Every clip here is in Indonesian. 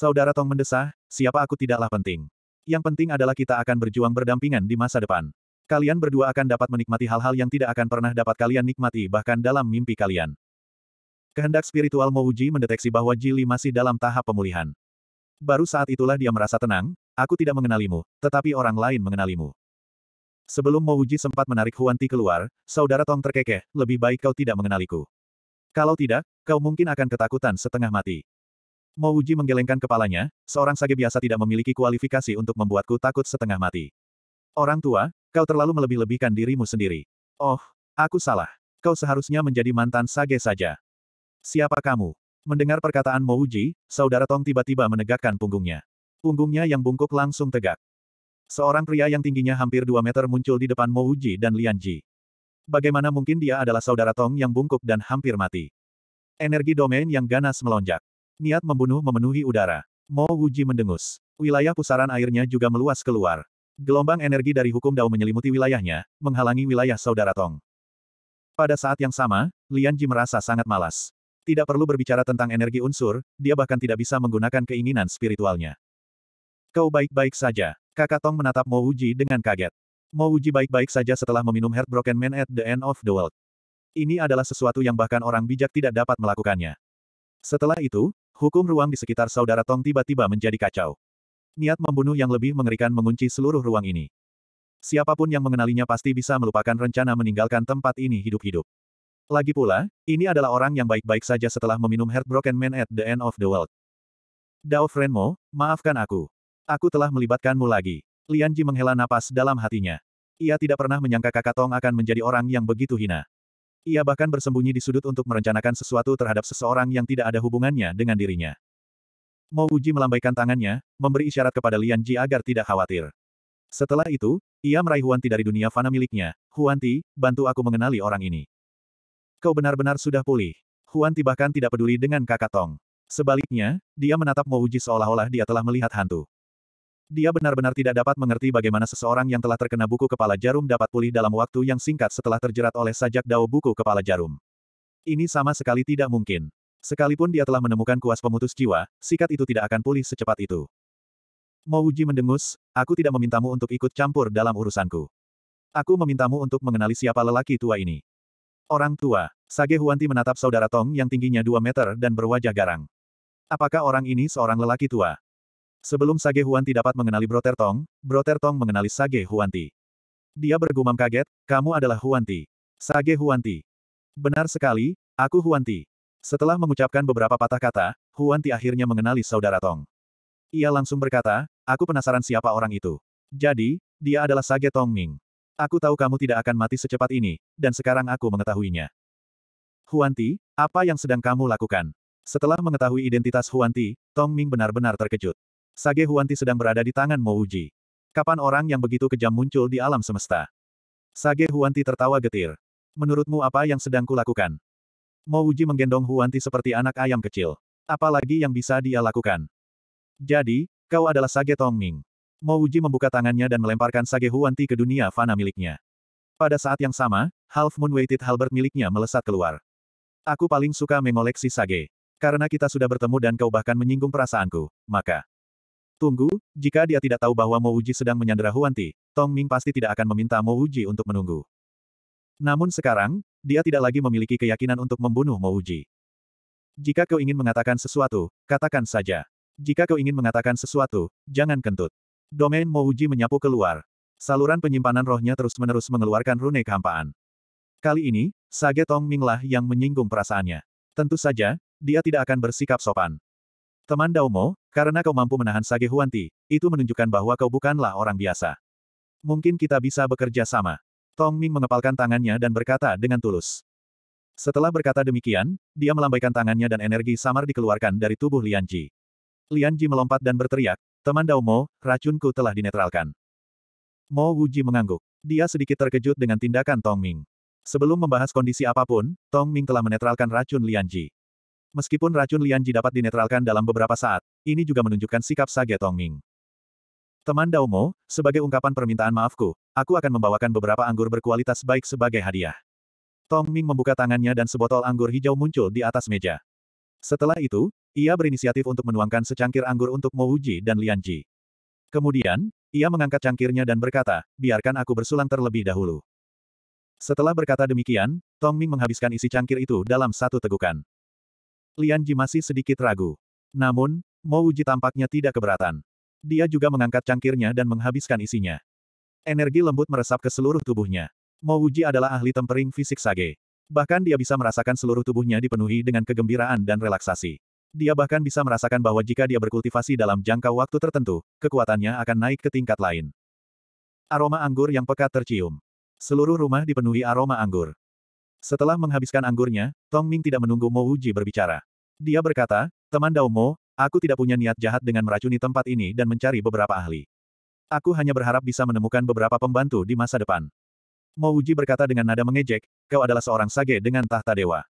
Saudara Tong mendesah, siapa aku tidaklah penting. Yang penting adalah kita akan berjuang berdampingan di masa depan. Kalian berdua akan dapat menikmati hal-hal yang tidak akan pernah dapat kalian nikmati bahkan dalam mimpi kalian. Kehendak spiritual Mouji mendeteksi bahwa Jili masih dalam tahap pemulihan. Baru saat itulah dia merasa tenang, aku tidak mengenalimu, tetapi orang lain mengenalimu. Sebelum Mouji sempat menarik Huanti keluar, saudara Tong terkekeh, lebih baik kau tidak mengenaliku. Kalau tidak, kau mungkin akan ketakutan setengah mati. Mo Uji menggelengkan kepalanya, seorang sage biasa tidak memiliki kualifikasi untuk membuatku takut setengah mati. Orang tua, kau terlalu melebih-lebihkan dirimu sendiri. Oh, aku salah. Kau seharusnya menjadi mantan sage saja. Siapa kamu? Mendengar perkataan Mo Uji, saudara Tong tiba-tiba menegakkan punggungnya. Punggungnya yang bungkuk langsung tegak. Seorang pria yang tingginya hampir 2 meter muncul di depan Mo Uji dan Lian Ji. Bagaimana mungkin dia adalah saudara Tong yang bungkuk dan hampir mati? Energi domain yang ganas melonjak. Niat membunuh memenuhi udara. Mo Wuji mendengus. Wilayah pusaran airnya juga meluas keluar. Gelombang energi dari hukum Dao menyelimuti wilayahnya, menghalangi wilayah saudara Tong. Pada saat yang sama, Lian Ji merasa sangat malas. Tidak perlu berbicara tentang energi unsur, dia bahkan tidak bisa menggunakan keinginan spiritualnya. Kau baik-baik saja. Kakak Tong menatap Mo Wuji dengan kaget. Mo Wuji baik-baik saja setelah meminum Heartbroken Man at the End of the World. Ini adalah sesuatu yang bahkan orang bijak tidak dapat melakukannya. Setelah itu, Hukum ruang di sekitar saudara Tong tiba-tiba menjadi kacau. Niat membunuh yang lebih mengerikan mengunci seluruh ruang ini. Siapapun yang mengenalinya pasti bisa melupakan rencana meninggalkan tempat ini hidup-hidup. Lagi pula, ini adalah orang yang baik-baik saja setelah meminum Heartbroken Man at the End of the World. Dao Frenmo, maafkan aku. Aku telah melibatkanmu lagi. Lianji menghela napas dalam hatinya. Ia tidak pernah menyangka kakak Tong akan menjadi orang yang begitu hina. Ia bahkan bersembunyi di sudut untuk merencanakan sesuatu terhadap seseorang yang tidak ada hubungannya dengan dirinya. Mo Uji melambaikan tangannya, memberi isyarat kepada Lian Ji agar tidak khawatir. Setelah itu, ia meraih Huanti dari dunia fana miliknya. Huanti, bantu aku mengenali orang ini. Kau benar-benar sudah pulih. Huanti bahkan tidak peduli dengan kakak Tong. Sebaliknya, dia menatap Mo Uji seolah-olah dia telah melihat hantu. Dia benar-benar tidak dapat mengerti bagaimana seseorang yang telah terkena buku kepala jarum dapat pulih dalam waktu yang singkat setelah terjerat oleh sajak dao buku kepala jarum. Ini sama sekali tidak mungkin. Sekalipun dia telah menemukan kuas pemutus jiwa, sikat itu tidak akan pulih secepat itu. Mouji mendengus, aku tidak memintamu untuk ikut campur dalam urusanku. Aku memintamu untuk mengenali siapa lelaki tua ini. Orang tua, Sage Huanti menatap saudara Tong yang tingginya 2 meter dan berwajah garang. Apakah orang ini seorang lelaki tua? Sebelum Sage Huanti dapat mengenali Broter Tong, Broter Tong mengenali Sage Huanti. Dia bergumam kaget, kamu adalah Huanti. Sage Huanti. Benar sekali, aku Huanti. Setelah mengucapkan beberapa patah kata, Huanti akhirnya mengenali saudara Tong. Ia langsung berkata, aku penasaran siapa orang itu. Jadi, dia adalah Sage Tong Ming. Aku tahu kamu tidak akan mati secepat ini, dan sekarang aku mengetahuinya. Huanti, apa yang sedang kamu lakukan? Setelah mengetahui identitas Huanti, Tong Ming benar-benar terkejut. Sage Huanti sedang berada di tangan Mouji. Kapan orang yang begitu kejam muncul di alam semesta? Sage Huanti tertawa getir. Menurutmu apa yang sedang kulakukan? Mouji menggendong Huanti seperti anak ayam kecil. Apalagi yang bisa dia lakukan? Jadi, kau adalah Sage Tongming. Mouji membuka tangannya dan melemparkan Sage Huanti ke dunia fana miliknya. Pada saat yang sama, Half Moon Weighted Halberd miliknya melesat keluar. Aku paling suka mengoleksi Sage. Karena kita sudah bertemu dan kau bahkan menyinggung perasaanku, maka Tunggu, jika dia tidak tahu bahwa Mo Uji sedang menyandera Huanti, Tong Ming pasti tidak akan meminta Mo Uji untuk menunggu. Namun sekarang, dia tidak lagi memiliki keyakinan untuk membunuh Mo Uji. Jika kau ingin mengatakan sesuatu, katakan saja. Jika kau ingin mengatakan sesuatu, jangan kentut. Domain Mo Uji menyapu keluar. Saluran penyimpanan rohnya terus-menerus mengeluarkan rune kehampaan. Kali ini, Sage Tong Ming lah yang menyinggung perasaannya. Tentu saja, dia tidak akan bersikap sopan. Teman Mo. Karena kau mampu menahan Sage Huanti, itu menunjukkan bahwa kau bukanlah orang biasa. Mungkin kita bisa bekerja sama. Tong Ming mengepalkan tangannya dan berkata dengan tulus. Setelah berkata demikian, dia melambaikan tangannya dan energi samar dikeluarkan dari tubuh Lian Ji. Lian Ji melompat dan berteriak, Teman Dao Mo, racunku telah dinetralkan. Mo Wuji mengangguk. Dia sedikit terkejut dengan tindakan Tong Ming. Sebelum membahas kondisi apapun, Tong Ming telah menetralkan racun Lian Ji. Meskipun racun Lianji dapat dinetralkan dalam beberapa saat, ini juga menunjukkan sikap Sage Ming. Teman Mo, sebagai ungkapan permintaan maafku, aku akan membawakan beberapa anggur berkualitas baik sebagai hadiah. Tong Ming membuka tangannya dan sebotol anggur hijau muncul di atas meja. Setelah itu, ia berinisiatif untuk menuangkan secangkir anggur untuk Mouji dan Lianji. Kemudian, ia mengangkat cangkirnya dan berkata, biarkan aku bersulang terlebih dahulu. Setelah berkata demikian, Tong Ming menghabiskan isi cangkir itu dalam satu tegukan. Lian Ji masih sedikit ragu. Namun, Mo Uji tampaknya tidak keberatan. Dia juga mengangkat cangkirnya dan menghabiskan isinya. Energi lembut meresap ke seluruh tubuhnya. Mo Uji adalah ahli tempering fisik sage. Bahkan dia bisa merasakan seluruh tubuhnya dipenuhi dengan kegembiraan dan relaksasi. Dia bahkan bisa merasakan bahwa jika dia berkultivasi dalam jangka waktu tertentu, kekuatannya akan naik ke tingkat lain. Aroma anggur yang pekat tercium. Seluruh rumah dipenuhi aroma anggur. Setelah menghabiskan anggurnya, Tong Ming tidak menunggu Mo Uji berbicara. Dia berkata, teman Daumo, aku tidak punya niat jahat dengan meracuni tempat ini dan mencari beberapa ahli. Aku hanya berharap bisa menemukan beberapa pembantu di masa depan. Mouji berkata dengan nada mengejek, kau adalah seorang sage dengan tahta dewa.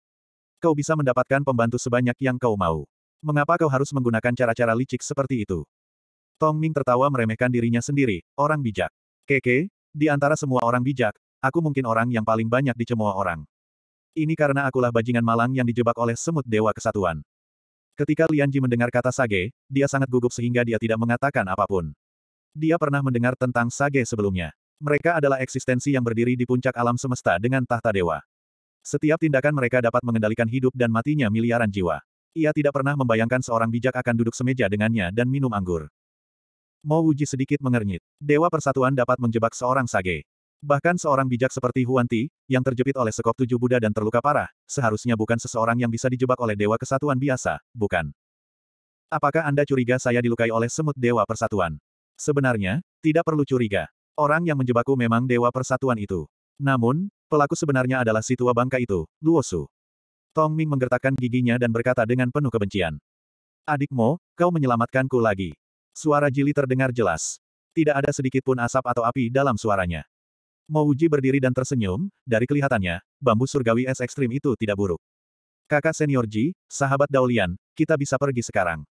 Kau bisa mendapatkan pembantu sebanyak yang kau mau. Mengapa kau harus menggunakan cara-cara licik seperti itu? Tong Ming tertawa meremehkan dirinya sendiri, orang bijak. Keke, di antara semua orang bijak, aku mungkin orang yang paling banyak dicemooh orang. Ini karena akulah bajingan malang yang dijebak oleh semut dewa kesatuan. Ketika Lianji mendengar kata Sage, dia sangat gugup sehingga dia tidak mengatakan apapun. Dia pernah mendengar tentang Sage sebelumnya. Mereka adalah eksistensi yang berdiri di puncak alam semesta dengan tahta dewa. Setiap tindakan mereka dapat mengendalikan hidup dan matinya miliaran jiwa. Ia tidak pernah membayangkan seorang bijak akan duduk semeja dengannya dan minum anggur. Mau Wuji sedikit mengernyit. Dewa Persatuan dapat menjebak seorang Sage. Bahkan seorang bijak seperti Huanti, yang terjepit oleh sekop tujuh Buddha dan terluka parah, seharusnya bukan seseorang yang bisa dijebak oleh Dewa Kesatuan biasa, bukan? Apakah Anda curiga saya dilukai oleh semut Dewa Persatuan? Sebenarnya, tidak perlu curiga. Orang yang menjebakku memang Dewa Persatuan itu. Namun, pelaku sebenarnya adalah si tua bangka itu, Luosu. Tong Ming menggertakkan giginya dan berkata dengan penuh kebencian. Adikmu, kau menyelamatkanku lagi. Suara Jili terdengar jelas. Tidak ada sedikit pun asap atau api dalam suaranya. Mouji berdiri dan tersenyum, dari kelihatannya, bambu surgawi es ekstrim itu tidak buruk. Kakak senior Ji, sahabat Daulian, kita bisa pergi sekarang.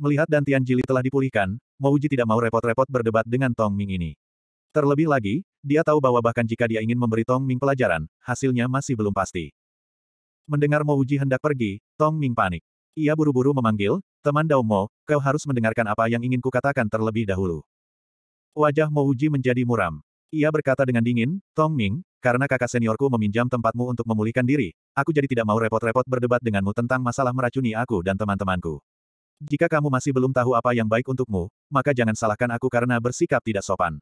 Melihat dan Tian Jili telah dipulihkan, Mouji tidak mau repot-repot berdebat dengan Tong Ming ini. Terlebih lagi, dia tahu bahwa bahkan jika dia ingin memberi Tong Ming pelajaran, hasilnya masih belum pasti. Mendengar Mouji hendak pergi, Tong Ming panik. Ia buru-buru memanggil, teman Dao Mo. kau harus mendengarkan apa yang ingin kukatakan terlebih dahulu. Wajah Mouji menjadi muram. Ia berkata dengan dingin, Tong Ming, karena kakak seniorku meminjam tempatmu untuk memulihkan diri, aku jadi tidak mau repot-repot berdebat denganmu tentang masalah meracuni aku dan teman-temanku. Jika kamu masih belum tahu apa yang baik untukmu, maka jangan salahkan aku karena bersikap tidak sopan.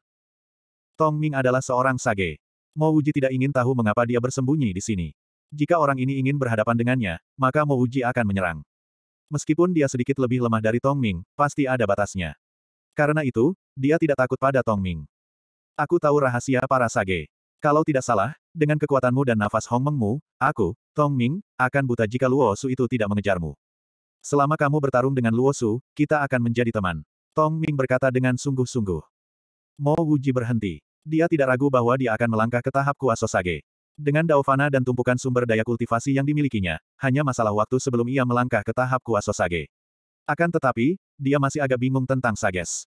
Tong Ming adalah seorang sage. Mo Uji tidak ingin tahu mengapa dia bersembunyi di sini. Jika orang ini ingin berhadapan dengannya, maka Mo Uji akan menyerang. Meskipun dia sedikit lebih lemah dari Tong Ming, pasti ada batasnya. Karena itu, dia tidak takut pada Tong Ming. Aku tahu rahasia para sage. Kalau tidak salah, dengan kekuatanmu dan nafas Hong Mengmu, aku, Tong Ming, akan buta jika Luo Su itu tidak mengejarmu. Selama kamu bertarung dengan Luo Su, kita akan menjadi teman. Tong Ming berkata dengan sungguh-sungguh. Mo Wuji berhenti. Dia tidak ragu bahwa dia akan melangkah ke tahap kuasa sage. Dengan Daofana dan tumpukan sumber daya kultivasi yang dimilikinya, hanya masalah waktu sebelum ia melangkah ke tahap kuasa sage. Akan tetapi, dia masih agak bingung tentang sages.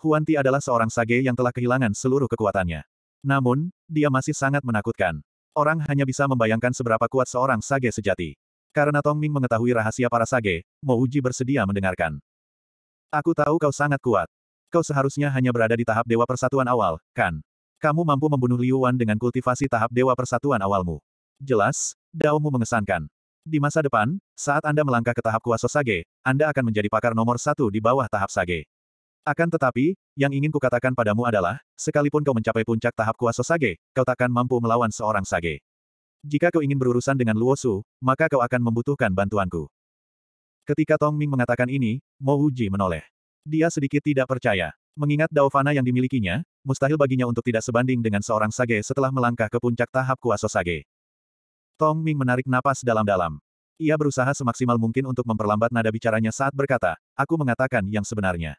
Huanti adalah seorang sage yang telah kehilangan seluruh kekuatannya. Namun, dia masih sangat menakutkan. Orang hanya bisa membayangkan seberapa kuat seorang sage sejati. Karena Tong Ming mengetahui rahasia para sage, Mo Uji bersedia mendengarkan. Aku tahu kau sangat kuat. Kau seharusnya hanya berada di tahap Dewa Persatuan awal, kan? Kamu mampu membunuh Liu Wan dengan kultivasi tahap Dewa Persatuan awalmu. Jelas, Daomu mengesankan. Di masa depan, saat Anda melangkah ke tahap kuasa Sage, Anda akan menjadi pakar nomor satu di bawah tahap Sage. Akan tetapi, yang ingin kukatakan padamu adalah, sekalipun kau mencapai puncak tahap kuasa Sage, kau takkan mampu melawan seorang Sage. Jika kau ingin berurusan dengan Luosu, maka kau akan membutuhkan bantuanku. Ketika Tong Ming mengatakan ini, Mo Uji menoleh. Dia sedikit tidak percaya. Mengingat Daofana yang dimilikinya, mustahil baginya untuk tidak sebanding dengan seorang Sage setelah melangkah ke puncak tahap kuasa Sage. Tong Ming menarik napas dalam-dalam. Ia berusaha semaksimal mungkin untuk memperlambat nada bicaranya saat berkata, aku mengatakan yang sebenarnya.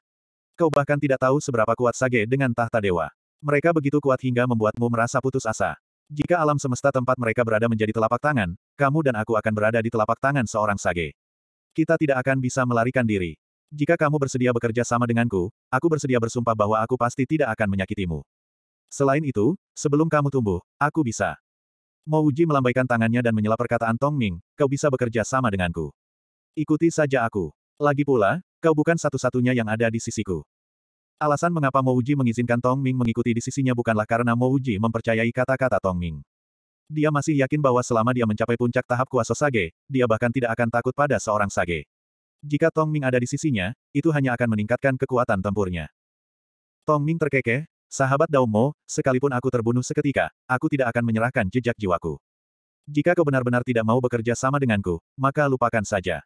Kau bahkan tidak tahu seberapa kuat Sage dengan tahta dewa. Mereka begitu kuat hingga membuatmu merasa putus asa. Jika alam semesta tempat mereka berada menjadi telapak tangan, kamu dan aku akan berada di telapak tangan seorang Sage. Kita tidak akan bisa melarikan diri. Jika kamu bersedia bekerja sama denganku, aku bersedia bersumpah bahwa aku pasti tidak akan menyakitimu. Selain itu, sebelum kamu tumbuh, aku bisa. Mau Uji melambaikan tangannya dan menyela perkataan Tong Ming, kau bisa bekerja sama denganku. Ikuti saja aku. Lagi pula, Kau bukan satu-satunya yang ada di sisiku. Alasan mengapa Mo Uji mengizinkan Tong Ming mengikuti di sisinya bukanlah karena Mo Uji mempercayai kata-kata Tong Ming. Dia masih yakin bahwa selama dia mencapai puncak tahap kuasa Sage, dia bahkan tidak akan takut pada seorang Sage. Jika Tong Ming ada di sisinya, itu hanya akan meningkatkan kekuatan tempurnya. Tong Ming terkekeh, sahabat Mo, sekalipun aku terbunuh seketika, aku tidak akan menyerahkan jejak jiwaku. Jika kau benar-benar tidak mau bekerja sama denganku, maka lupakan saja.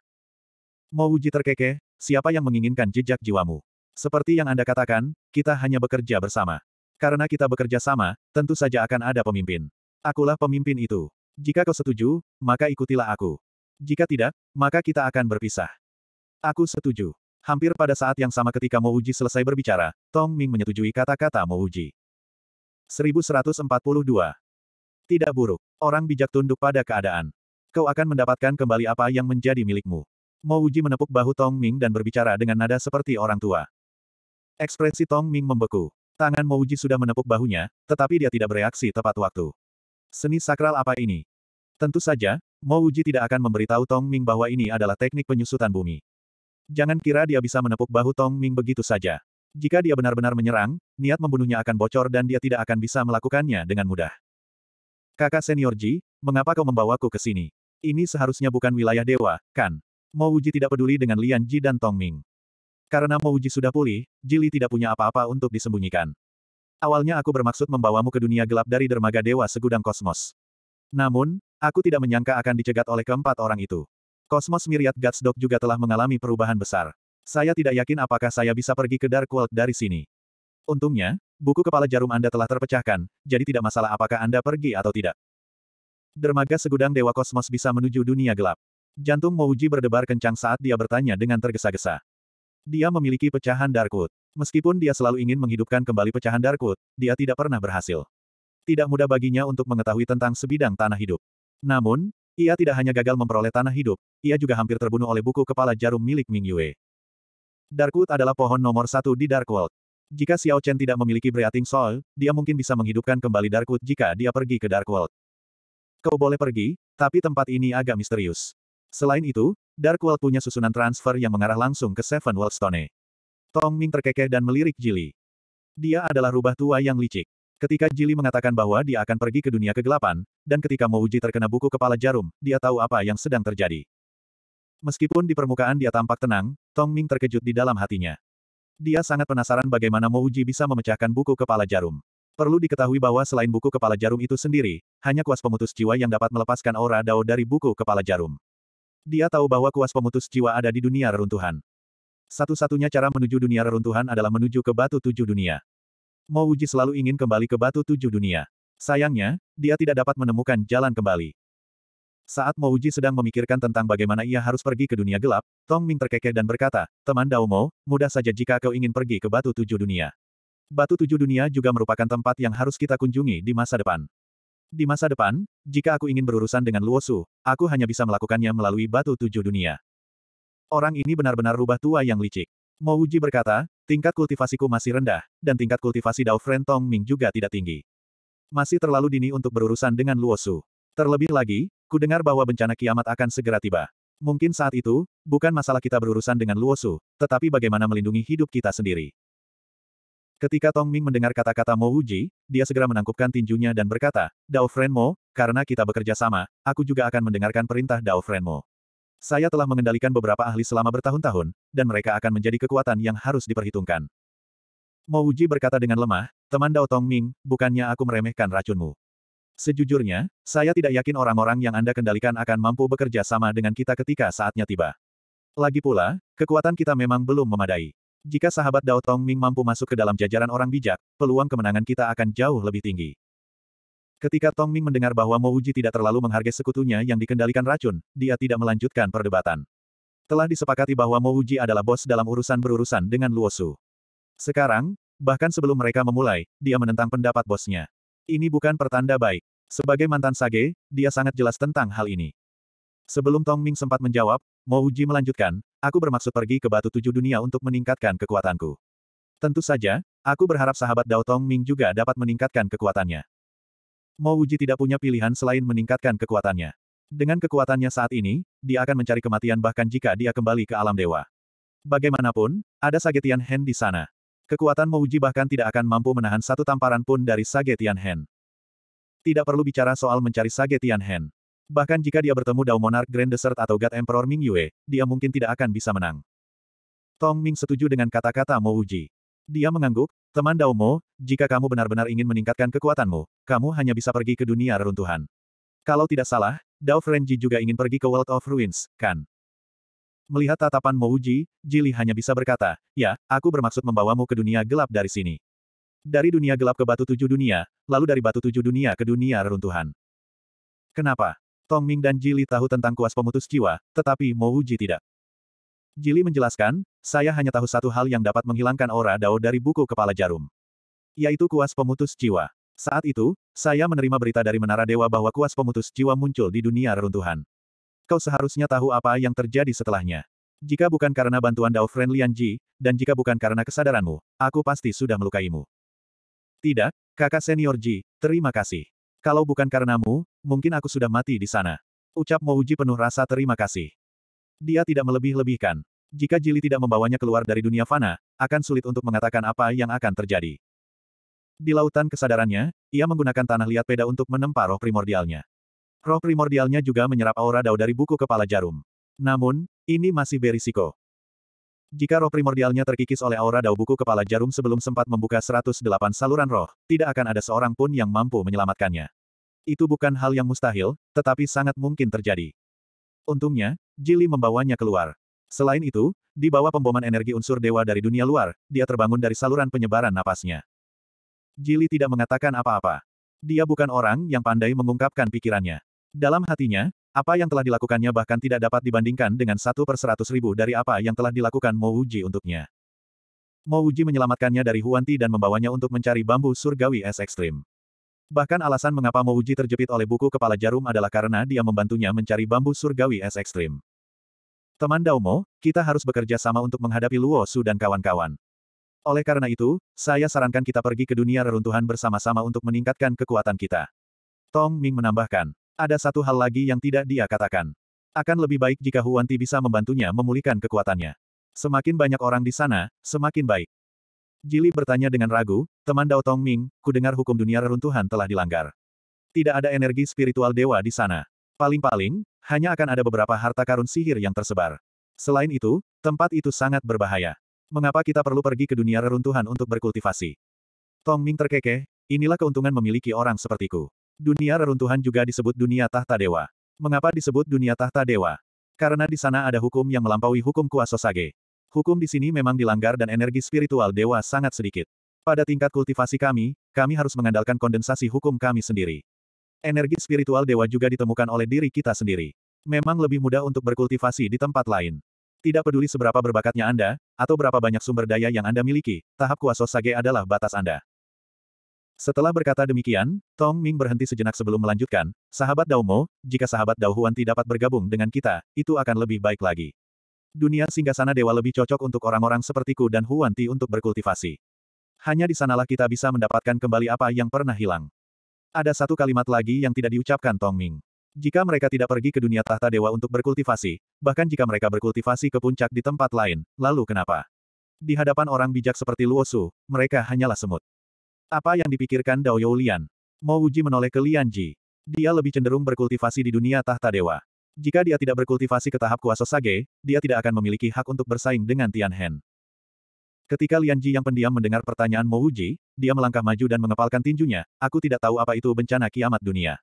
Mo Uji terkekeh, Siapa yang menginginkan jejak jiwamu? Seperti yang Anda katakan, kita hanya bekerja bersama. Karena kita bekerja sama, tentu saja akan ada pemimpin. Akulah pemimpin itu. Jika kau setuju, maka ikutilah aku. Jika tidak, maka kita akan berpisah. Aku setuju. Hampir pada saat yang sama ketika Mo Uji selesai berbicara, Tong Ming menyetujui kata-kata Mo Uji. 1142. Tidak buruk. Orang bijak tunduk pada keadaan. Kau akan mendapatkan kembali apa yang menjadi milikmu. Mo Uji menepuk bahu Tong Ming dan berbicara dengan nada seperti orang tua. Ekspresi Tong Ming membeku. Tangan Mo Uji sudah menepuk bahunya, tetapi dia tidak bereaksi tepat waktu. Seni sakral apa ini? Tentu saja, Mo Uji tidak akan memberitahu Tong Ming bahwa ini adalah teknik penyusutan bumi. Jangan kira dia bisa menepuk bahu Tong Ming begitu saja. Jika dia benar-benar menyerang, niat membunuhnya akan bocor dan dia tidak akan bisa melakukannya dengan mudah. Kakak senior Ji, mengapa kau membawaku ke sini? Ini seharusnya bukan wilayah dewa, kan? Mo tidak peduli dengan Lian Ji dan Tong Ming. Karena Mo sudah pulih, Jili tidak punya apa-apa untuk disembunyikan. Awalnya aku bermaksud membawamu ke dunia gelap dari dermaga dewa segudang kosmos. Namun, aku tidak menyangka akan dicegat oleh keempat orang itu. Kosmos Myriad Gods Dog juga telah mengalami perubahan besar. Saya tidak yakin apakah saya bisa pergi ke Dark World dari sini. Untungnya, buku kepala jarum Anda telah terpecahkan, jadi tidak masalah apakah Anda pergi atau tidak. Dermaga segudang Dewa Kosmos bisa menuju dunia gelap. Jantung Mouji berdebar kencang saat dia bertanya dengan tergesa-gesa. Dia memiliki pecahan Darkwood. Meskipun dia selalu ingin menghidupkan kembali pecahan Darkwood, dia tidak pernah berhasil. Tidak mudah baginya untuk mengetahui tentang sebidang tanah hidup. Namun, ia tidak hanya gagal memperoleh tanah hidup, ia juga hampir terbunuh oleh buku kepala jarum milik Ming Yue. Darkwood adalah pohon nomor satu di World. Jika Xiao Chen tidak memiliki Breathing Soul, dia mungkin bisa menghidupkan kembali Darkwood jika dia pergi ke World. Kau boleh pergi, tapi tempat ini agak misterius. Selain itu, Dark World punya susunan transfer yang mengarah langsung ke Seven Stone. Tong Ming terkekeh dan melirik Jili. Dia adalah rubah tua yang licik. Ketika Jili mengatakan bahwa dia akan pergi ke dunia kegelapan, dan ketika Mouji terkena buku kepala jarum, dia tahu apa yang sedang terjadi. Meskipun di permukaan dia tampak tenang, Tong Ming terkejut di dalam hatinya. Dia sangat penasaran bagaimana Mouji bisa memecahkan buku kepala jarum. Perlu diketahui bahwa selain buku kepala jarum itu sendiri, hanya kuas pemutus jiwa yang dapat melepaskan aura Dao dari buku kepala jarum. Dia tahu bahwa kuas pemutus jiwa ada di dunia reruntuhan. Satu-satunya cara menuju dunia reruntuhan adalah menuju ke batu tujuh dunia. Mo Uji selalu ingin kembali ke batu tujuh dunia. Sayangnya, dia tidak dapat menemukan jalan kembali. Saat Mo Uji sedang memikirkan tentang bagaimana ia harus pergi ke dunia gelap, Tong Ming terkekeh dan berkata, Teman Dao Mo, mudah saja jika kau ingin pergi ke batu tujuh dunia. Batu tujuh dunia juga merupakan tempat yang harus kita kunjungi di masa depan. Di masa depan, jika aku ingin berurusan dengan Luosu, aku hanya bisa melakukannya melalui batu tujuh dunia. Orang ini benar-benar rubah tua yang licik. Wuji berkata, tingkat kultivasiku masih rendah, dan tingkat kultivasi Dao Fren Tong Ming juga tidak tinggi. Masih terlalu dini untuk berurusan dengan Luosu. Terlebih lagi, ku dengar bahwa bencana kiamat akan segera tiba. Mungkin saat itu, bukan masalah kita berurusan dengan Luosu, tetapi bagaimana melindungi hidup kita sendiri. Ketika Tong Ming mendengar kata-kata Mo Wuji, dia segera menangkupkan tinjunya dan berkata, Dao Friend Mo, karena kita bekerja sama, aku juga akan mendengarkan perintah Dao Friend Mo. Saya telah mengendalikan beberapa ahli selama bertahun-tahun, dan mereka akan menjadi kekuatan yang harus diperhitungkan. Mo Wuji berkata dengan lemah, teman Dao Tong Ming, bukannya aku meremehkan racunmu. Sejujurnya, saya tidak yakin orang-orang yang Anda kendalikan akan mampu bekerja sama dengan kita ketika saatnya tiba. Lagi pula, kekuatan kita memang belum memadai. Jika sahabat Dao Tong Ming mampu masuk ke dalam jajaran orang bijak, peluang kemenangan kita akan jauh lebih tinggi. Ketika Tong Ming mendengar bahwa Mo Uji tidak terlalu menghargai sekutunya yang dikendalikan racun, dia tidak melanjutkan perdebatan. Telah disepakati bahwa Mo Uji adalah bos dalam urusan berurusan dengan Luo Su. Sekarang, bahkan sebelum mereka memulai, dia menentang pendapat bosnya. Ini bukan pertanda baik. Sebagai mantan Sage, dia sangat jelas tentang hal ini. Sebelum Tong Ming sempat menjawab, Mo Uji melanjutkan, aku bermaksud pergi ke Batu Tujuh Dunia untuk meningkatkan kekuatanku. Tentu saja, aku berharap sahabat Dao Tong Ming juga dapat meningkatkan kekuatannya. Mo Wuji tidak punya pilihan selain meningkatkan kekuatannya. Dengan kekuatannya saat ini, dia akan mencari kematian bahkan jika dia kembali ke alam dewa. Bagaimanapun, ada Sagetian Hen di sana. Kekuatan Mo Wuji bahkan tidak akan mampu menahan satu tamparan pun dari Sagetian Hen. Tidak perlu bicara soal mencari Sagetian Hen. Bahkan jika dia bertemu Dao Monarch Grand Desert atau God Emperor Ming Yue, dia mungkin tidak akan bisa menang. Tong Ming setuju dengan kata-kata Mo Uji. Dia mengangguk, teman Dao Mo, jika kamu benar-benar ingin meningkatkan kekuatanmu, kamu hanya bisa pergi ke dunia reruntuhan. Kalau tidak salah, Dao Frenji juga ingin pergi ke World of Ruins, kan? Melihat tatapan Mo Uji, Jili hanya bisa berkata, ya, aku bermaksud membawamu ke dunia gelap dari sini. Dari dunia gelap ke batu tujuh dunia, lalu dari batu tujuh dunia ke dunia reruntuhan. Kenapa? Tong Ming dan Jili tahu tentang kuas pemutus jiwa, tetapi Mo Wuji tidak. Jili menjelaskan, saya hanya tahu satu hal yang dapat menghilangkan aura Dao dari buku kepala jarum. Yaitu kuas pemutus jiwa. Saat itu, saya menerima berita dari Menara Dewa bahwa kuas pemutus jiwa muncul di dunia reruntuhan. Kau seharusnya tahu apa yang terjadi setelahnya. Jika bukan karena bantuan Dao Friend Ji, dan jika bukan karena kesadaranmu, aku pasti sudah melukaimu. Tidak, kakak senior Ji, terima kasih. Kalau bukan karenamu, mungkin aku sudah mati di sana. Ucap Mouji penuh rasa terima kasih. Dia tidak melebih-lebihkan. Jika Jili tidak membawanya keluar dari dunia fana, akan sulit untuk mengatakan apa yang akan terjadi. Di lautan kesadarannya, ia menggunakan tanah liat peda untuk menempa roh primordialnya. Roh primordialnya juga menyerap aura dao dari buku kepala jarum. Namun, ini masih berisiko. Jika roh primordialnya terkikis oleh aura dao buku kepala jarum sebelum sempat membuka 108 saluran roh, tidak akan ada seorang pun yang mampu menyelamatkannya. Itu bukan hal yang mustahil, tetapi sangat mungkin terjadi. Untungnya, Jili membawanya keluar. Selain itu, di bawah pemboman energi unsur dewa dari dunia luar, dia terbangun dari saluran penyebaran napasnya. Jili tidak mengatakan apa-apa. Dia bukan orang yang pandai mengungkapkan pikirannya. Dalam hatinya, apa yang telah dilakukannya bahkan tidak dapat dibandingkan dengan satu per seratus ribu dari apa yang telah dilakukan Mouji untuknya. Mouji menyelamatkannya dari Huanti dan membawanya untuk mencari bambu surgawi es ekstrim. Bahkan alasan mengapa Mouji terjepit oleh buku kepala jarum adalah karena dia membantunya mencari bambu surgawi es ekstrim. Teman Daumo, kita harus bekerja sama untuk menghadapi Luo Su dan kawan-kawan. Oleh karena itu, saya sarankan kita pergi ke dunia reruntuhan bersama-sama untuk meningkatkan kekuatan kita. Tong Ming menambahkan, ada satu hal lagi yang tidak dia katakan. Akan lebih baik jika Huanti bisa membantunya memulihkan kekuatannya. Semakin banyak orang di sana, semakin baik. Jili bertanya dengan ragu, teman Dao Tong Ming, ku dengar hukum dunia reruntuhan telah dilanggar. Tidak ada energi spiritual dewa di sana. Paling-paling, hanya akan ada beberapa harta karun sihir yang tersebar. Selain itu, tempat itu sangat berbahaya. Mengapa kita perlu pergi ke dunia reruntuhan untuk berkultivasi? Tong Ming terkekeh, inilah keuntungan memiliki orang sepertiku. Dunia reruntuhan juga disebut dunia tahta dewa. Mengapa disebut dunia tahta dewa? Karena di sana ada hukum yang melampaui hukum kuasa sage. Hukum di sini memang dilanggar dan energi spiritual dewa sangat sedikit. Pada tingkat kultivasi kami, kami harus mengandalkan kondensasi hukum kami sendiri. Energi spiritual dewa juga ditemukan oleh diri kita sendiri. Memang lebih mudah untuk berkultivasi di tempat lain. Tidak peduli seberapa berbakatnya Anda, atau berapa banyak sumber daya yang Anda miliki, tahap kuasa sage adalah batas Anda. Setelah berkata demikian, Tong Ming berhenti sejenak sebelum melanjutkan, sahabat Daumo, jika sahabat Dao Huan tidak dapat bergabung dengan kita, itu akan lebih baik lagi dunia singgasana dewa lebih cocok untuk orang-orang sepertiku dan Huanti untuk berkultivasi. Hanya di sanalah kita bisa mendapatkan kembali apa yang pernah hilang. Ada satu kalimat lagi yang tidak diucapkan Tong Ming. Jika mereka tidak pergi ke dunia tahta dewa untuk berkultivasi, bahkan jika mereka berkultivasi ke puncak di tempat lain, lalu kenapa? Di hadapan orang bijak seperti Luo Su, mereka hanyalah semut. Apa yang dipikirkan Dao Youlian? Mo Uji menoleh ke Lian Ji. Dia lebih cenderung berkultivasi di dunia tahta dewa. Jika dia tidak berkultivasi ke tahap kuasa sage, dia tidak akan memiliki hak untuk bersaing dengan Tian Hen. Ketika Lian Ji yang pendiam mendengar pertanyaan Mo Wuji, dia melangkah maju dan mengepalkan tinjunya, aku tidak tahu apa itu bencana kiamat dunia.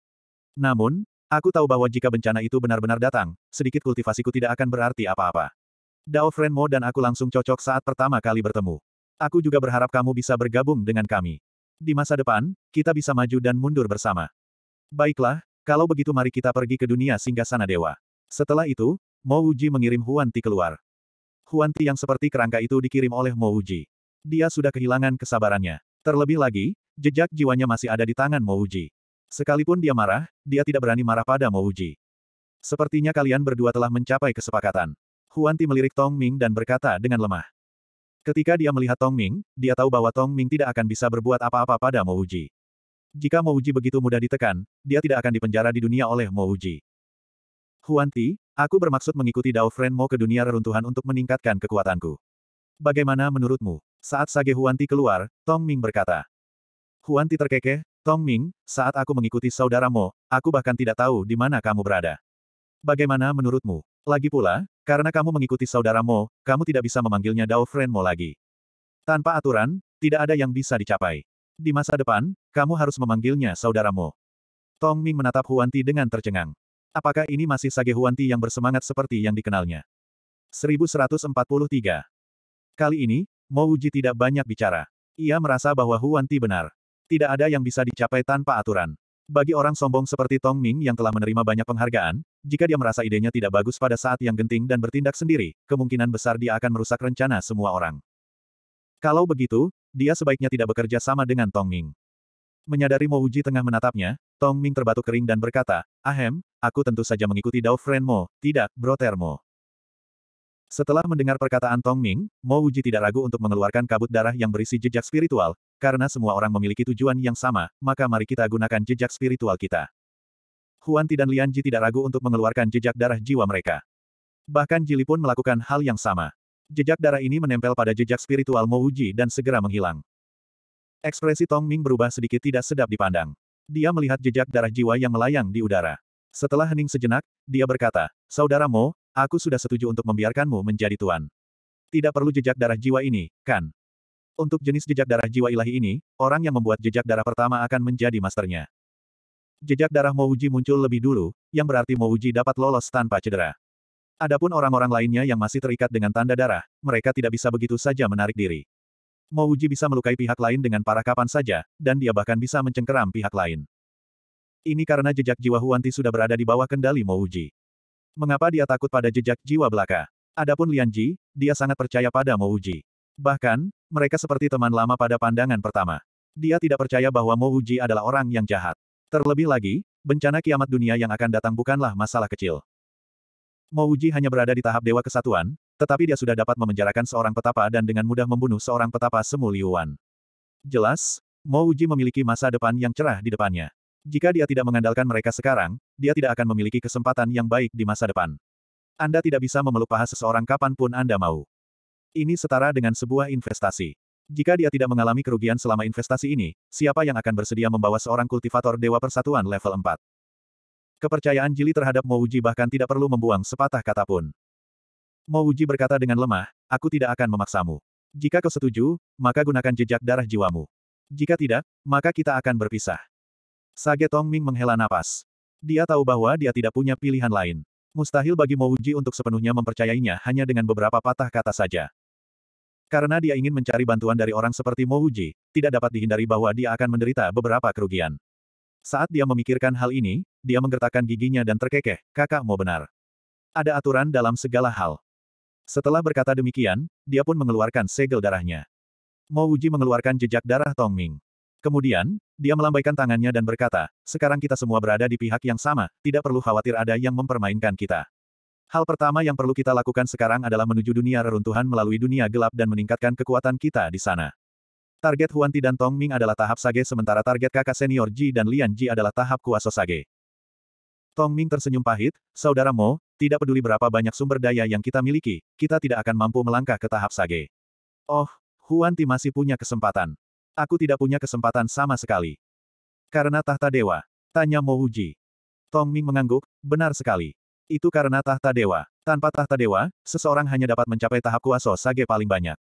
Namun, aku tahu bahwa jika bencana itu benar-benar datang, sedikit kultivasiku tidak akan berarti apa-apa. Dao Fren Mo dan aku langsung cocok saat pertama kali bertemu. Aku juga berharap kamu bisa bergabung dengan kami. Di masa depan, kita bisa maju dan mundur bersama. Baiklah, kalau begitu mari kita pergi ke dunia singgah sana dewa. Setelah itu, Mo Uji mengirim Huan Ti keluar. Huan Ti yang seperti kerangka itu dikirim oleh Mo Uji. Dia sudah kehilangan kesabarannya. Terlebih lagi, jejak jiwanya masih ada di tangan Mo Uji. Sekalipun dia marah, dia tidak berani marah pada Mo Uji. Sepertinya kalian berdua telah mencapai kesepakatan. Huan Ti melirik Tong Ming dan berkata dengan lemah. Ketika dia melihat Tong Ming, dia tahu bahwa Tong Ming tidak akan bisa berbuat apa-apa pada Mo Uji. Jika Mo Uji begitu mudah ditekan, dia tidak akan dipenjara di dunia oleh Mo Mouji. Huanti, aku bermaksud mengikuti Dao Friend Mo ke dunia reruntuhan untuk meningkatkan kekuatanku. Bagaimana menurutmu? Saat Sage Huanti keluar, Tong Ming berkata. Huanti terkekeh, Tong Ming, saat aku mengikuti saudara aku bahkan tidak tahu di mana kamu berada. Bagaimana menurutmu? Lagi pula, karena kamu mengikuti saudara kamu tidak bisa memanggilnya Dao Friend Mo lagi. Tanpa aturan, tidak ada yang bisa dicapai. Di masa depan, kamu harus memanggilnya saudaramu. Tong Ming menatap Huanti dengan tercengang. Apakah ini masih Sage Huanti yang bersemangat seperti yang dikenalnya? 1143. Kali ini, Mo Uji tidak banyak bicara. Ia merasa bahwa Huanti benar. Tidak ada yang bisa dicapai tanpa aturan. Bagi orang sombong seperti Tong Ming yang telah menerima banyak penghargaan, jika dia merasa idenya tidak bagus pada saat yang genting dan bertindak sendiri, kemungkinan besar dia akan merusak rencana semua orang. Kalau begitu, dia sebaiknya tidak bekerja sama dengan Tong Ming. Menyadari Mo Uji tengah menatapnya, Tong Ming terbatuk kering dan berkata, Ahem, aku tentu saja mengikuti Dao Friend Mo, tidak, Bro Termo. Setelah mendengar perkataan Tong Ming, Mo Uji tidak ragu untuk mengeluarkan kabut darah yang berisi jejak spiritual, karena semua orang memiliki tujuan yang sama, maka mari kita gunakan jejak spiritual kita. Huan Ti dan Lian Ji tidak ragu untuk mengeluarkan jejak darah jiwa mereka. Bahkan Jili pun melakukan hal yang sama. Jejak darah ini menempel pada jejak spiritual Mo Uji dan segera menghilang. Ekspresi Tong Ming berubah sedikit tidak sedap dipandang. Dia melihat jejak darah jiwa yang melayang di udara. Setelah hening sejenak, dia berkata, Saudara Mo, aku sudah setuju untuk membiarkanmu menjadi tuan. Tidak perlu jejak darah jiwa ini, kan? Untuk jenis jejak darah jiwa ilahi ini, orang yang membuat jejak darah pertama akan menjadi masternya. Jejak darah Mouji muncul lebih dulu, yang berarti Mouji dapat lolos tanpa cedera. Adapun orang-orang lainnya yang masih terikat dengan tanda darah, mereka tidak bisa begitu saja menarik diri. Mouji bisa melukai pihak lain dengan parah kapan saja, dan dia bahkan bisa mencengkeram pihak lain. Ini karena jejak jiwa Huanti sudah berada di bawah kendali Mouji. Mengapa dia takut pada jejak jiwa belaka? Adapun Lianji, dia sangat percaya pada Mouji. Bahkan, mereka seperti teman lama pada pandangan pertama. Dia tidak percaya bahwa Mouji adalah orang yang jahat. Terlebih lagi, bencana kiamat dunia yang akan datang bukanlah masalah kecil. Mouji hanya berada di tahap Dewa Kesatuan, tetapi dia sudah dapat memenjarakan seorang petapa dan dengan mudah membunuh seorang petapa semu Liuan. Jelas, Mouji memiliki masa depan yang cerah di depannya. Jika dia tidak mengandalkan mereka sekarang, dia tidak akan memiliki kesempatan yang baik di masa depan. Anda tidak bisa memeluk paha seseorang kapanpun Anda mau. Ini setara dengan sebuah investasi. Jika dia tidak mengalami kerugian selama investasi ini, siapa yang akan bersedia membawa seorang kultivator Dewa Persatuan level 4? Kepercayaan Jili terhadap Mouji bahkan tidak perlu membuang sepatah kata pun. Mouji berkata dengan lemah, aku tidak akan memaksamu. Jika kau setuju, maka gunakan jejak darah jiwamu. Jika tidak, maka kita akan berpisah. Sage Tong Ming menghela napas. Dia tahu bahwa dia tidak punya pilihan lain. Mustahil bagi Mouji untuk sepenuhnya mempercayainya hanya dengan beberapa patah kata saja. Karena dia ingin mencari bantuan dari orang seperti Mouji, tidak dapat dihindari bahwa dia akan menderita beberapa kerugian. Saat dia memikirkan hal ini, dia menggertakkan giginya dan terkekeh, kakak mau benar. Ada aturan dalam segala hal. Setelah berkata demikian, dia pun mengeluarkan segel darahnya. Mo Uji mengeluarkan jejak darah Tong Ming. Kemudian, dia melambaikan tangannya dan berkata, sekarang kita semua berada di pihak yang sama, tidak perlu khawatir ada yang mempermainkan kita. Hal pertama yang perlu kita lakukan sekarang adalah menuju dunia reruntuhan melalui dunia gelap dan meningkatkan kekuatan kita di sana. Target Huan Ti dan Tong Ming adalah tahap Sage sementara target kakak senior Ji dan Lian Ji adalah tahap kuasa Sage. Tong Ming tersenyum pahit, Saudara Mo, tidak peduli berapa banyak sumber daya yang kita miliki, kita tidak akan mampu melangkah ke tahap Sage. Oh, Huan Ti masih punya kesempatan. Aku tidak punya kesempatan sama sekali. Karena tahta dewa. Tanya Mo Uji. Tong Ming mengangguk, benar sekali. Itu karena tahta dewa. Tanpa tahta dewa, seseorang hanya dapat mencapai tahap kuasa sage paling banyak.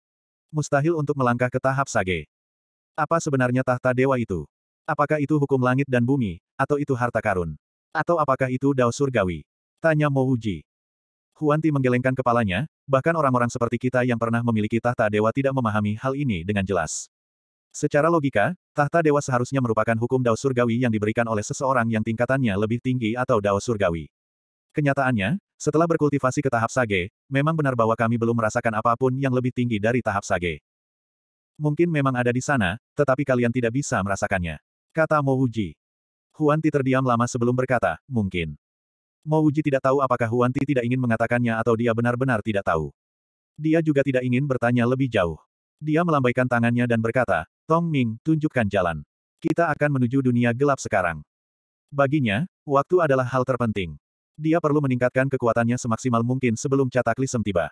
Mustahil untuk melangkah ke tahap sage. Apa sebenarnya tahta dewa itu? Apakah itu hukum langit dan bumi, atau itu harta karun? Atau apakah itu dao surgawi? Tanya Mo Uji. Huanti menggelengkan kepalanya, bahkan orang-orang seperti kita yang pernah memiliki tahta dewa tidak memahami hal ini dengan jelas. Secara logika, tahta dewa seharusnya merupakan hukum dao surgawi yang diberikan oleh seseorang yang tingkatannya lebih tinggi atau dao surgawi. Kenyataannya, setelah berkultivasi ke tahap sage, memang benar bahwa kami belum merasakan apapun yang lebih tinggi dari tahap sage. Mungkin memang ada di sana, tetapi kalian tidak bisa merasakannya. Kata Mo Mouji. Huanti terdiam lama sebelum berkata, mungkin. Mo Wuji tidak tahu apakah Huanti tidak ingin mengatakannya atau dia benar-benar tidak tahu. Dia juga tidak ingin bertanya lebih jauh. Dia melambaikan tangannya dan berkata, Tong Ming, tunjukkan jalan. Kita akan menuju dunia gelap sekarang. Baginya, waktu adalah hal terpenting. Dia perlu meningkatkan kekuatannya semaksimal mungkin sebelum cataklisem tiba.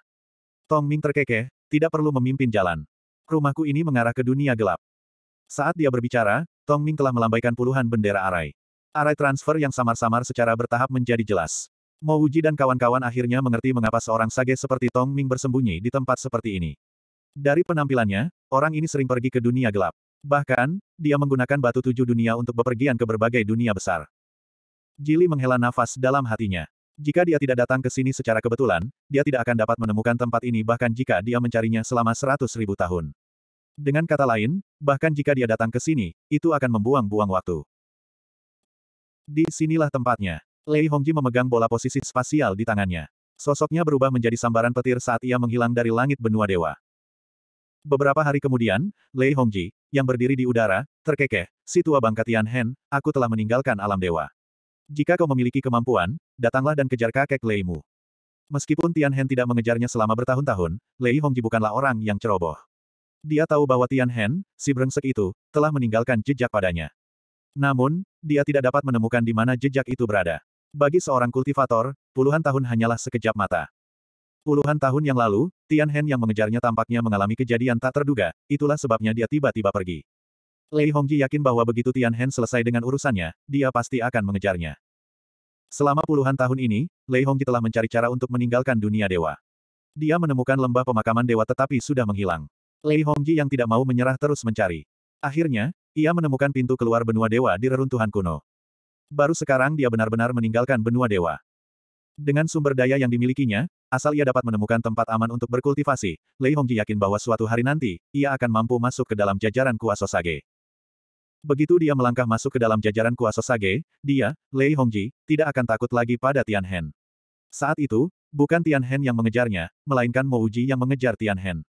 Tong Ming terkekeh, tidak perlu memimpin jalan. Rumahku ini mengarah ke dunia gelap. Saat dia berbicara, Tong Ming telah melambaikan puluhan bendera arai. Arai transfer yang samar-samar secara bertahap menjadi jelas. Mo Uji dan kawan-kawan akhirnya mengerti mengapa seorang sage seperti Tong Ming bersembunyi di tempat seperti ini. Dari penampilannya, orang ini sering pergi ke dunia gelap. Bahkan, dia menggunakan batu tujuh dunia untuk bepergian ke berbagai dunia besar. Jili menghela nafas dalam hatinya. Jika dia tidak datang ke sini secara kebetulan, dia tidak akan dapat menemukan tempat ini bahkan jika dia mencarinya selama seratus ribu tahun. Dengan kata lain, bahkan jika dia datang ke sini, itu akan membuang-buang waktu. Di sinilah tempatnya. Lei Hongji memegang bola posisi spasial di tangannya. Sosoknya berubah menjadi sambaran petir saat ia menghilang dari langit benua dewa. Beberapa hari kemudian, Lei Hongji, yang berdiri di udara, terkekeh, si tua bangka Tian Hen, aku telah meninggalkan alam dewa. Jika kau memiliki kemampuan, datanglah dan kejar kakek Leimu. Meskipun Tian Hen tidak mengejarnya selama bertahun-tahun, Lei Hongji bukanlah orang yang ceroboh. Dia tahu bahwa Tian Hen, si brengsek itu, telah meninggalkan jejak padanya. Namun, dia tidak dapat menemukan di mana jejak itu berada. Bagi seorang kultivator, puluhan tahun hanyalah sekejap mata. Puluhan tahun yang lalu, Tian Hen yang mengejarnya tampaknya mengalami kejadian tak terduga, itulah sebabnya dia tiba-tiba pergi. Lei Hongji yakin bahwa begitu Tian Hen selesai dengan urusannya, dia pasti akan mengejarnya. Selama puluhan tahun ini, Lei Hongji telah mencari cara untuk meninggalkan dunia dewa. Dia menemukan lembah pemakaman dewa tetapi sudah menghilang. Lei Hongji yang tidak mau menyerah terus mencari. Akhirnya, ia menemukan pintu keluar benua dewa di reruntuhan kuno. Baru sekarang dia benar-benar meninggalkan benua dewa. Dengan sumber daya yang dimilikinya, asal ia dapat menemukan tempat aman untuk berkultivasi, Lei Hongji yakin bahwa suatu hari nanti, ia akan mampu masuk ke dalam jajaran kuasa Sage. Begitu dia melangkah masuk ke dalam jajaran kuasa Sage, dia, Lei Hongji, tidak akan takut lagi pada Tian Hen. Saat itu, bukan Tian Hen yang mengejarnya, melainkan Mo Uji yang mengejar Tian Hen.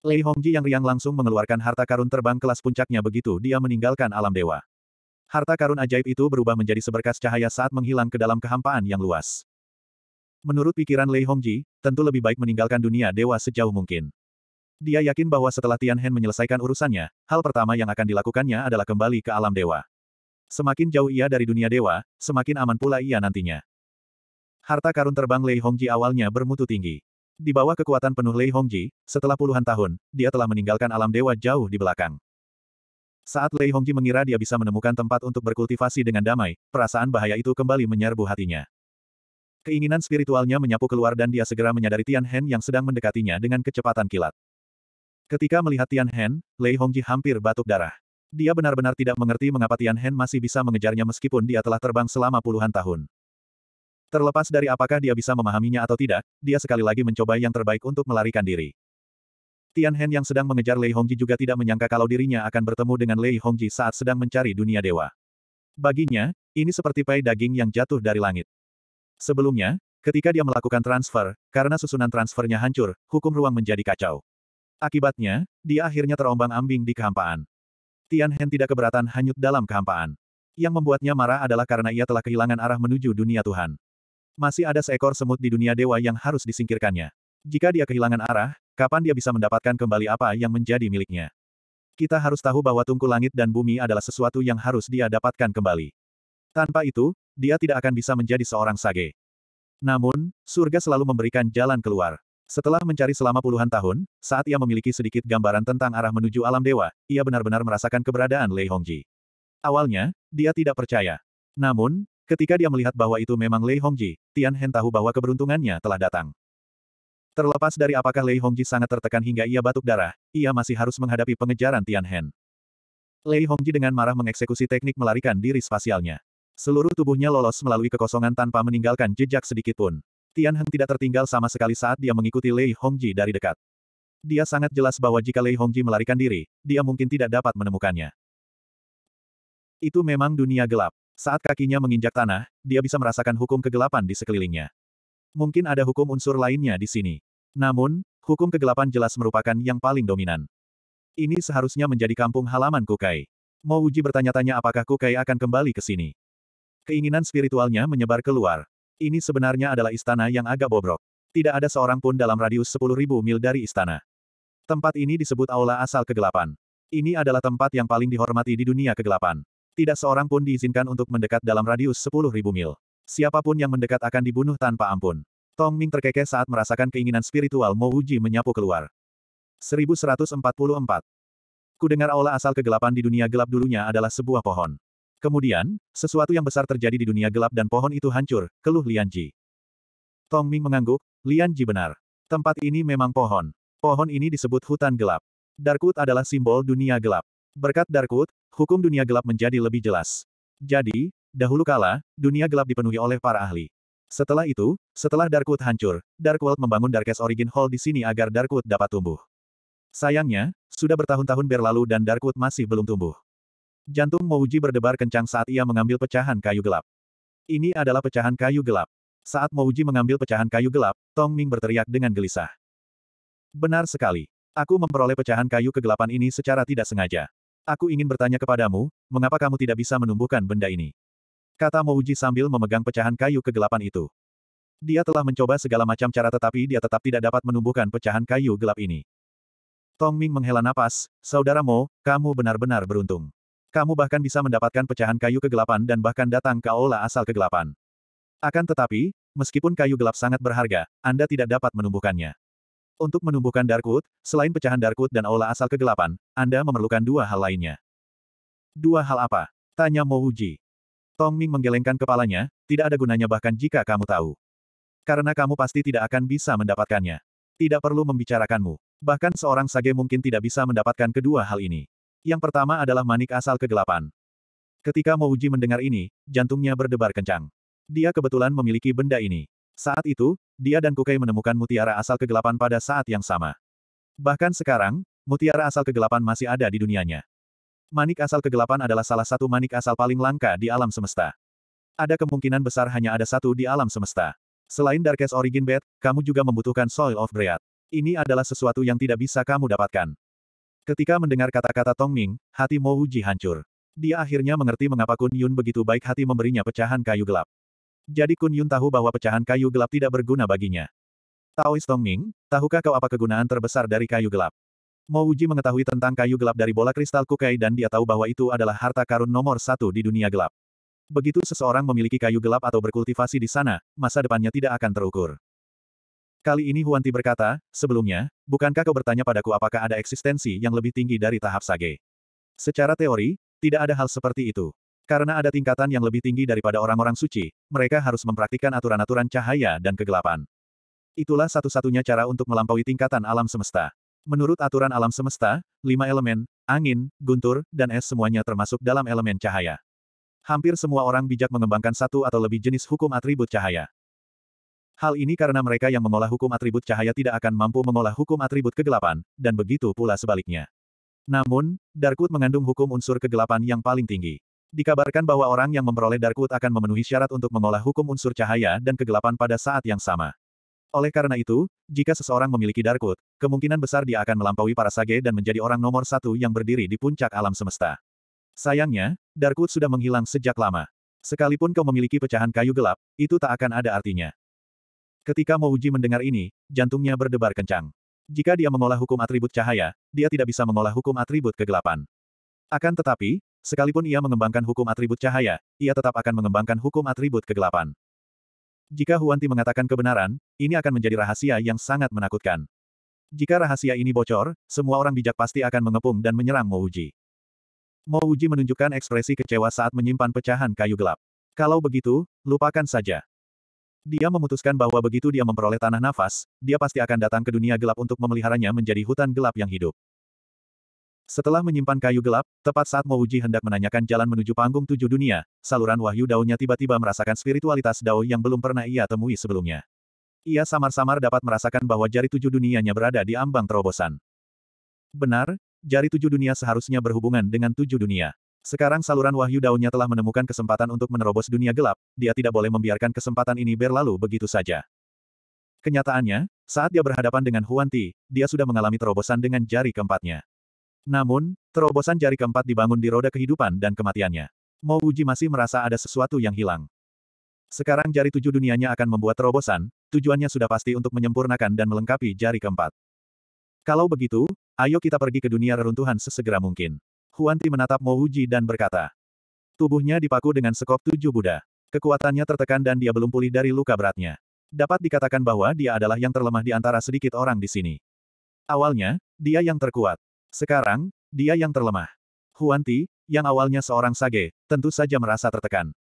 Lei Hongji yang riang langsung mengeluarkan harta karun terbang kelas puncaknya begitu dia meninggalkan alam dewa. Harta karun ajaib itu berubah menjadi seberkas cahaya saat menghilang ke dalam kehampaan yang luas. Menurut pikiran Lei Hongji, tentu lebih baik meninggalkan dunia dewa sejauh mungkin. Dia yakin bahwa setelah Tian Hen menyelesaikan urusannya, hal pertama yang akan dilakukannya adalah kembali ke alam dewa. Semakin jauh ia dari dunia dewa, semakin aman pula ia nantinya. Harta karun terbang Lei Hongji awalnya bermutu tinggi. Di bawah kekuatan penuh Lei Hongji, setelah puluhan tahun, dia telah meninggalkan alam dewa jauh di belakang. Saat Lei Hongji mengira dia bisa menemukan tempat untuk berkultivasi dengan damai, perasaan bahaya itu kembali menyerbu hatinya. Keinginan spiritualnya menyapu keluar dan dia segera menyadari Tian Hen yang sedang mendekatinya dengan kecepatan kilat. Ketika melihat Tian Hen, Lei Hongji hampir batuk darah. Dia benar-benar tidak mengerti mengapa Tian Hen masih bisa mengejarnya meskipun dia telah terbang selama puluhan tahun. Terlepas dari apakah dia bisa memahaminya atau tidak, dia sekali lagi mencoba yang terbaik untuk melarikan diri. Tian Hen yang sedang mengejar Lei Hongji juga tidak menyangka kalau dirinya akan bertemu dengan Lei Hongji saat sedang mencari dunia dewa. Baginya, ini seperti pai daging yang jatuh dari langit. Sebelumnya, ketika dia melakukan transfer, karena susunan transfernya hancur, hukum ruang menjadi kacau. Akibatnya, dia akhirnya terombang-ambing di kehampaan. Tian Hen tidak keberatan hanyut dalam kehampaan. Yang membuatnya marah adalah karena ia telah kehilangan arah menuju dunia Tuhan. Masih ada seekor semut di dunia dewa yang harus disingkirkannya. Jika dia kehilangan arah, kapan dia bisa mendapatkan kembali apa yang menjadi miliknya? Kita harus tahu bahwa tungku langit dan bumi adalah sesuatu yang harus dia dapatkan kembali. Tanpa itu, dia tidak akan bisa menjadi seorang sage. Namun, surga selalu memberikan jalan keluar. Setelah mencari selama puluhan tahun, saat ia memiliki sedikit gambaran tentang arah menuju alam dewa, ia benar-benar merasakan keberadaan Lei Hongji. Awalnya, dia tidak percaya. Namun, ketika dia melihat bahwa itu memang Lei Hongji, Tian Hen tahu bahwa keberuntungannya telah datang. Terlepas dari apakah Lei Hongji sangat tertekan hingga ia batuk darah, ia masih harus menghadapi pengejaran Tian Hen. Lei Hongji dengan marah mengeksekusi teknik melarikan diri spasialnya. Seluruh tubuhnya lolos melalui kekosongan tanpa meninggalkan jejak sedikit pun. Tian Heng tidak tertinggal sama sekali saat dia mengikuti Lei Hongji dari dekat. Dia sangat jelas bahwa jika Lei Hongji melarikan diri, dia mungkin tidak dapat menemukannya. Itu memang dunia gelap. Saat kakinya menginjak tanah, dia bisa merasakan hukum kegelapan di sekelilingnya. Mungkin ada hukum unsur lainnya di sini. Namun, hukum kegelapan jelas merupakan yang paling dominan. Ini seharusnya menjadi kampung halaman Kukai. uji bertanya-tanya apakah Kukai akan kembali ke sini. Keinginan spiritualnya menyebar keluar. Ini sebenarnya adalah istana yang agak bobrok. Tidak ada seorang pun dalam radius 10.000 mil dari istana. Tempat ini disebut aula asal kegelapan. Ini adalah tempat yang paling dihormati di dunia kegelapan. Tidak seorang pun diizinkan untuk mendekat dalam radius 10.000 mil. Siapapun yang mendekat akan dibunuh tanpa ampun. Tong Ming terkekeh saat merasakan keinginan spiritual Mo Uji menyapu keluar. 1144. Kudengar aula asal kegelapan di dunia gelap dulunya adalah sebuah pohon. Kemudian, sesuatu yang besar terjadi di dunia gelap dan pohon itu hancur, keluh Lian Ji. Tong Ming mengangguk, Lian Ji benar. Tempat ini memang pohon. Pohon ini disebut hutan gelap. Darkwood adalah simbol dunia gelap. Berkat Darkwood, hukum dunia gelap menjadi lebih jelas. Jadi, dahulu kala, dunia gelap dipenuhi oleh para ahli. Setelah itu, setelah Darkwood hancur, World membangun Darkest Origin Hall di sini agar Darkwood dapat tumbuh. Sayangnya, sudah bertahun-tahun berlalu dan Darkwood masih belum tumbuh. Jantung Mouji berdebar kencang saat ia mengambil pecahan kayu gelap. Ini adalah pecahan kayu gelap. Saat Mouji mengambil pecahan kayu gelap, Tong Ming berteriak dengan gelisah. Benar sekali. Aku memperoleh pecahan kayu kegelapan ini secara tidak sengaja. Aku ingin bertanya kepadamu, mengapa kamu tidak bisa menumbuhkan benda ini? Kata Mouji sambil memegang pecahan kayu kegelapan itu. Dia telah mencoba segala macam cara tetapi dia tetap tidak dapat menumbuhkan pecahan kayu gelap ini. Tong Ming menghela napas, Saudara Mo, kamu benar-benar beruntung. Kamu bahkan bisa mendapatkan pecahan kayu kegelapan dan bahkan datang ke aula asal kegelapan. Akan tetapi, meskipun kayu gelap sangat berharga, Anda tidak dapat menumbuhkannya. Untuk menumbuhkan Darkwood, selain pecahan Darkwood dan aula asal kegelapan, Anda memerlukan dua hal lainnya. Dua hal apa? Tanya Mo Mouji. Tong Ming menggelengkan kepalanya, tidak ada gunanya bahkan jika kamu tahu. Karena kamu pasti tidak akan bisa mendapatkannya. Tidak perlu membicarakanmu. Bahkan seorang sage mungkin tidak bisa mendapatkan kedua hal ini. Yang pertama adalah manik asal kegelapan. Ketika Mouji mendengar ini, jantungnya berdebar kencang. Dia kebetulan memiliki benda ini. Saat itu, dia dan Kukai menemukan mutiara asal kegelapan pada saat yang sama. Bahkan sekarang, mutiara asal kegelapan masih ada di dunianya. Manik asal kegelapan adalah salah satu manik asal paling langka di alam semesta. Ada kemungkinan besar hanya ada satu di alam semesta. Selain Darkest Origin Bed, kamu juga membutuhkan Soil of Great. Ini adalah sesuatu yang tidak bisa kamu dapatkan. Ketika mendengar kata-kata Tong Ming, hati Mo Uji hancur. Dia akhirnya mengerti mengapa Kun Yun begitu baik hati memberinya pecahan kayu gelap. Jadi Kun Yun tahu bahwa pecahan kayu gelap tidak berguna baginya. Taois Tong Ming, tahukah kau apa kegunaan terbesar dari kayu gelap? Mo Uji mengetahui tentang kayu gelap dari bola kristal Kukai dan dia tahu bahwa itu adalah harta karun nomor satu di dunia gelap. Begitu seseorang memiliki kayu gelap atau berkultivasi di sana, masa depannya tidak akan terukur. Kali ini Huanti berkata, sebelumnya, bukankah kau bertanya padaku apakah ada eksistensi yang lebih tinggi dari tahap sage? Secara teori, tidak ada hal seperti itu. Karena ada tingkatan yang lebih tinggi daripada orang-orang suci, mereka harus mempraktikkan aturan-aturan cahaya dan kegelapan. Itulah satu-satunya cara untuk melampaui tingkatan alam semesta. Menurut aturan alam semesta, lima elemen, angin, guntur, dan es semuanya termasuk dalam elemen cahaya. Hampir semua orang bijak mengembangkan satu atau lebih jenis hukum atribut cahaya. Hal ini karena mereka yang mengolah hukum atribut cahaya tidak akan mampu mengolah hukum atribut kegelapan, dan begitu pula sebaliknya. Namun, Darkwood mengandung hukum unsur kegelapan yang paling tinggi. Dikabarkan bahwa orang yang memperoleh Darkwood akan memenuhi syarat untuk mengolah hukum unsur cahaya dan kegelapan pada saat yang sama. Oleh karena itu, jika seseorang memiliki Darkwood, kemungkinan besar dia akan melampaui para sage dan menjadi orang nomor satu yang berdiri di puncak alam semesta. Sayangnya, Darkwood sudah menghilang sejak lama. Sekalipun kau memiliki pecahan kayu gelap, itu tak akan ada artinya. Ketika Mouji mendengar ini, jantungnya berdebar kencang. Jika dia mengolah hukum atribut cahaya, dia tidak bisa mengolah hukum atribut kegelapan. Akan tetapi, sekalipun ia mengembangkan hukum atribut cahaya, ia tetap akan mengembangkan hukum atribut kegelapan. Jika Huanti mengatakan kebenaran, ini akan menjadi rahasia yang sangat menakutkan. Jika rahasia ini bocor, semua orang bijak pasti akan mengepung dan menyerang Mouji. Mouji menunjukkan ekspresi kecewa saat menyimpan pecahan kayu gelap. Kalau begitu, lupakan saja. Dia memutuskan bahwa begitu dia memperoleh tanah nafas, dia pasti akan datang ke dunia gelap untuk memeliharanya menjadi hutan gelap yang hidup. Setelah menyimpan kayu gelap, tepat saat Mouji hendak menanyakan jalan menuju panggung tujuh dunia, saluran wahyu daunnya tiba-tiba merasakan spiritualitas dao yang belum pernah ia temui sebelumnya. Ia samar-samar dapat merasakan bahwa jari tujuh dunianya berada di ambang terobosan. Benar, jari tujuh dunia seharusnya berhubungan dengan tujuh dunia. Sekarang saluran wahyu daunnya telah menemukan kesempatan untuk menerobos dunia gelap, dia tidak boleh membiarkan kesempatan ini berlalu begitu saja. Kenyataannya, saat dia berhadapan dengan Huan Ti, dia sudah mengalami terobosan dengan jari keempatnya. Namun, terobosan jari keempat dibangun di roda kehidupan dan kematiannya. Mo Uji masih merasa ada sesuatu yang hilang. Sekarang jari tujuh dunianya akan membuat terobosan, tujuannya sudah pasti untuk menyempurnakan dan melengkapi jari keempat. Kalau begitu, ayo kita pergi ke dunia reruntuhan sesegera mungkin. Huanti menatap Mo Wuji dan berkata. Tubuhnya dipaku dengan sekop tujuh Buddha. Kekuatannya tertekan dan dia belum pulih dari luka beratnya. Dapat dikatakan bahwa dia adalah yang terlemah di antara sedikit orang di sini. Awalnya, dia yang terkuat. Sekarang, dia yang terlemah. Huanti, yang awalnya seorang sage, tentu saja merasa tertekan.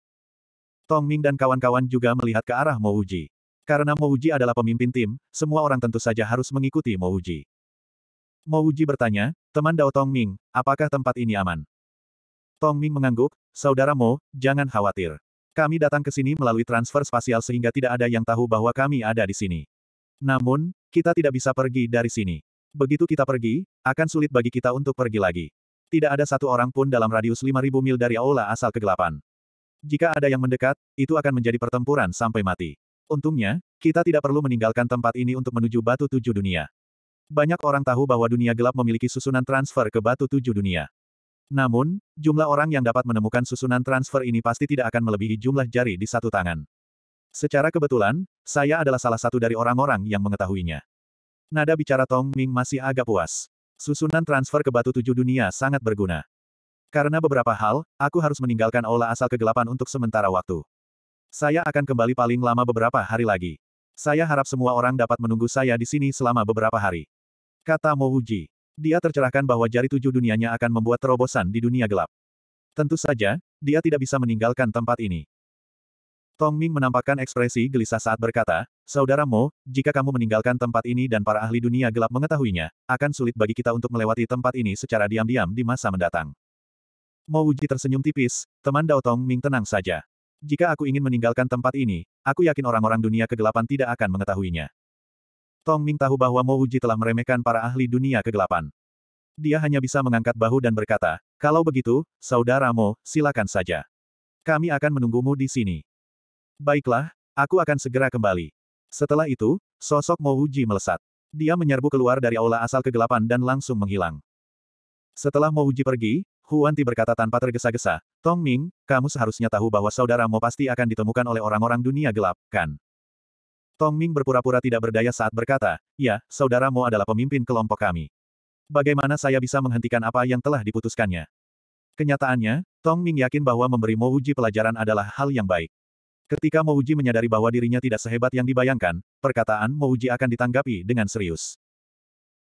Tong Ming dan kawan-kawan juga melihat ke arah Mo Mouji. Karena Mo Mouji adalah pemimpin tim, semua orang tentu saja harus mengikuti Mo Mouji. Mo Uji bertanya, teman Dao Tong Ming, apakah tempat ini aman? Tong Ming mengangguk, saudara Mo, jangan khawatir. Kami datang ke sini melalui transfer spasial sehingga tidak ada yang tahu bahwa kami ada di sini. Namun, kita tidak bisa pergi dari sini. Begitu kita pergi, akan sulit bagi kita untuk pergi lagi. Tidak ada satu orang pun dalam radius 5000 mil dari aula asal kegelapan. Jika ada yang mendekat, itu akan menjadi pertempuran sampai mati. Untungnya, kita tidak perlu meninggalkan tempat ini untuk menuju batu tujuh dunia. Banyak orang tahu bahwa dunia gelap memiliki susunan transfer ke batu tujuh dunia. Namun, jumlah orang yang dapat menemukan susunan transfer ini pasti tidak akan melebihi jumlah jari di satu tangan. Secara kebetulan, saya adalah salah satu dari orang-orang yang mengetahuinya. Nada bicara Tong Ming masih agak puas. Susunan transfer ke batu tujuh dunia sangat berguna. Karena beberapa hal, aku harus meninggalkan aula asal kegelapan untuk sementara waktu. Saya akan kembali paling lama beberapa hari lagi. Saya harap semua orang dapat menunggu saya di sini selama beberapa hari. Kata Mouji. Dia tercerahkan bahwa jari tujuh dunianya akan membuat terobosan di dunia gelap. Tentu saja, dia tidak bisa meninggalkan tempat ini. Tong Ming menampakkan ekspresi gelisah saat berkata, Saudara Mo, jika kamu meninggalkan tempat ini dan para ahli dunia gelap mengetahuinya, akan sulit bagi kita untuk melewati tempat ini secara diam-diam di masa mendatang. Mo Wuji tersenyum tipis, teman Dao Tong Ming tenang saja. Jika aku ingin meninggalkan tempat ini, aku yakin orang-orang dunia kegelapan tidak akan mengetahuinya. Tong Ming tahu bahwa Mo Uji telah meremehkan para ahli dunia kegelapan. Dia hanya bisa mengangkat bahu dan berkata, kalau begitu, saudara Mo, silakan saja. Kami akan menunggumu di sini. Baiklah, aku akan segera kembali. Setelah itu, sosok Mo Uji melesat. Dia menyerbu keluar dari aula asal kegelapan dan langsung menghilang. Setelah Mo Uji pergi, Huan Ti berkata tanpa tergesa-gesa, Tong Ming, kamu seharusnya tahu bahwa saudaramu pasti akan ditemukan oleh orang-orang dunia gelap, kan? Tong Ming berpura-pura tidak berdaya saat berkata, ya, saudaramu adalah pemimpin kelompok kami. Bagaimana saya bisa menghentikan apa yang telah diputuskannya? Kenyataannya, Tong Ming yakin bahwa memberi Mo Uji pelajaran adalah hal yang baik. Ketika Mo Uji menyadari bahwa dirinya tidak sehebat yang dibayangkan, perkataan Mo Uji akan ditanggapi dengan serius.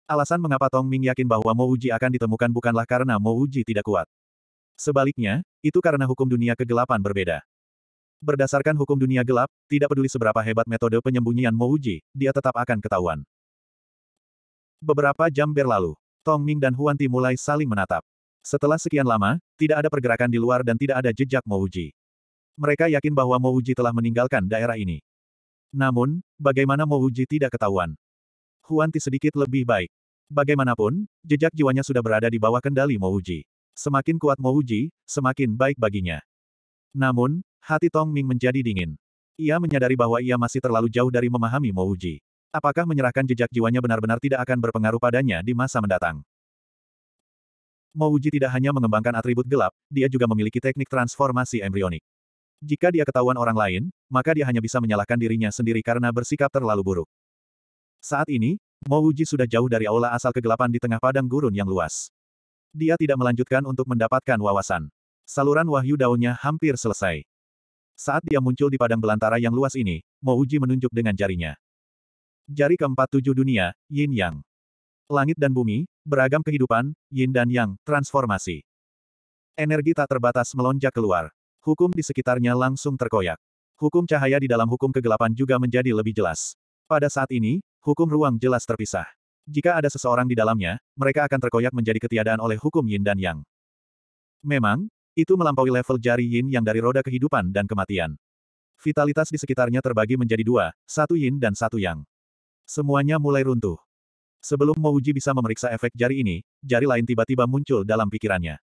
Alasan mengapa Tong Ming yakin bahwa Mo Uji akan ditemukan bukanlah karena Mo Uji tidak kuat. Sebaliknya, itu karena hukum dunia kegelapan berbeda. Berdasarkan hukum dunia gelap, tidak peduli seberapa hebat metode penyembunyian Mouji, dia tetap akan ketahuan. Beberapa jam berlalu. Tong Ming dan Huan Ti mulai saling menatap. Setelah sekian lama, tidak ada pergerakan di luar dan tidak ada jejak Mouji. Mereka yakin bahwa Mouji telah meninggalkan daerah ini. Namun, bagaimana Mouji tidak ketahuan? Huan Ti sedikit lebih baik. Bagaimanapun, jejak jiwanya sudah berada di bawah kendali Mouji. Semakin kuat Mouji, semakin baik baginya. Namun, Hati Tong Ming menjadi dingin. Ia menyadari bahwa ia masih terlalu jauh dari memahami Mo Uji. Apakah menyerahkan jejak jiwanya benar-benar tidak akan berpengaruh padanya di masa mendatang? Mo Uji tidak hanya mengembangkan atribut gelap, dia juga memiliki teknik transformasi embrionik. Jika dia ketahuan orang lain, maka dia hanya bisa menyalahkan dirinya sendiri karena bersikap terlalu buruk. Saat ini, Mo Uji sudah jauh dari aula asal kegelapan di tengah padang gurun yang luas. Dia tidak melanjutkan untuk mendapatkan wawasan. Saluran wahyu daunnya hampir selesai. Saat dia muncul di padang belantara yang luas ini, Mouji menunjuk dengan jarinya. Jari keempat tujuh dunia, Yin Yang. Langit dan bumi, beragam kehidupan, Yin dan Yang, transformasi. Energi tak terbatas melonjak keluar. Hukum di sekitarnya langsung terkoyak. Hukum cahaya di dalam hukum kegelapan juga menjadi lebih jelas. Pada saat ini, hukum ruang jelas terpisah. Jika ada seseorang di dalamnya, mereka akan terkoyak menjadi ketiadaan oleh hukum Yin dan Yang. Memang, itu melampaui level jari yin yang dari roda kehidupan dan kematian. Vitalitas di sekitarnya terbagi menjadi dua, satu yin dan satu yang. Semuanya mulai runtuh. Sebelum Mouji bisa memeriksa efek jari ini, jari lain tiba-tiba muncul dalam pikirannya.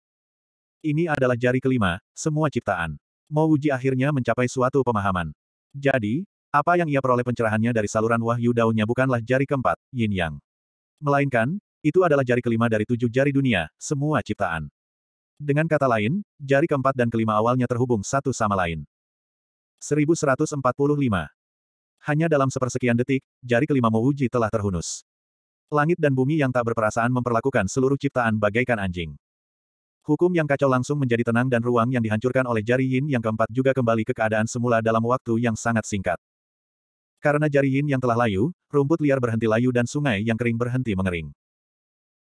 Ini adalah jari kelima, semua ciptaan. Mouji akhirnya mencapai suatu pemahaman. Jadi, apa yang ia peroleh pencerahannya dari saluran wahyu daunnya bukanlah jari keempat, yin yang. Melainkan, itu adalah jari kelima dari tujuh jari dunia, semua ciptaan. Dengan kata lain, jari keempat dan kelima awalnya terhubung satu sama lain. 1145. Hanya dalam sepersekian detik, jari kelima Mouji telah terhunus. Langit dan bumi yang tak berperasaan memperlakukan seluruh ciptaan bagaikan anjing. Hukum yang kacau langsung menjadi tenang dan ruang yang dihancurkan oleh jari yin yang keempat juga kembali ke keadaan semula dalam waktu yang sangat singkat. Karena jari yin yang telah layu, rumput liar berhenti layu dan sungai yang kering berhenti mengering.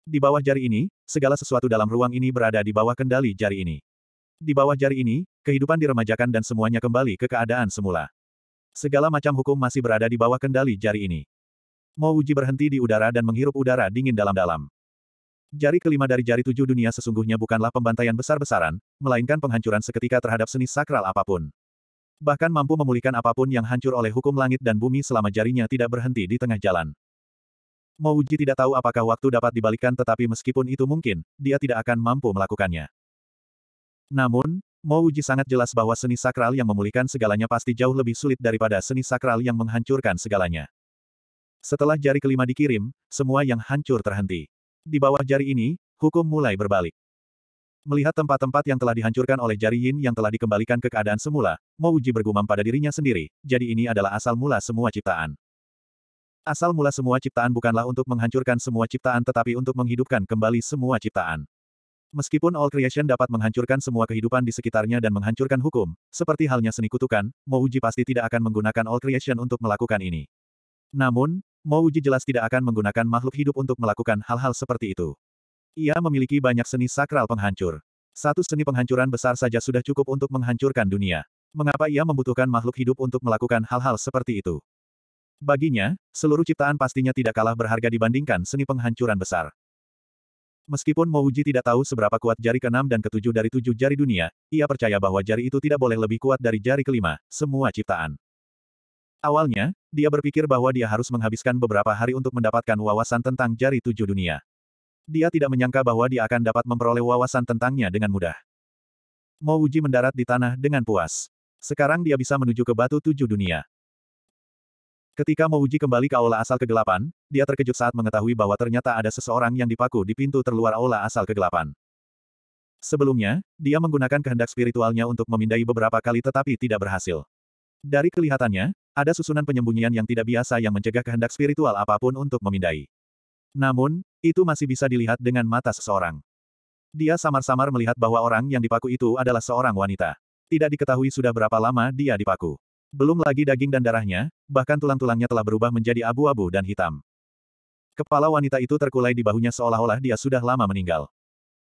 Di bawah jari ini, segala sesuatu dalam ruang ini berada di bawah kendali jari ini. Di bawah jari ini, kehidupan diremajakan dan semuanya kembali ke keadaan semula. Segala macam hukum masih berada di bawah kendali jari ini. Mo Uji berhenti di udara dan menghirup udara dingin dalam-dalam. Jari kelima dari jari tujuh dunia sesungguhnya bukanlah pembantaian besar-besaran, melainkan penghancuran seketika terhadap seni sakral apapun. Bahkan mampu memulihkan apapun yang hancur oleh hukum langit dan bumi selama jarinya tidak berhenti di tengah jalan. Mo Uji tidak tahu apakah waktu dapat dibalikkan tetapi meskipun itu mungkin, dia tidak akan mampu melakukannya. Namun, Mo Uji sangat jelas bahwa seni sakral yang memulihkan segalanya pasti jauh lebih sulit daripada seni sakral yang menghancurkan segalanya. Setelah jari kelima dikirim, semua yang hancur terhenti. Di bawah jari ini, hukum mulai berbalik. Melihat tempat-tempat yang telah dihancurkan oleh jari Yin yang telah dikembalikan ke keadaan semula, Mo Uji bergumam pada dirinya sendiri, jadi ini adalah asal mula semua ciptaan. Asal mula semua ciptaan bukanlah untuk menghancurkan semua ciptaan tetapi untuk menghidupkan kembali semua ciptaan. Meskipun all creation dapat menghancurkan semua kehidupan di sekitarnya dan menghancurkan hukum, seperti halnya seni kutukan, Mouji pasti tidak akan menggunakan all creation untuk melakukan ini. Namun, Mouji jelas tidak akan menggunakan makhluk hidup untuk melakukan hal-hal seperti itu. Ia memiliki banyak seni sakral penghancur. Satu seni penghancuran besar saja sudah cukup untuk menghancurkan dunia. Mengapa ia membutuhkan makhluk hidup untuk melakukan hal-hal seperti itu? Baginya, seluruh ciptaan pastinya tidak kalah berharga dibandingkan seni penghancuran besar. Meskipun Mouji tidak tahu seberapa kuat jari keenam dan ketujuh dari tujuh jari dunia, ia percaya bahwa jari itu tidak boleh lebih kuat dari jari kelima, semua ciptaan. Awalnya, dia berpikir bahwa dia harus menghabiskan beberapa hari untuk mendapatkan wawasan tentang jari tujuh dunia. Dia tidak menyangka bahwa dia akan dapat memperoleh wawasan tentangnya dengan mudah. Mouji mendarat di tanah dengan puas. Sekarang dia bisa menuju ke batu tujuh dunia. Ketika mau kembali ke aula asal kegelapan, dia terkejut saat mengetahui bahwa ternyata ada seseorang yang dipaku di pintu terluar aula asal kegelapan. Sebelumnya, dia menggunakan kehendak spiritualnya untuk memindai beberapa kali tetapi tidak berhasil. Dari kelihatannya, ada susunan penyembunyian yang tidak biasa yang mencegah kehendak spiritual apapun untuk memindai. Namun, itu masih bisa dilihat dengan mata seseorang. Dia samar-samar melihat bahwa orang yang dipaku itu adalah seorang wanita. Tidak diketahui sudah berapa lama dia dipaku. Belum lagi daging dan darahnya, bahkan tulang-tulangnya telah berubah menjadi abu-abu dan hitam. Kepala wanita itu terkulai di bahunya seolah-olah dia sudah lama meninggal.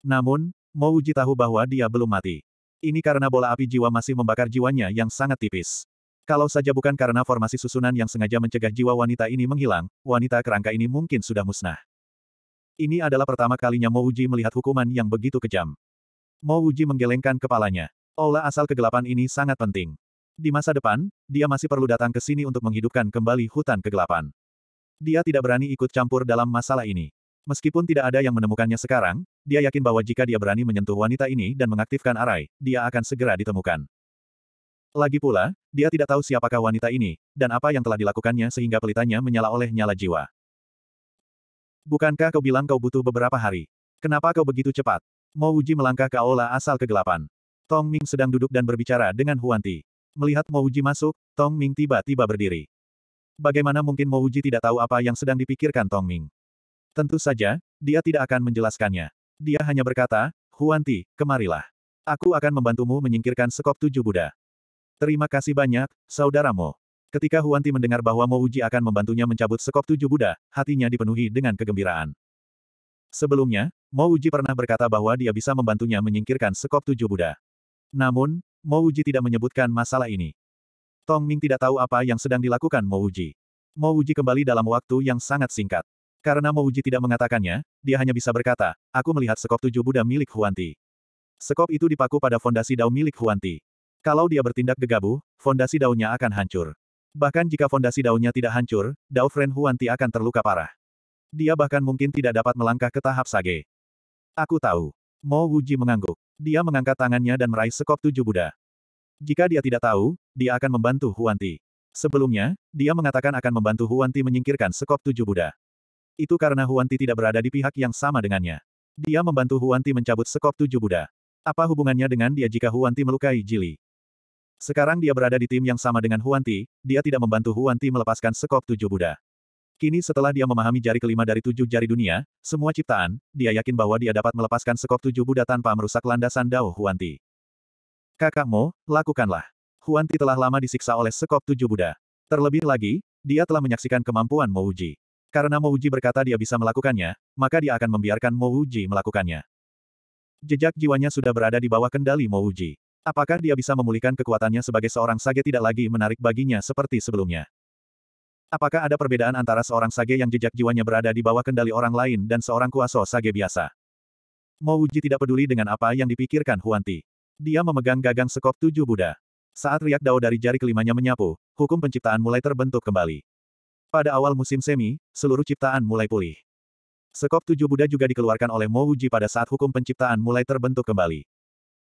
Namun, Mouji tahu bahwa dia belum mati. Ini karena bola api jiwa masih membakar jiwanya yang sangat tipis. Kalau saja bukan karena formasi susunan yang sengaja mencegah jiwa wanita ini menghilang, wanita kerangka ini mungkin sudah musnah. Ini adalah pertama kalinya Mouji melihat hukuman yang begitu kejam. Mouji menggelengkan kepalanya. Olah asal kegelapan ini sangat penting. Di masa depan, dia masih perlu datang ke sini untuk menghidupkan kembali hutan kegelapan. Dia tidak berani ikut campur dalam masalah ini. Meskipun tidak ada yang menemukannya sekarang, dia yakin bahwa jika dia berani menyentuh wanita ini dan mengaktifkan arai, dia akan segera ditemukan. Lagi pula, dia tidak tahu siapakah wanita ini, dan apa yang telah dilakukannya sehingga pelitanya menyala oleh nyala jiwa. Bukankah kau bilang kau butuh beberapa hari? Kenapa kau begitu cepat? Mau Uji melangkah ke aula asal kegelapan. Tong Ming sedang duduk dan berbicara dengan Huanti. Melihat Mouji masuk, Tong Ming tiba-tiba berdiri. Bagaimana mungkin Mouji tidak tahu apa yang sedang dipikirkan Tong Ming? Tentu saja, dia tidak akan menjelaskannya. Dia hanya berkata, Huanti, kemarilah. Aku akan membantumu menyingkirkan sekop tujuh Buddha. Terima kasih banyak, saudaramu. Ketika Huanti mendengar bahwa Mouji akan membantunya mencabut sekop tujuh Buddha, hatinya dipenuhi dengan kegembiraan. Sebelumnya, Mouji pernah berkata bahwa dia bisa membantunya menyingkirkan sekop tujuh Buddha. Namun, Mo Uji tidak menyebutkan masalah ini. Tong Ming tidak tahu apa yang sedang dilakukan Mo Uji. Mo Uji kembali dalam waktu yang sangat singkat. Karena Mo Uji tidak mengatakannya, dia hanya bisa berkata, aku melihat sekop tujuh Buddha milik Huanti. Sekop itu dipaku pada fondasi dao milik Huanti. Kalau dia bertindak gegabah, fondasi daunnya akan hancur. Bahkan jika fondasi daunnya tidak hancur, dao friend Huanti akan terluka parah. Dia bahkan mungkin tidak dapat melangkah ke tahap sage. Aku tahu. Mo Wuji mengangguk. Dia mengangkat tangannya dan meraih sekop tujuh Buddha. Jika dia tidak tahu, dia akan membantu Huanti. Sebelumnya, dia mengatakan akan membantu Huanti menyingkirkan sekop tujuh Buddha. Itu karena Huanti tidak berada di pihak yang sama dengannya. Dia membantu Huanti mencabut sekop tujuh Buddha. Apa hubungannya dengan dia jika Huanti melukai Jili? Sekarang dia berada di tim yang sama dengan Huanti, dia tidak membantu Huanti melepaskan sekop tujuh Buddha. Kini setelah dia memahami jari kelima dari tujuh jari dunia, semua ciptaan, dia yakin bahwa dia dapat melepaskan sekop tujuh Buddha tanpa merusak landasan Dao Huanti. Kakakmu, lakukanlah. Huanti telah lama disiksa oleh sekop tujuh Buddha. Terlebih lagi, dia telah menyaksikan kemampuan Mouji. Karena Mouji berkata dia bisa melakukannya, maka dia akan membiarkan Mouji melakukannya. Jejak jiwanya sudah berada di bawah kendali Mouji. Apakah dia bisa memulihkan kekuatannya sebagai seorang sage tidak lagi menarik baginya seperti sebelumnya? Apakah ada perbedaan antara seorang sage yang jejak jiwanya berada di bawah kendali orang lain dan seorang kuasa sage biasa? Mo Wuji tidak peduli dengan apa yang dipikirkan Huanti. Dia memegang gagang sekop tujuh Buddha. Saat riak dao dari jari kelimanya menyapu, hukum penciptaan mulai terbentuk kembali. Pada awal musim semi, seluruh ciptaan mulai pulih. Sekop tujuh Buddha juga dikeluarkan oleh Mo Wuji pada saat hukum penciptaan mulai terbentuk kembali.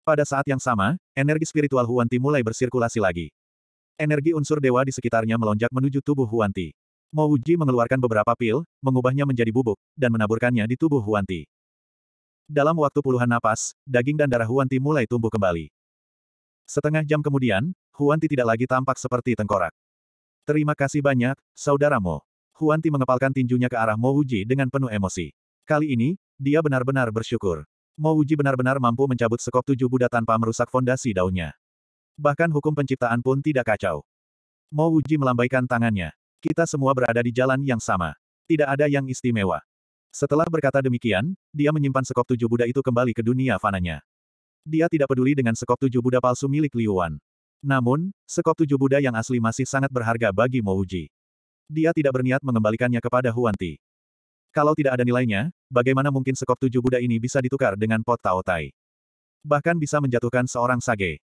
Pada saat yang sama, energi spiritual Huanti mulai bersirkulasi lagi. Energi unsur dewa di sekitarnya melonjak menuju tubuh Huanti. Mo Wuji mengeluarkan beberapa pil, mengubahnya menjadi bubuk, dan menaburkannya di tubuh Huanti. Dalam waktu puluhan napas, daging dan darah Huanti mulai tumbuh kembali. Setengah jam kemudian, Huanti tidak lagi tampak seperti tengkorak. Terima kasih banyak, saudaramu. Mo. Huanti mengepalkan tinjunya ke arah Mo Wuji dengan penuh emosi. Kali ini, dia benar-benar bersyukur. Mo Wuji benar-benar mampu mencabut sekop tujuh Buddha tanpa merusak fondasi daunnya. Bahkan hukum penciptaan pun tidak kacau. Mo Wuji melambaikan tangannya. Kita semua berada di jalan yang sama. Tidak ada yang istimewa. Setelah berkata demikian, dia menyimpan sekop tujuh Buddha itu kembali ke dunia fananya. Dia tidak peduli dengan sekop tujuh Buddha palsu milik Liu Wan. Namun, sekop tujuh Buddha yang asli masih sangat berharga bagi Mo Wuji. Dia tidak berniat mengembalikannya kepada Huanti. Kalau tidak ada nilainya, bagaimana mungkin sekop tujuh Buddha ini bisa ditukar dengan pot Tao Tai? Bahkan bisa menjatuhkan seorang sage.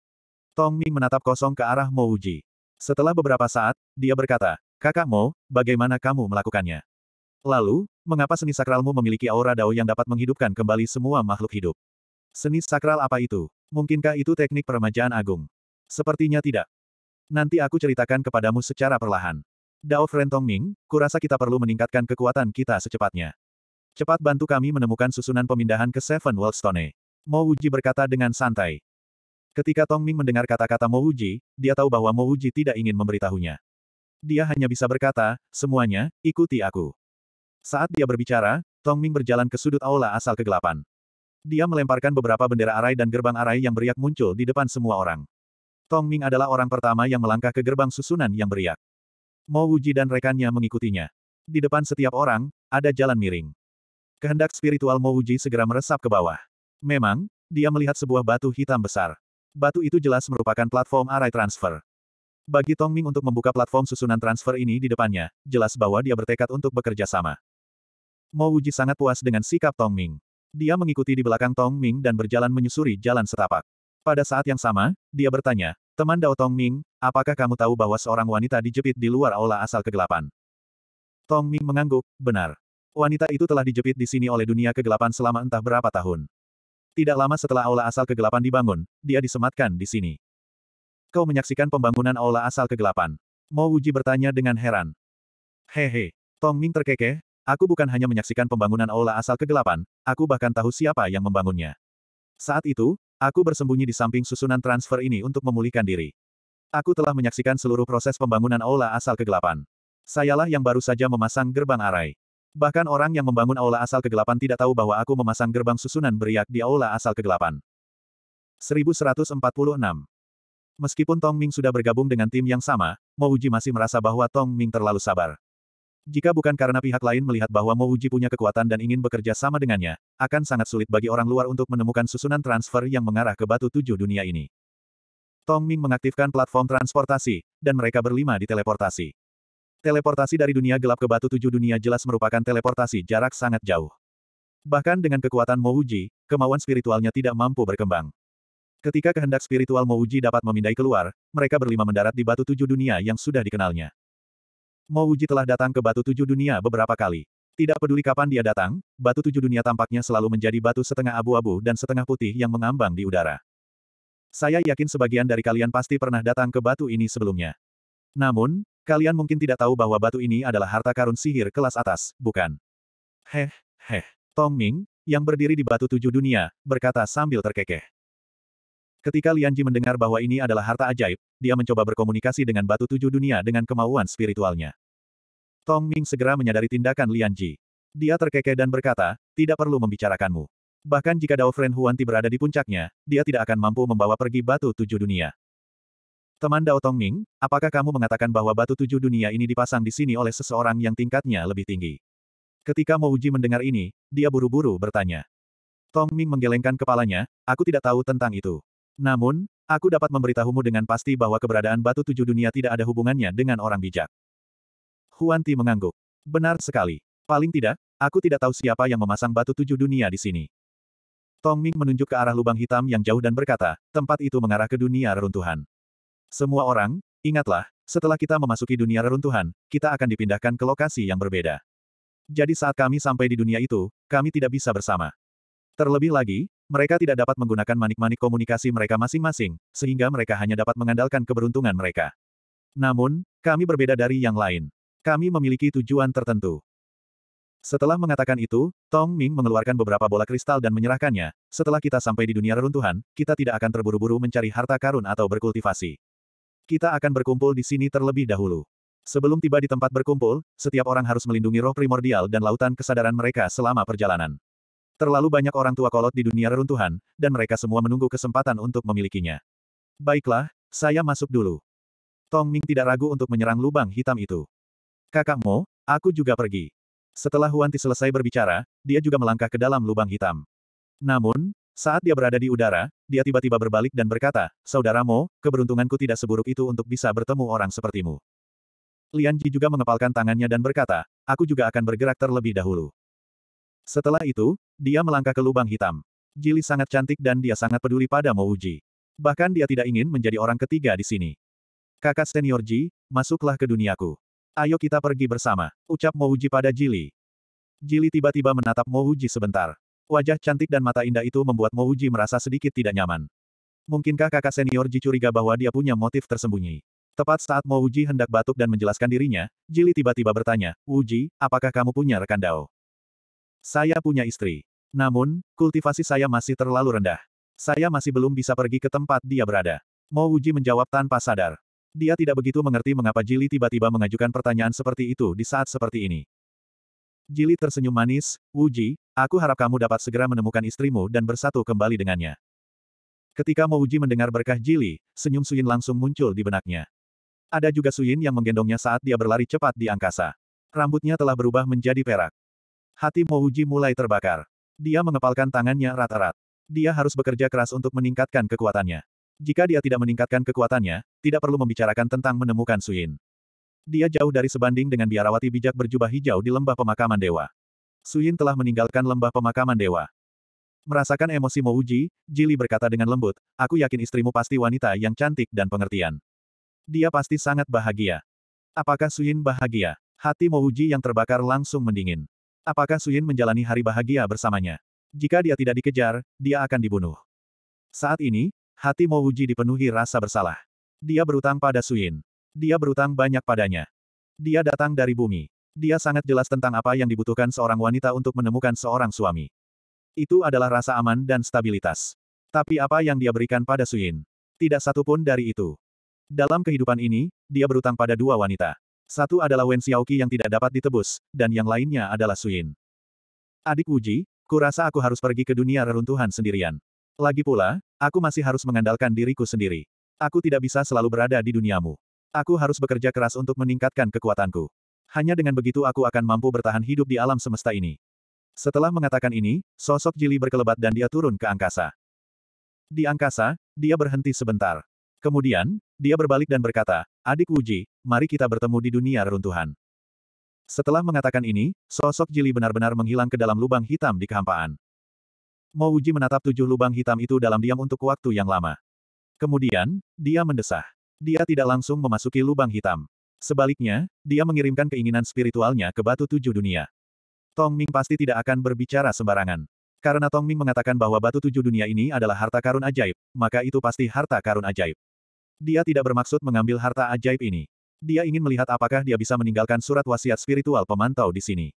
Tong Ming menatap kosong ke arah Mo Uji. Setelah beberapa saat, dia berkata, Kakak Mo, bagaimana kamu melakukannya? Lalu, mengapa seni sakralmu memiliki aura dao yang dapat menghidupkan kembali semua makhluk hidup? Seni sakral apa itu? Mungkinkah itu teknik peremajaan agung? Sepertinya tidak. Nanti aku ceritakan kepadamu secara perlahan. Dao Fren Tong Ming, kurasa kita perlu meningkatkan kekuatan kita secepatnya. Cepat bantu kami menemukan susunan pemindahan ke Seven World Stone. Mo Uji berkata dengan santai. Ketika Tong Ming mendengar kata-kata Mo Uji, dia tahu bahwa Mo Uji tidak ingin memberitahunya. Dia hanya bisa berkata, semuanya, ikuti aku. Saat dia berbicara, Tong Ming berjalan ke sudut aula asal kegelapan. Dia melemparkan beberapa bendera arai dan gerbang arai yang beriak muncul di depan semua orang. Tong Ming adalah orang pertama yang melangkah ke gerbang susunan yang beriak. Mo Wuji dan rekannya mengikutinya. Di depan setiap orang, ada jalan miring. Kehendak spiritual Mo Wuji segera meresap ke bawah. Memang, dia melihat sebuah batu hitam besar. Batu itu jelas merupakan platform arai transfer. Bagi Tong Ming untuk membuka platform susunan transfer ini di depannya, jelas bahwa dia bertekad untuk bekerja sama. Mo Wuji sangat puas dengan sikap Tong Ming. Dia mengikuti di belakang Tong Ming dan berjalan menyusuri jalan setapak. Pada saat yang sama, dia bertanya, Teman Dao Tong Ming, apakah kamu tahu bahwa seorang wanita dijepit di luar aula asal kegelapan? Tong Ming mengangguk, benar. Wanita itu telah dijepit di sini oleh dunia kegelapan selama entah berapa tahun. Tidak lama setelah aula asal kegelapan dibangun, dia disematkan di sini. Kau menyaksikan pembangunan aula asal kegelapan. Mo Wuji bertanya dengan heran. Hehe, Tong Ming terkekeh, aku bukan hanya menyaksikan pembangunan aula asal kegelapan, aku bahkan tahu siapa yang membangunnya. Saat itu, aku bersembunyi di samping susunan transfer ini untuk memulihkan diri. Aku telah menyaksikan seluruh proses pembangunan aula asal kegelapan. Sayalah yang baru saja memasang gerbang arai. Bahkan orang yang membangun aula asal kegelapan tidak tahu bahwa aku memasang gerbang susunan beriak di aula asal kegelapan. 1146 Meskipun Tong Ming sudah bergabung dengan tim yang sama, Mo Uji masih merasa bahwa Tong Ming terlalu sabar. Jika bukan karena pihak lain melihat bahwa Mo Uji punya kekuatan dan ingin bekerja sama dengannya, akan sangat sulit bagi orang luar untuk menemukan susunan transfer yang mengarah ke batu tujuh dunia ini. Tong Ming mengaktifkan platform transportasi, dan mereka berlima diteleportasi. Teleportasi dari dunia gelap ke batu tujuh dunia jelas merupakan teleportasi jarak sangat jauh. Bahkan dengan kekuatan Mouji, kemauan spiritualnya tidak mampu berkembang. Ketika kehendak spiritual Mouji dapat memindai keluar, mereka berlima mendarat di batu tujuh dunia yang sudah dikenalnya. Mouji telah datang ke batu tujuh dunia beberapa kali. Tidak peduli kapan dia datang, batu tujuh dunia tampaknya selalu menjadi batu setengah abu-abu dan setengah putih yang mengambang di udara. Saya yakin sebagian dari kalian pasti pernah datang ke batu ini sebelumnya. Namun, Kalian mungkin tidak tahu bahwa batu ini adalah harta karun sihir kelas atas, bukan? Heh, heh. Tong Ming, yang berdiri di batu tujuh dunia, berkata sambil terkekeh. Ketika Lian Ji mendengar bahwa ini adalah harta ajaib, dia mencoba berkomunikasi dengan batu tujuh dunia dengan kemauan spiritualnya. Tong Ming segera menyadari tindakan Lian Ji. Dia terkekeh dan berkata, tidak perlu membicarakanmu. Bahkan jika Dao Fren Huanti berada di puncaknya, dia tidak akan mampu membawa pergi batu tujuh dunia. Teman Dao Ming, apakah kamu mengatakan bahwa batu tujuh dunia ini dipasang di sini oleh seseorang yang tingkatnya lebih tinggi? Ketika Mo Uji mendengar ini, dia buru-buru bertanya. Tong Ming menggelengkan kepalanya, aku tidak tahu tentang itu. Namun, aku dapat memberitahumu dengan pasti bahwa keberadaan batu tujuh dunia tidak ada hubungannya dengan orang bijak. Huan Ti mengangguk. Benar sekali. Paling tidak, aku tidak tahu siapa yang memasang batu tujuh dunia di sini. Tong Ming menunjuk ke arah lubang hitam yang jauh dan berkata, tempat itu mengarah ke dunia reruntuhan. Semua orang, ingatlah, setelah kita memasuki dunia reruntuhan, kita akan dipindahkan ke lokasi yang berbeda. Jadi saat kami sampai di dunia itu, kami tidak bisa bersama. Terlebih lagi, mereka tidak dapat menggunakan manik-manik komunikasi mereka masing-masing, sehingga mereka hanya dapat mengandalkan keberuntungan mereka. Namun, kami berbeda dari yang lain. Kami memiliki tujuan tertentu. Setelah mengatakan itu, Tong Ming mengeluarkan beberapa bola kristal dan menyerahkannya. Setelah kita sampai di dunia reruntuhan, kita tidak akan terburu-buru mencari harta karun atau berkultivasi. Kita akan berkumpul di sini terlebih dahulu. Sebelum tiba di tempat berkumpul, setiap orang harus melindungi roh primordial dan lautan kesadaran mereka selama perjalanan. Terlalu banyak orang tua kolot di dunia reruntuhan, dan mereka semua menunggu kesempatan untuk memilikinya. Baiklah, saya masuk dulu. Tong Ming tidak ragu untuk menyerang lubang hitam itu. Kakak Mo, aku juga pergi. Setelah Huanti selesai berbicara, dia juga melangkah ke dalam lubang hitam. Namun, saat dia berada di udara, dia tiba-tiba berbalik dan berkata, saudaramu, keberuntunganku tidak seburuk itu untuk bisa bertemu orang sepertimu. Lian Ji juga mengepalkan tangannya dan berkata, aku juga akan bergerak terlebih dahulu. Setelah itu, dia melangkah ke lubang hitam. Jili sangat cantik dan dia sangat peduli pada Mo Uji. Bahkan dia tidak ingin menjadi orang ketiga di sini. Kakak senior Ji, masuklah ke duniaku. Ayo kita pergi bersama, ucap Mo Uji pada Jili. Jili tiba-tiba menatap Mo Uji sebentar. Wajah cantik dan mata indah itu membuat Mouji merasa sedikit tidak nyaman. Mungkinkah kakak senior Ji curiga bahwa dia punya motif tersembunyi? Tepat saat Mouji hendak batuk dan menjelaskan dirinya, Jili tiba-tiba bertanya, Uji, apakah kamu punya rekan Dao? Saya punya istri. Namun, kultivasi saya masih terlalu rendah. Saya masih belum bisa pergi ke tempat dia berada. Mouji menjawab tanpa sadar. Dia tidak begitu mengerti mengapa Jili tiba-tiba mengajukan pertanyaan seperti itu di saat seperti ini. Jili tersenyum manis, Wuji, aku harap kamu dapat segera menemukan istrimu dan bersatu kembali dengannya. Ketika Mo Wuji mendengar berkah Jili, senyum Suyin langsung muncul di benaknya. Ada juga Suyin yang menggendongnya saat dia berlari cepat di angkasa. Rambutnya telah berubah menjadi perak. Hati Wuji mulai terbakar. Dia mengepalkan tangannya rata-rat. Dia harus bekerja keras untuk meningkatkan kekuatannya. Jika dia tidak meningkatkan kekuatannya, tidak perlu membicarakan tentang menemukan Suyin. Dia jauh dari sebanding dengan biarawati bijak berjubah hijau di lembah pemakaman dewa. Suyin telah meninggalkan lembah pemakaman dewa. Merasakan emosi Mouji, Jili berkata dengan lembut, aku yakin istrimu pasti wanita yang cantik dan pengertian. Dia pasti sangat bahagia. Apakah Suyin bahagia? Hati Mouji yang terbakar langsung mendingin. Apakah Suyin menjalani hari bahagia bersamanya? Jika dia tidak dikejar, dia akan dibunuh. Saat ini, hati Mouji dipenuhi rasa bersalah. Dia berutang pada Suyin. Dia berutang banyak padanya. Dia datang dari bumi. Dia sangat jelas tentang apa yang dibutuhkan seorang wanita untuk menemukan seorang suami. Itu adalah rasa aman dan stabilitas. Tapi apa yang dia berikan pada Suyin? Tidak satu pun dari itu. Dalam kehidupan ini, dia berutang pada dua wanita. Satu adalah Wen Xiaoqi yang tidak dapat ditebus, dan yang lainnya adalah Suyin. Adik Wuji, kurasa aku harus pergi ke dunia reruntuhan sendirian. Lagi pula, aku masih harus mengandalkan diriku sendiri. Aku tidak bisa selalu berada di duniamu. Aku harus bekerja keras untuk meningkatkan kekuatanku. Hanya dengan begitu aku akan mampu bertahan hidup di alam semesta ini. Setelah mengatakan ini, sosok Jili berkelebat dan dia turun ke angkasa. Di angkasa, dia berhenti sebentar. Kemudian, dia berbalik dan berkata, Adik Wuji, mari kita bertemu di dunia reruntuhan. Setelah mengatakan ini, sosok Jili benar-benar menghilang ke dalam lubang hitam di kehampaan. Mo Wuji menatap tujuh lubang hitam itu dalam diam untuk waktu yang lama. Kemudian, dia mendesah. Dia tidak langsung memasuki lubang hitam. Sebaliknya, dia mengirimkan keinginan spiritualnya ke batu tujuh dunia. Tong Ming pasti tidak akan berbicara sembarangan. Karena Tong Ming mengatakan bahwa batu tujuh dunia ini adalah harta karun ajaib, maka itu pasti harta karun ajaib. Dia tidak bermaksud mengambil harta ajaib ini. Dia ingin melihat apakah dia bisa meninggalkan surat wasiat spiritual pemantau di sini.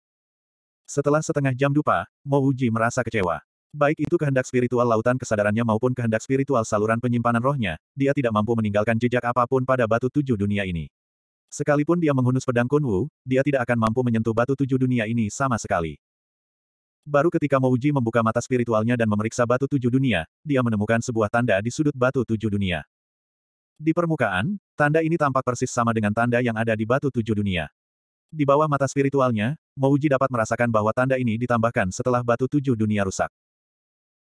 Setelah setengah jam dupa, Mo Uji merasa kecewa. Baik itu kehendak spiritual lautan kesadarannya maupun kehendak spiritual saluran penyimpanan rohnya, dia tidak mampu meninggalkan jejak apapun pada batu tujuh dunia ini. Sekalipun dia menghunus pedang Kunwu, dia tidak akan mampu menyentuh batu tujuh dunia ini sama sekali. Baru ketika Mouji membuka mata spiritualnya dan memeriksa batu tujuh dunia, dia menemukan sebuah tanda di sudut batu tujuh dunia. Di permukaan, tanda ini tampak persis sama dengan tanda yang ada di batu tujuh dunia. Di bawah mata spiritualnya, Mouji dapat merasakan bahwa tanda ini ditambahkan setelah batu tujuh dunia rusak.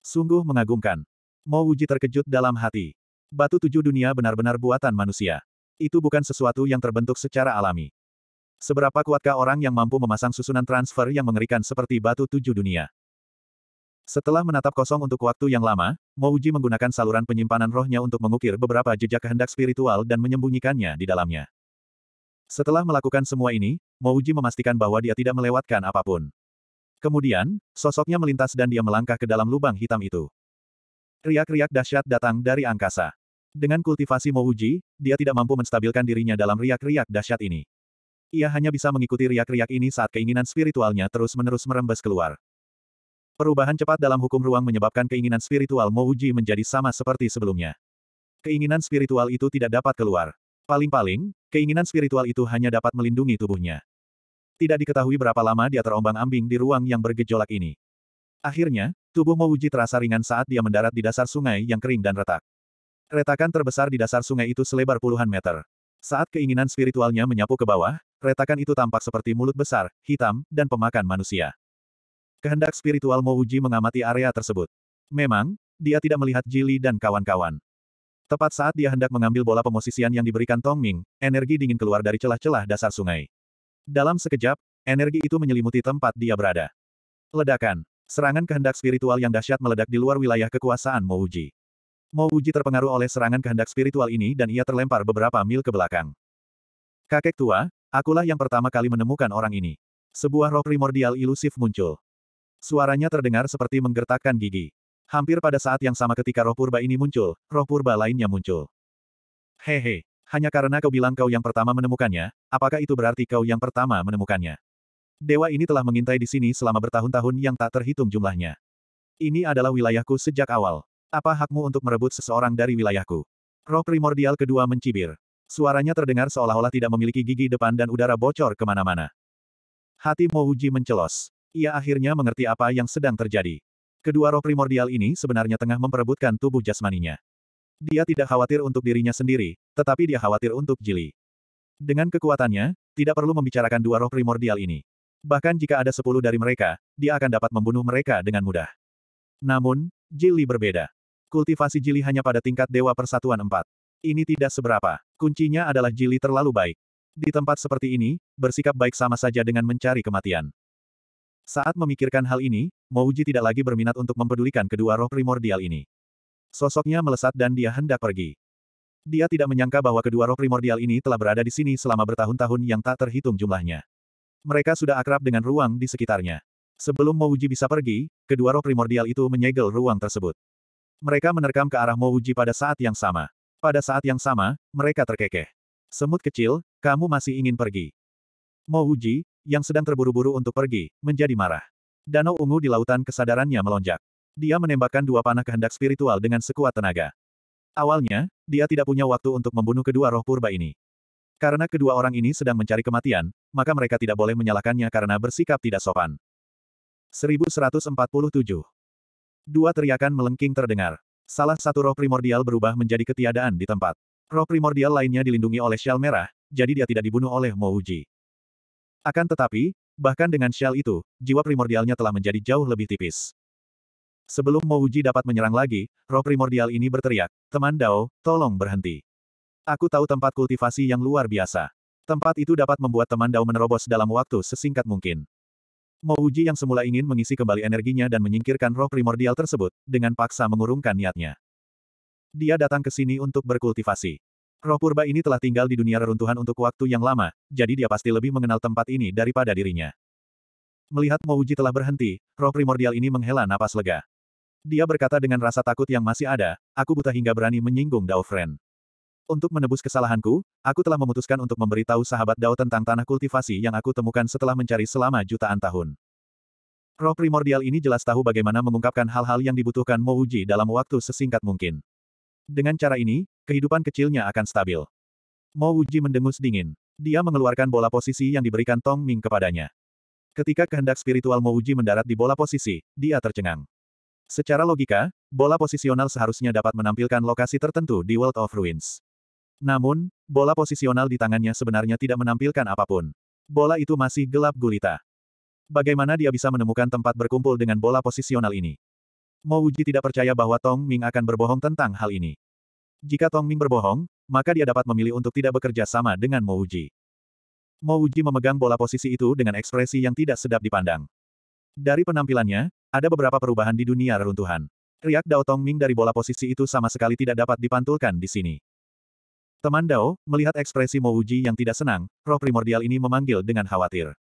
Sungguh mengagumkan. Mo Wuji terkejut dalam hati. Batu tujuh dunia benar-benar buatan manusia. Itu bukan sesuatu yang terbentuk secara alami. Seberapa kuatkah orang yang mampu memasang susunan transfer yang mengerikan seperti batu tujuh dunia? Setelah menatap kosong untuk waktu yang lama, Mo Wuji menggunakan saluran penyimpanan rohnya untuk mengukir beberapa jejak kehendak spiritual dan menyembunyikannya di dalamnya. Setelah melakukan semua ini, Mo Wuji memastikan bahwa dia tidak melewatkan apapun. Kemudian, sosoknya melintas dan dia melangkah ke dalam lubang hitam itu. Riak-riak dahsyat datang dari angkasa. Dengan kultivasi Mouji, dia tidak mampu menstabilkan dirinya dalam riak-riak dahsyat ini. Ia hanya bisa mengikuti riak-riak ini saat keinginan spiritualnya terus-menerus merembes keluar. Perubahan cepat dalam hukum ruang menyebabkan keinginan spiritual Mouji menjadi sama seperti sebelumnya. Keinginan spiritual itu tidak dapat keluar. Paling-paling, keinginan spiritual itu hanya dapat melindungi tubuhnya. Tidak diketahui berapa lama dia terombang-ambing di ruang yang bergejolak ini. Akhirnya, tubuh Mouji terasa ringan saat dia mendarat di dasar sungai yang kering dan retak. Retakan terbesar di dasar sungai itu selebar puluhan meter. Saat keinginan spiritualnya menyapu ke bawah, retakan itu tampak seperti mulut besar, hitam, dan pemakan manusia. Kehendak spiritual Mouji mengamati area tersebut. Memang, dia tidak melihat Jili dan kawan-kawan. Tepat saat dia hendak mengambil bola pemosisian yang diberikan Tong Ming, energi dingin keluar dari celah-celah dasar sungai. Dalam sekejap, energi itu menyelimuti tempat dia berada. Ledakan. Serangan kehendak spiritual yang dahsyat meledak di luar wilayah kekuasaan Mouji. Mouji terpengaruh oleh serangan kehendak spiritual ini dan ia terlempar beberapa mil ke belakang. Kakek tua, akulah yang pertama kali menemukan orang ini. Sebuah roh primordial ilusif muncul. Suaranya terdengar seperti menggertakkan gigi. Hampir pada saat yang sama ketika roh purba ini muncul, roh purba lainnya muncul. Hehe, hanya karena kau bilang kau yang pertama menemukannya, apakah itu berarti kau yang pertama menemukannya? Dewa ini telah mengintai di sini selama bertahun-tahun yang tak terhitung jumlahnya. Ini adalah wilayahku sejak awal. Apa hakmu untuk merebut seseorang dari wilayahku? Roh primordial kedua mencibir. Suaranya terdengar seolah-olah tidak memiliki gigi depan dan udara bocor kemana-mana. Hati Mouji mencelos. Ia akhirnya mengerti apa yang sedang terjadi. Kedua roh primordial ini sebenarnya tengah memperebutkan tubuh jasmaninya. Dia tidak khawatir untuk dirinya sendiri, tetapi dia khawatir untuk Jili. Dengan kekuatannya, tidak perlu membicarakan dua roh primordial ini. Bahkan jika ada sepuluh dari mereka, dia akan dapat membunuh mereka dengan mudah. Namun, Jili berbeda. Kultivasi Jili hanya pada tingkat Dewa Persatuan 4. Ini tidak seberapa. Kuncinya adalah Jili terlalu baik. Di tempat seperti ini, bersikap baik sama saja dengan mencari kematian. Saat memikirkan hal ini, Mouji tidak lagi berminat untuk mempedulikan kedua roh primordial ini. Sosoknya melesat dan dia hendak pergi. Dia tidak menyangka bahwa kedua roh primordial ini telah berada di sini selama bertahun-tahun yang tak terhitung jumlahnya. Mereka sudah akrab dengan ruang di sekitarnya. Sebelum Mouji bisa pergi, kedua roh primordial itu menyegel ruang tersebut. Mereka menerkam ke arah Mouji pada saat yang sama. Pada saat yang sama, mereka terkekeh. Semut kecil, kamu masih ingin pergi. Mouji, yang sedang terburu-buru untuk pergi, menjadi marah. Danau ungu di lautan kesadarannya melonjak. Dia menembakkan dua panah kehendak spiritual dengan sekuat tenaga. Awalnya, dia tidak punya waktu untuk membunuh kedua roh purba ini. Karena kedua orang ini sedang mencari kematian, maka mereka tidak boleh menyalahkannya karena bersikap tidak sopan. 1147. Dua teriakan melengking terdengar. Salah satu roh primordial berubah menjadi ketiadaan di tempat. Roh primordial lainnya dilindungi oleh shell merah, jadi dia tidak dibunuh oleh Mouji. Akan tetapi, bahkan dengan shell itu, jiwa primordialnya telah menjadi jauh lebih tipis. Sebelum Mouji dapat menyerang lagi, roh primordial ini berteriak, Teman Dao, tolong berhenti. Aku tahu tempat kultivasi yang luar biasa. Tempat itu dapat membuat teman Dao menerobos dalam waktu sesingkat mungkin. Mouji yang semula ingin mengisi kembali energinya dan menyingkirkan roh primordial tersebut, dengan paksa mengurungkan niatnya. Dia datang ke sini untuk berkultivasi. Roh purba ini telah tinggal di dunia reruntuhan untuk waktu yang lama, jadi dia pasti lebih mengenal tempat ini daripada dirinya. Melihat Mouji telah berhenti, roh primordial ini menghela napas lega. Dia berkata dengan rasa takut yang masih ada, aku buta hingga berani menyinggung Dao Friend. Untuk menebus kesalahanku, aku telah memutuskan untuk memberitahu sahabat Dao tentang tanah kultivasi yang aku temukan setelah mencari selama jutaan tahun. Roh primordial ini jelas tahu bagaimana mengungkapkan hal-hal yang dibutuhkan Mo Uji dalam waktu sesingkat mungkin. Dengan cara ini, kehidupan kecilnya akan stabil. Mo Uji mendengus dingin. Dia mengeluarkan bola posisi yang diberikan Tong Ming kepadanya. Ketika kehendak spiritual Mo Uji mendarat di bola posisi, dia tercengang. Secara logika, bola posisional seharusnya dapat menampilkan lokasi tertentu di World of Ruins. Namun, bola posisional di tangannya sebenarnya tidak menampilkan apapun. Bola itu masih gelap gulita. Bagaimana dia bisa menemukan tempat berkumpul dengan bola posisional ini? Mo Wuji tidak percaya bahwa Tong Ming akan berbohong tentang hal ini. Jika Tong Ming berbohong, maka dia dapat memilih untuk tidak bekerja sama dengan Mo Wuji. Mo Wuji memegang bola posisi itu dengan ekspresi yang tidak sedap dipandang. Dari penampilannya, ada beberapa perubahan di dunia reruntuhan. Riak Dao Tong Ming dari bola posisi itu sama sekali tidak dapat dipantulkan di sini. Teman Dao, melihat ekspresi Mo Uji yang tidak senang, roh primordial ini memanggil dengan khawatir.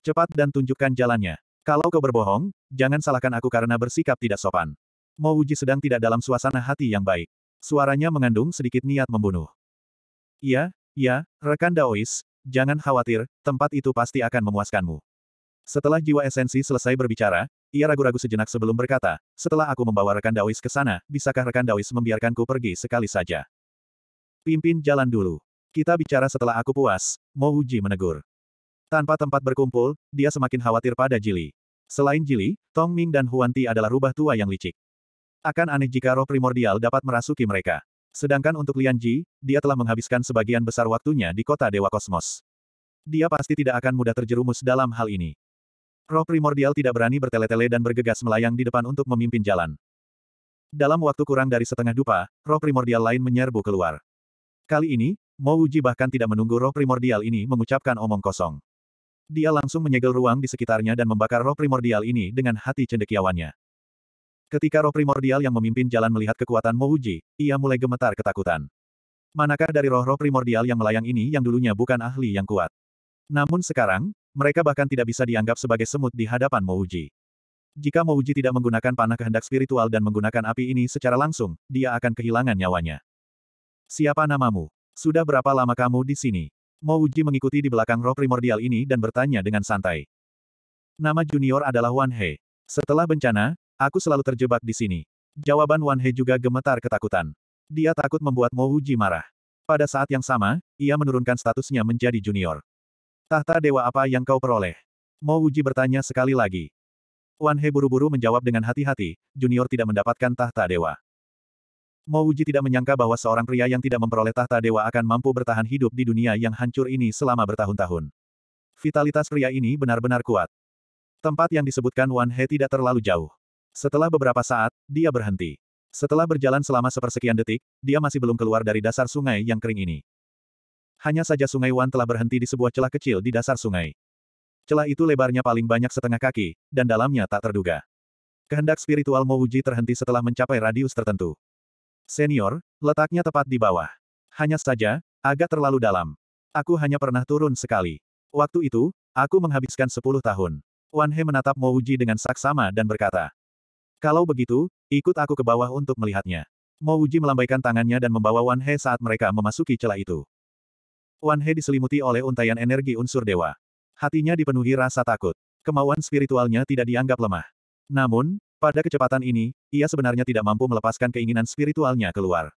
Cepat dan tunjukkan jalannya. Kalau kau berbohong, jangan salahkan aku karena bersikap tidak sopan. Mo Uji sedang tidak dalam suasana hati yang baik. Suaranya mengandung sedikit niat membunuh. Iya, iya, rekan Daois, jangan khawatir, tempat itu pasti akan memuaskanmu. Setelah jiwa esensi selesai berbicara, ia ragu-ragu sejenak sebelum berkata, setelah aku membawa rekan Dawis ke sana, bisakah rekan Dawis membiarkanku pergi sekali saja? Pimpin jalan dulu. Kita bicara setelah aku puas, Mo Uji menegur. Tanpa tempat berkumpul, dia semakin khawatir pada Jili. Selain Jili, Tong Ming dan Ti adalah rubah tua yang licik. Akan aneh jika roh primordial dapat merasuki mereka. Sedangkan untuk Lian Ji, dia telah menghabiskan sebagian besar waktunya di kota Dewa Kosmos. Dia pasti tidak akan mudah terjerumus dalam hal ini. Roh primordial tidak berani bertele-tele dan bergegas melayang di depan untuk memimpin jalan. Dalam waktu kurang dari setengah dupa, roh primordial lain menyerbu keluar. Kali ini, Mo Uji bahkan tidak menunggu roh primordial ini mengucapkan omong kosong. Dia langsung menyegel ruang di sekitarnya dan membakar roh primordial ini dengan hati cendekiawannya. Ketika roh primordial yang memimpin jalan melihat kekuatan Mo Uji, ia mulai gemetar ketakutan. Manakah dari roh-roh primordial yang melayang ini yang dulunya bukan ahli yang kuat? Namun sekarang, mereka bahkan tidak bisa dianggap sebagai semut di hadapan Mouji. Jika Mouji tidak menggunakan panah kehendak spiritual dan menggunakan api ini secara langsung, dia akan kehilangan nyawanya. Siapa namamu? Sudah berapa lama kamu di sini? Mouji mengikuti di belakang roh primordial ini dan bertanya dengan santai. Nama junior adalah Wan He. Setelah bencana, aku selalu terjebak di sini. Jawaban Wan He juga gemetar ketakutan. Dia takut membuat Mouji marah. Pada saat yang sama, ia menurunkan statusnya menjadi junior. Tahta dewa apa yang kau peroleh? Mo Wuji bertanya sekali lagi. Wan He buru-buru menjawab dengan hati-hati, junior tidak mendapatkan tahta dewa. Mo Wuji tidak menyangka bahwa seorang pria yang tidak memperoleh tahta dewa akan mampu bertahan hidup di dunia yang hancur ini selama bertahun-tahun. Vitalitas pria ini benar-benar kuat. Tempat yang disebutkan Wan He tidak terlalu jauh. Setelah beberapa saat, dia berhenti. Setelah berjalan selama sepersekian detik, dia masih belum keluar dari dasar sungai yang kering ini. Hanya saja Sungai Wan telah berhenti di sebuah celah kecil di dasar sungai. Celah itu lebarnya paling banyak setengah kaki, dan dalamnya tak terduga. Kehendak spiritual Mouji terhenti setelah mencapai radius tertentu. Senior, letaknya tepat di bawah. Hanya saja, agak terlalu dalam. Aku hanya pernah turun sekali. Waktu itu, aku menghabiskan sepuluh tahun. Wan He menatap Mouji dengan saksama dan berkata, Kalau begitu, ikut aku ke bawah untuk melihatnya. Mouji melambaikan tangannya dan membawa Wan He saat mereka memasuki celah itu. Wan He diselimuti oleh untayan energi unsur dewa. Hatinya dipenuhi rasa takut. Kemauan spiritualnya tidak dianggap lemah. Namun, pada kecepatan ini, ia sebenarnya tidak mampu melepaskan keinginan spiritualnya keluar.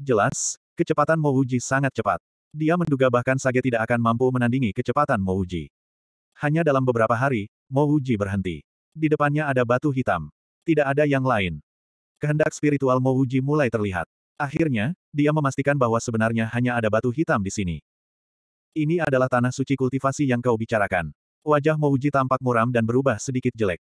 Jelas, kecepatan Mouji sangat cepat. Dia menduga bahkan Sage tidak akan mampu menandingi kecepatan Mouji. Hanya dalam beberapa hari, Mouji berhenti. Di depannya ada batu hitam. Tidak ada yang lain. Kehendak spiritual Mouji mulai terlihat. Akhirnya, dia memastikan bahwa sebenarnya hanya ada batu hitam di sini. Ini adalah tanah suci kultivasi yang kau bicarakan. Wajah Mouji tampak muram dan berubah sedikit jelek.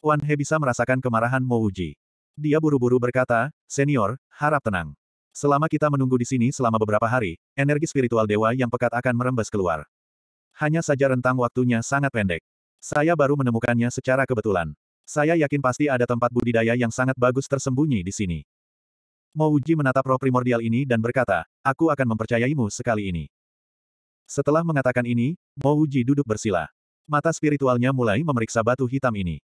Wan He bisa merasakan kemarahan Mouji. Dia buru-buru berkata, Senior, harap tenang. Selama kita menunggu di sini selama beberapa hari, energi spiritual dewa yang pekat akan merembes keluar. Hanya saja rentang waktunya sangat pendek. Saya baru menemukannya secara kebetulan. Saya yakin pasti ada tempat budidaya yang sangat bagus tersembunyi di sini. Mouji menatap roh primordial ini dan berkata, aku akan mempercayaimu sekali ini. Setelah mengatakan ini, Mo duduk bersila. Mata spiritualnya mulai memeriksa batu hitam ini.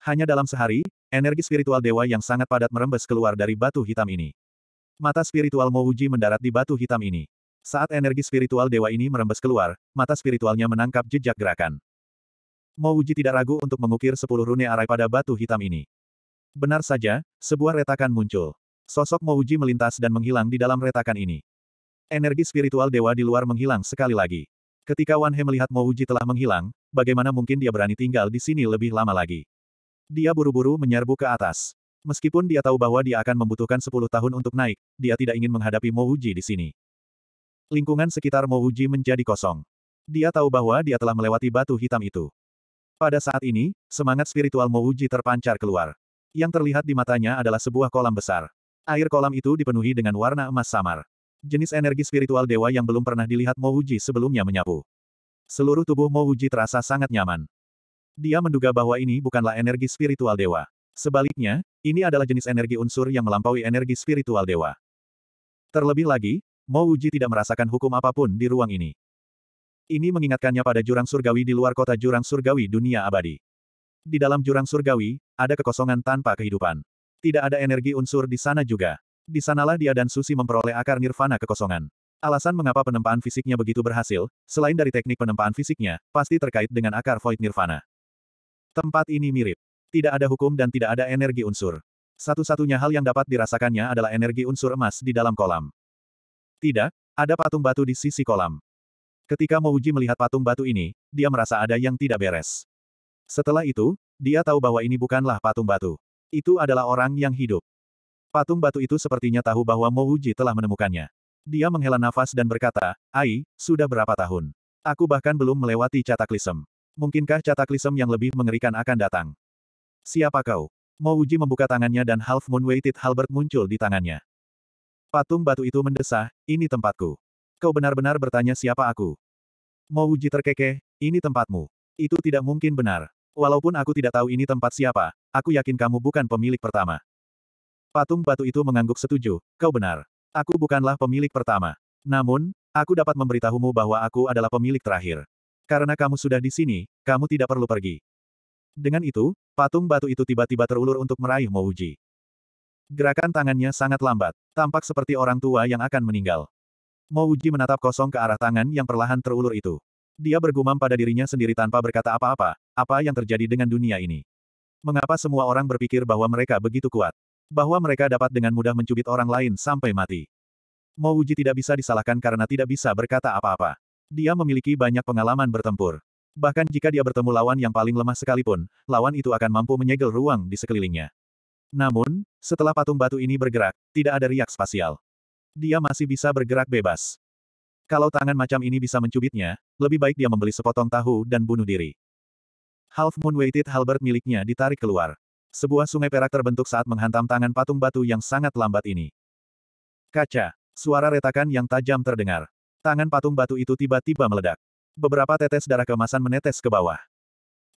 Hanya dalam sehari, energi spiritual dewa yang sangat padat merembes keluar dari batu hitam ini. Mata spiritual Mo mendarat di batu hitam ini. Saat energi spiritual dewa ini merembes keluar, mata spiritualnya menangkap jejak gerakan. Mo tidak ragu untuk mengukir sepuluh rune arai pada batu hitam ini. Benar saja, sebuah retakan muncul. Sosok Mo melintas dan menghilang di dalam retakan ini. Energi spiritual dewa di luar menghilang sekali lagi. Ketika Wan He melihat Mo Uji telah menghilang, bagaimana mungkin dia berani tinggal di sini lebih lama lagi? Dia buru-buru menyerbu ke atas. Meskipun dia tahu bahwa dia akan membutuhkan 10 tahun untuk naik, dia tidak ingin menghadapi Mo Uji di sini. Lingkungan sekitar Mo Uji menjadi kosong. Dia tahu bahwa dia telah melewati batu hitam itu. Pada saat ini, semangat spiritual Mo Uji terpancar keluar. Yang terlihat di matanya adalah sebuah kolam besar. Air kolam itu dipenuhi dengan warna emas samar. Jenis energi spiritual dewa yang belum pernah dilihat Mo Wuji sebelumnya menyapu. Seluruh tubuh Mo Wuji terasa sangat nyaman. Dia menduga bahwa ini bukanlah energi spiritual dewa. Sebaliknya, ini adalah jenis energi unsur yang melampaui energi spiritual dewa. Terlebih lagi, Mo Wuji tidak merasakan hukum apapun di ruang ini. Ini mengingatkannya pada jurang surgawi di luar kota jurang surgawi dunia abadi. Di dalam jurang surgawi, ada kekosongan tanpa kehidupan. Tidak ada energi unsur di sana juga. Di sanalah dia dan Susi memperoleh akar nirvana kekosongan. Alasan mengapa penempaan fisiknya begitu berhasil, selain dari teknik penempaan fisiknya, pasti terkait dengan akar void nirvana. Tempat ini mirip. Tidak ada hukum dan tidak ada energi unsur. Satu-satunya hal yang dapat dirasakannya adalah energi unsur emas di dalam kolam. Tidak, ada patung batu di sisi kolam. Ketika Mouji melihat patung batu ini, dia merasa ada yang tidak beres. Setelah itu, dia tahu bahwa ini bukanlah patung batu. Itu adalah orang yang hidup. Patung batu itu sepertinya tahu bahwa Mo Wuji telah menemukannya. Dia menghela nafas dan berkata, Ai, sudah berapa tahun? Aku bahkan belum melewati cataklisem. Mungkinkah cataklisem yang lebih mengerikan akan datang? Siapa kau? Mo Wuji membuka tangannya dan Half Moon Weighted Halbert muncul di tangannya. Patung batu itu mendesah, ini tempatku. Kau benar-benar bertanya siapa aku? Mo Wuji terkekeh, ini tempatmu. Itu tidak mungkin benar. Walaupun aku tidak tahu ini tempat siapa, aku yakin kamu bukan pemilik pertama. Patung batu itu mengangguk setuju, kau benar. Aku bukanlah pemilik pertama. Namun, aku dapat memberitahumu bahwa aku adalah pemilik terakhir. Karena kamu sudah di sini, kamu tidak perlu pergi. Dengan itu, patung batu itu tiba-tiba terulur untuk meraih Mouji. Gerakan tangannya sangat lambat, tampak seperti orang tua yang akan meninggal. Mouji menatap kosong ke arah tangan yang perlahan terulur itu. Dia bergumam pada dirinya sendiri tanpa berkata apa-apa, apa yang terjadi dengan dunia ini. Mengapa semua orang berpikir bahwa mereka begitu kuat? bahwa mereka dapat dengan mudah mencubit orang lain sampai mati. Mo Wuji tidak bisa disalahkan karena tidak bisa berkata apa-apa. Dia memiliki banyak pengalaman bertempur. Bahkan jika dia bertemu lawan yang paling lemah sekalipun, lawan itu akan mampu menyegel ruang di sekelilingnya. Namun, setelah patung batu ini bergerak, tidak ada riak spasial. Dia masih bisa bergerak bebas. Kalau tangan macam ini bisa mencubitnya, lebih baik dia membeli sepotong tahu dan bunuh diri. Half Moon Weighted Halberd miliknya ditarik keluar. Sebuah sungai perak terbentuk saat menghantam tangan patung batu yang sangat lambat ini. Kaca. Suara retakan yang tajam terdengar. Tangan patung batu itu tiba-tiba meledak. Beberapa tetes darah kemasan menetes ke bawah.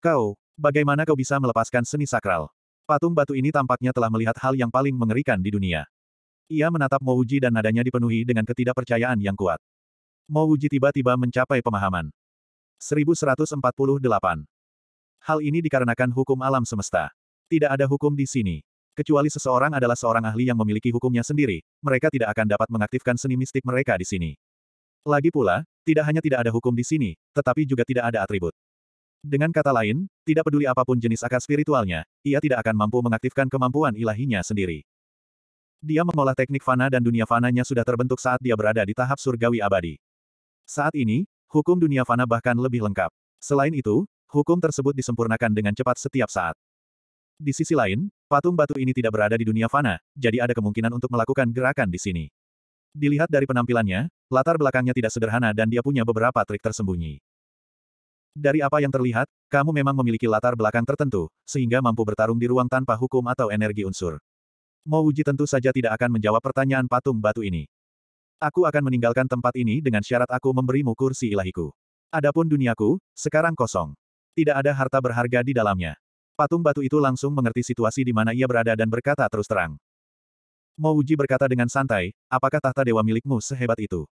Kau, bagaimana kau bisa melepaskan seni sakral? Patung batu ini tampaknya telah melihat hal yang paling mengerikan di dunia. Ia menatap Mouji dan nadanya dipenuhi dengan ketidakpercayaan yang kuat. Mouji tiba-tiba mencapai pemahaman. 1148. Hal ini dikarenakan hukum alam semesta. Tidak ada hukum di sini. Kecuali seseorang adalah seorang ahli yang memiliki hukumnya sendiri, mereka tidak akan dapat mengaktifkan seni mistik mereka di sini. Lagi pula, tidak hanya tidak ada hukum di sini, tetapi juga tidak ada atribut. Dengan kata lain, tidak peduli apapun jenis akar spiritualnya, ia tidak akan mampu mengaktifkan kemampuan ilahinya sendiri. Dia mengolah teknik fana dan dunia fananya sudah terbentuk saat dia berada di tahap surgawi abadi. Saat ini, hukum dunia fana bahkan lebih lengkap. Selain itu, hukum tersebut disempurnakan dengan cepat setiap saat. Di sisi lain, patung batu ini tidak berada di dunia fana, jadi ada kemungkinan untuk melakukan gerakan di sini. Dilihat dari penampilannya, latar belakangnya tidak sederhana dan dia punya beberapa trik tersembunyi. Dari apa yang terlihat, kamu memang memiliki latar belakang tertentu, sehingga mampu bertarung di ruang tanpa hukum atau energi unsur. Mau uji tentu saja tidak akan menjawab pertanyaan patung batu ini. Aku akan meninggalkan tempat ini dengan syarat aku memberimu kursi ilahiku. Adapun duniaku, sekarang kosong. Tidak ada harta berharga di dalamnya. Patung batu itu langsung mengerti situasi di mana ia berada dan berkata terus terang. Mo Uji berkata dengan santai, apakah tahta dewa milikmu sehebat itu?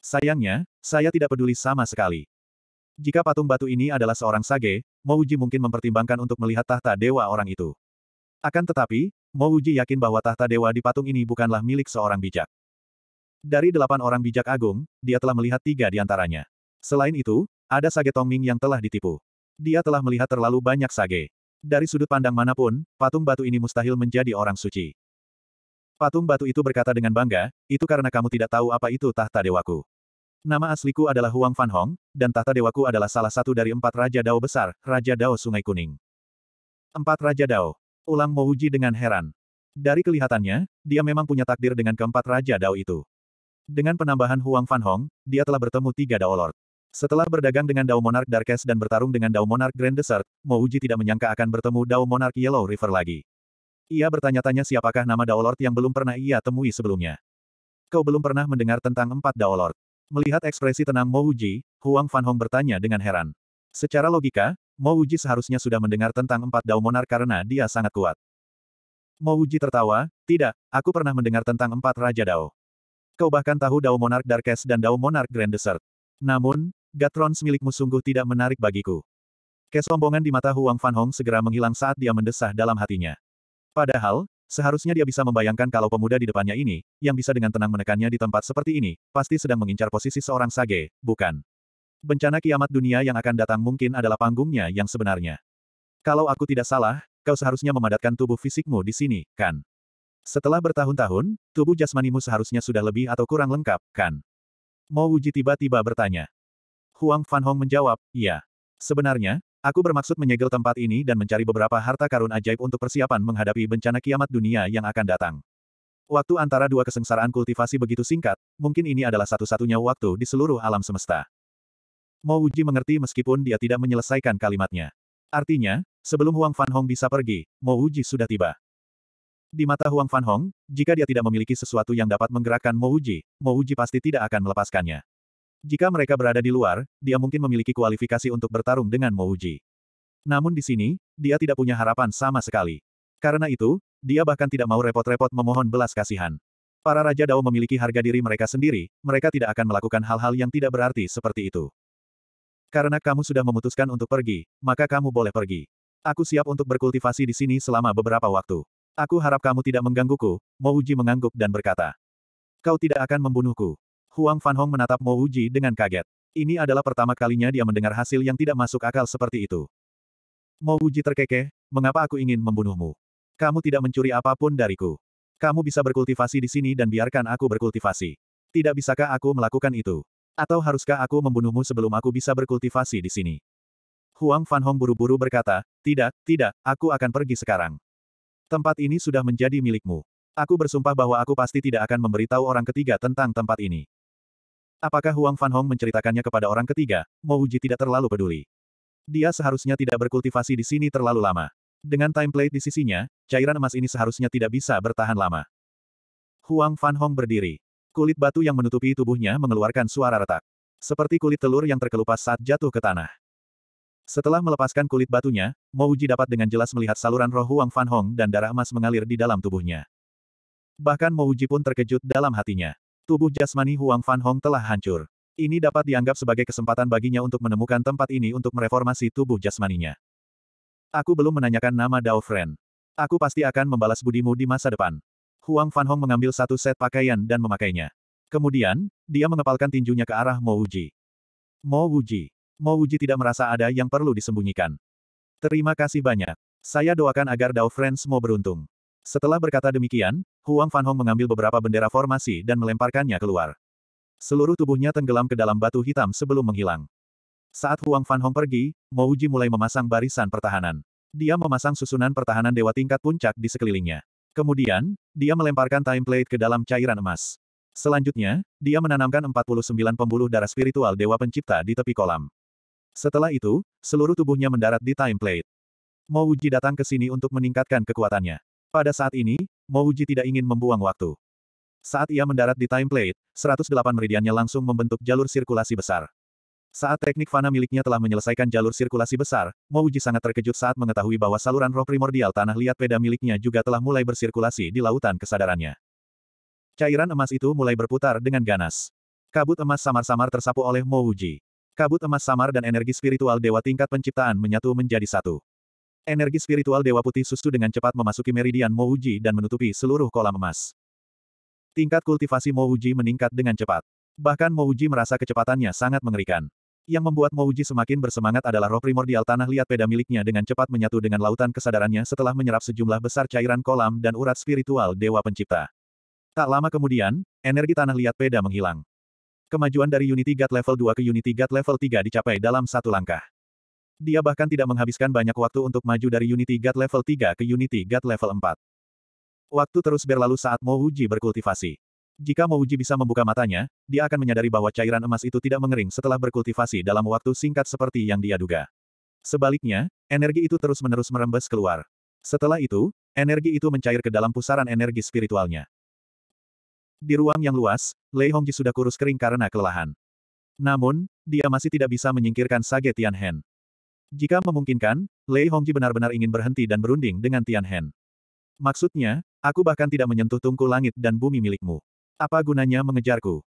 Sayangnya, saya tidak peduli sama sekali. Jika patung batu ini adalah seorang sage, Mo Uji mungkin mempertimbangkan untuk melihat tahta dewa orang itu. Akan tetapi, Mo Uji yakin bahwa tahta dewa di patung ini bukanlah milik seorang bijak. Dari delapan orang bijak agung, dia telah melihat tiga di antaranya. Selain itu, ada sage Tongming yang telah ditipu. Dia telah melihat terlalu banyak sage. Dari sudut pandang manapun, patung batu ini mustahil menjadi orang suci. Patung batu itu berkata dengan bangga, itu karena kamu tidak tahu apa itu tahta dewaku. Nama asliku adalah Huang Fan Hong, dan tahta dewaku adalah salah satu dari empat Raja Dao besar, Raja Dao Sungai Kuning. Empat Raja Dao. Ulang Mouji dengan heran. Dari kelihatannya, dia memang punya takdir dengan keempat Raja Dao itu. Dengan penambahan Huang Fan Hong, dia telah bertemu tiga Dao Lord. Setelah berdagang dengan Dao Monarch Darkest dan bertarung dengan Dao Monarch Grand Desert, Mo Uji tidak menyangka akan bertemu Dao Monarch Yellow River lagi. Ia bertanya-tanya siapakah nama Dao Lord yang belum pernah ia temui sebelumnya. Kau belum pernah mendengar tentang empat Dao Lord. Melihat ekspresi tenang Mo Uji, Huang Fan Hong bertanya dengan heran. Secara logika, Mo Uji seharusnya sudah mendengar tentang empat Dao Monarch karena dia sangat kuat. Mo Uji tertawa, tidak, aku pernah mendengar tentang empat Raja Dao. Kau bahkan tahu Dao Monarch Darkest dan Dao Monarch Grand Desert. Namun, Gatron milikmu sungguh tidak menarik bagiku. Kesombongan di mata Huang Fanhong segera menghilang saat dia mendesah dalam hatinya. Padahal, seharusnya dia bisa membayangkan kalau pemuda di depannya ini, yang bisa dengan tenang menekannya di tempat seperti ini, pasti sedang mengincar posisi seorang sage, bukan. Bencana kiamat dunia yang akan datang mungkin adalah panggungnya yang sebenarnya. Kalau aku tidak salah, kau seharusnya memadatkan tubuh fisikmu di sini, kan? Setelah bertahun-tahun, tubuh jasmanimu seharusnya sudah lebih atau kurang lengkap, kan? Mo Uji tiba-tiba bertanya. Huang Fan Hong menjawab, iya. Sebenarnya, aku bermaksud menyegel tempat ini dan mencari beberapa harta karun ajaib untuk persiapan menghadapi bencana kiamat dunia yang akan datang. Waktu antara dua kesengsaraan kultivasi begitu singkat, mungkin ini adalah satu-satunya waktu di seluruh alam semesta. Mo Wuji mengerti meskipun dia tidak menyelesaikan kalimatnya. Artinya, sebelum Huang Fan Hong bisa pergi, Mo Wuji sudah tiba. Di mata Huang Fan Hong, jika dia tidak memiliki sesuatu yang dapat menggerakkan Mo Wuji, Mo Wuji pasti tidak akan melepaskannya. Jika mereka berada di luar, dia mungkin memiliki kualifikasi untuk bertarung dengan Mouji. Namun di sini, dia tidak punya harapan sama sekali. Karena itu, dia bahkan tidak mau repot-repot memohon belas kasihan. Para Raja Dao memiliki harga diri mereka sendiri, mereka tidak akan melakukan hal-hal yang tidak berarti seperti itu. Karena kamu sudah memutuskan untuk pergi, maka kamu boleh pergi. Aku siap untuk berkultivasi di sini selama beberapa waktu. Aku harap kamu tidak menggangguku, Mouji mengangguk dan berkata. Kau tidak akan membunuhku. Huang Fanhong menatap Mo Uji dengan kaget. Ini adalah pertama kalinya dia mendengar hasil yang tidak masuk akal seperti itu. Mo Uji terkekeh, mengapa aku ingin membunuhmu? Kamu tidak mencuri apapun dariku. Kamu bisa berkultivasi di sini dan biarkan aku berkultivasi. Tidak bisakah aku melakukan itu? Atau haruskah aku membunuhmu sebelum aku bisa berkultivasi di sini? Huang Fanhong buru-buru berkata, tidak, tidak, aku akan pergi sekarang. Tempat ini sudah menjadi milikmu. Aku bersumpah bahwa aku pasti tidak akan memberitahu orang ketiga tentang tempat ini. Apakah Huang Fan Hong menceritakannya kepada orang ketiga, Mo Uji tidak terlalu peduli. Dia seharusnya tidak berkultivasi di sini terlalu lama. Dengan template di sisinya, cairan emas ini seharusnya tidak bisa bertahan lama. Huang Fan Hong berdiri. Kulit batu yang menutupi tubuhnya mengeluarkan suara retak. Seperti kulit telur yang terkelupas saat jatuh ke tanah. Setelah melepaskan kulit batunya, Mo Uji dapat dengan jelas melihat saluran roh Huang Fan Hong dan darah emas mengalir di dalam tubuhnya. Bahkan Mo Uji pun terkejut dalam hatinya. Tubuh jasmani Huang Fan Hong telah hancur. Ini dapat dianggap sebagai kesempatan baginya untuk menemukan tempat ini untuk mereformasi tubuh jasmaninya. Aku belum menanyakan nama Dao Friend. Aku pasti akan membalas budimu di masa depan. Huang Fan Hong mengambil satu set pakaian dan memakainya. Kemudian, dia mengepalkan tinjunya ke arah Mo Wuji. Mo Wuji. Mo Wuji tidak merasa ada yang perlu disembunyikan. Terima kasih banyak. Saya doakan agar Dao Friends mau beruntung. Setelah berkata demikian, Huang Fanhong mengambil beberapa bendera formasi dan melemparkannya keluar. Seluruh tubuhnya tenggelam ke dalam batu hitam sebelum menghilang. Saat Huang Fanhong pergi, Mouji mulai memasang barisan pertahanan. Dia memasang susunan pertahanan dewa tingkat puncak di sekelilingnya. Kemudian, dia melemparkan time plate ke dalam cairan emas. Selanjutnya, dia menanamkan 49 pembuluh darah spiritual Dewa Pencipta di tepi kolam. Setelah itu, seluruh tubuhnya mendarat di time plate. Mouji datang ke sini untuk meningkatkan kekuatannya. Pada saat ini, Mouji tidak ingin membuang waktu. Saat ia mendarat di time plate, 108 meridiannya langsung membentuk jalur sirkulasi besar. Saat teknik fana miliknya telah menyelesaikan jalur sirkulasi besar, Mouji sangat terkejut saat mengetahui bahwa saluran roh primordial tanah liat peda miliknya juga telah mulai bersirkulasi di lautan kesadarannya. Cairan emas itu mulai berputar dengan ganas. Kabut emas samar-samar tersapu oleh Mouji. Kabut emas samar dan energi spiritual dewa tingkat penciptaan menyatu menjadi satu. Energi spiritual Dewa Putih susu dengan cepat memasuki meridian Mouji dan menutupi seluruh kolam emas. Tingkat kultivasi Mouji meningkat dengan cepat. Bahkan Mouji merasa kecepatannya sangat mengerikan. Yang membuat Mouji semakin bersemangat adalah roh primordial tanah liat peda miliknya dengan cepat menyatu dengan lautan kesadarannya setelah menyerap sejumlah besar cairan kolam dan urat spiritual Dewa Pencipta. Tak lama kemudian, energi tanah liat peda menghilang. Kemajuan dari Unity God Level 2 ke Unity God Level 3 dicapai dalam satu langkah. Dia bahkan tidak menghabiskan banyak waktu untuk maju dari Unity God level 3 ke Unity God level 4. Waktu terus berlalu saat Mo Uji berkultivasi. Jika Mo Uji bisa membuka matanya, dia akan menyadari bahwa cairan emas itu tidak mengering setelah berkultivasi dalam waktu singkat seperti yang dia duga. Sebaliknya, energi itu terus-menerus merembes keluar. Setelah itu, energi itu mencair ke dalam pusaran energi spiritualnya. Di ruang yang luas, Lei Hongji sudah kurus kering karena kelelahan. Namun, dia masih tidak bisa menyingkirkan Sage Tianhen. Jika memungkinkan, Lei Hongji benar-benar ingin berhenti dan berunding dengan Tian Hen. Maksudnya, aku bahkan tidak menyentuh tungku langit dan bumi milikmu. Apa gunanya mengejarku?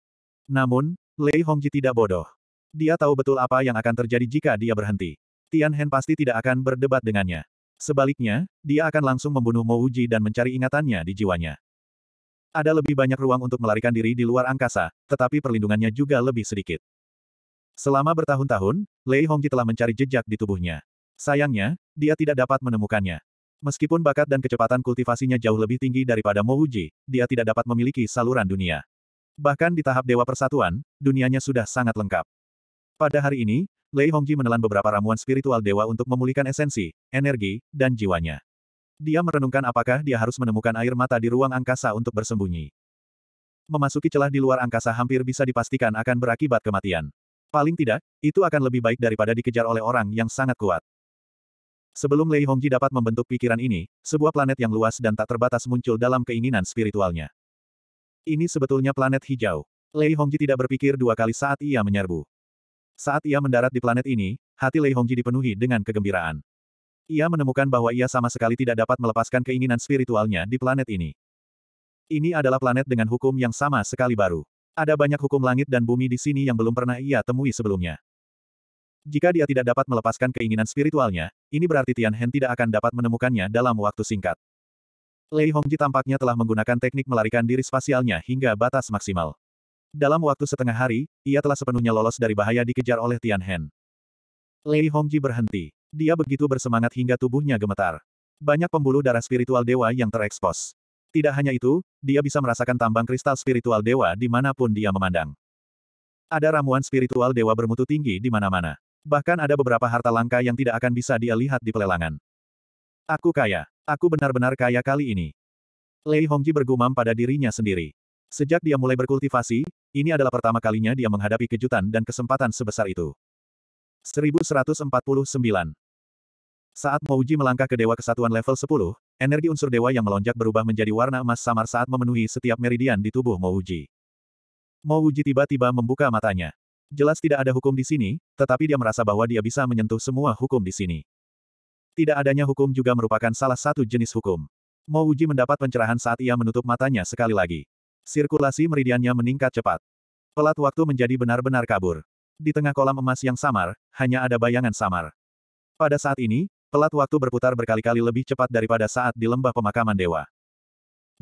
Namun, Lei Hongji tidak bodoh. Dia tahu betul apa yang akan terjadi jika dia berhenti. Tian Hen pasti tidak akan berdebat dengannya. Sebaliknya, dia akan langsung membunuh Mo Uji dan mencari ingatannya di jiwanya. Ada lebih banyak ruang untuk melarikan diri di luar angkasa, tetapi perlindungannya juga lebih sedikit. Selama bertahun-tahun, Lei Hongqi telah mencari jejak di tubuhnya. Sayangnya, dia tidak dapat menemukannya. Meskipun bakat dan kecepatan kultivasinya jauh lebih tinggi daripada Mo Wuji, dia tidak dapat memiliki saluran dunia. Bahkan di tahap Dewa Persatuan, dunianya sudah sangat lengkap. Pada hari ini, Lei Hongji menelan beberapa ramuan spiritual dewa untuk memulihkan esensi, energi, dan jiwanya. Dia merenungkan apakah dia harus menemukan air mata di ruang angkasa untuk bersembunyi. Memasuki celah di luar angkasa hampir bisa dipastikan akan berakibat kematian. Paling tidak, itu akan lebih baik daripada dikejar oleh orang yang sangat kuat. Sebelum Lei Hongji dapat membentuk pikiran ini, sebuah planet yang luas dan tak terbatas muncul dalam keinginan spiritualnya. Ini sebetulnya planet hijau. Lei Hongji tidak berpikir dua kali saat ia menyerbu. Saat ia mendarat di planet ini, hati Lei Hongji dipenuhi dengan kegembiraan. Ia menemukan bahwa ia sama sekali tidak dapat melepaskan keinginan spiritualnya di planet ini. Ini adalah planet dengan hukum yang sama sekali baru. Ada banyak hukum langit dan bumi di sini yang belum pernah ia temui sebelumnya. Jika dia tidak dapat melepaskan keinginan spiritualnya, ini berarti Tian Hen tidak akan dapat menemukannya dalam waktu singkat. Lei Hongji tampaknya telah menggunakan teknik melarikan diri spasialnya hingga batas maksimal. Dalam waktu setengah hari, ia telah sepenuhnya lolos dari bahaya dikejar oleh Tian Hen. Lei Hongji berhenti. Dia begitu bersemangat hingga tubuhnya gemetar. Banyak pembuluh darah spiritual dewa yang terekspos. Tidak hanya itu, dia bisa merasakan tambang kristal spiritual dewa di dimanapun dia memandang. Ada ramuan spiritual dewa bermutu tinggi di mana-mana. Bahkan ada beberapa harta langka yang tidak akan bisa dia lihat di pelelangan. Aku kaya. Aku benar-benar kaya kali ini. Lei Hongji bergumam pada dirinya sendiri. Sejak dia mulai berkultivasi, ini adalah pertama kalinya dia menghadapi kejutan dan kesempatan sebesar itu. 1149 Saat Mouji melangkah ke Dewa Kesatuan level 10, Energi unsur dewa yang melonjak berubah menjadi warna emas samar saat memenuhi setiap meridian di tubuh Mouji. Mouji tiba-tiba membuka matanya. Jelas tidak ada hukum di sini, tetapi dia merasa bahwa dia bisa menyentuh semua hukum di sini. Tidak adanya hukum juga merupakan salah satu jenis hukum. Mouji mendapat pencerahan saat ia menutup matanya sekali lagi. Sirkulasi meridiannya meningkat cepat. Pelat waktu menjadi benar-benar kabur. Di tengah kolam emas yang samar, hanya ada bayangan samar. Pada saat ini, Pelat waktu berputar berkali-kali lebih cepat daripada saat di lembah pemakaman dewa.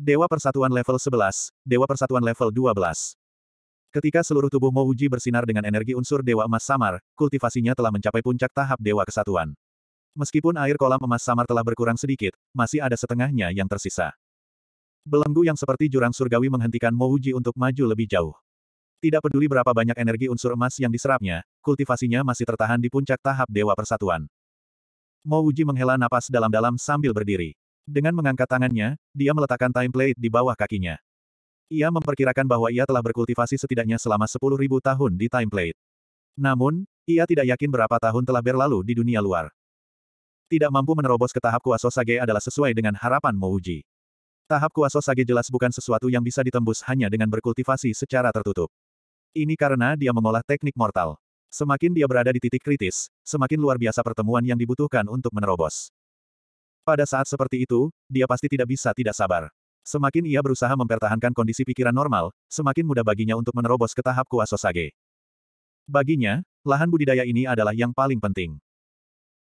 Dewa Persatuan level 11, Dewa Persatuan level 12. Ketika seluruh tubuh Mouji bersinar dengan energi unsur Dewa Emas Samar, kultivasinya telah mencapai puncak tahap Dewa Kesatuan. Meskipun air kolam emas samar telah berkurang sedikit, masih ada setengahnya yang tersisa. Belenggu yang seperti jurang surgawi menghentikan Mouji untuk maju lebih jauh. Tidak peduli berapa banyak energi unsur emas yang diserapnya, kultivasinya masih tertahan di puncak tahap Dewa Persatuan. Mo Uji menghela napas dalam-dalam sambil berdiri. Dengan mengangkat tangannya, dia meletakkan plate di bawah kakinya. Ia memperkirakan bahwa ia telah berkultivasi setidaknya selama 10.000 tahun di plate. Namun, ia tidak yakin berapa tahun telah berlalu di dunia luar. Tidak mampu menerobos ke tahap kuasosage Sage adalah sesuai dengan harapan Mo Uji. Tahap kuasosage Sage jelas bukan sesuatu yang bisa ditembus hanya dengan berkultivasi secara tertutup. Ini karena dia mengolah teknik mortal. Semakin dia berada di titik kritis, semakin luar biasa pertemuan yang dibutuhkan untuk menerobos. Pada saat seperti itu, dia pasti tidak bisa tidak sabar. Semakin ia berusaha mempertahankan kondisi pikiran normal, semakin mudah baginya untuk menerobos ke tahap kuasa sage. Baginya, lahan budidaya ini adalah yang paling penting.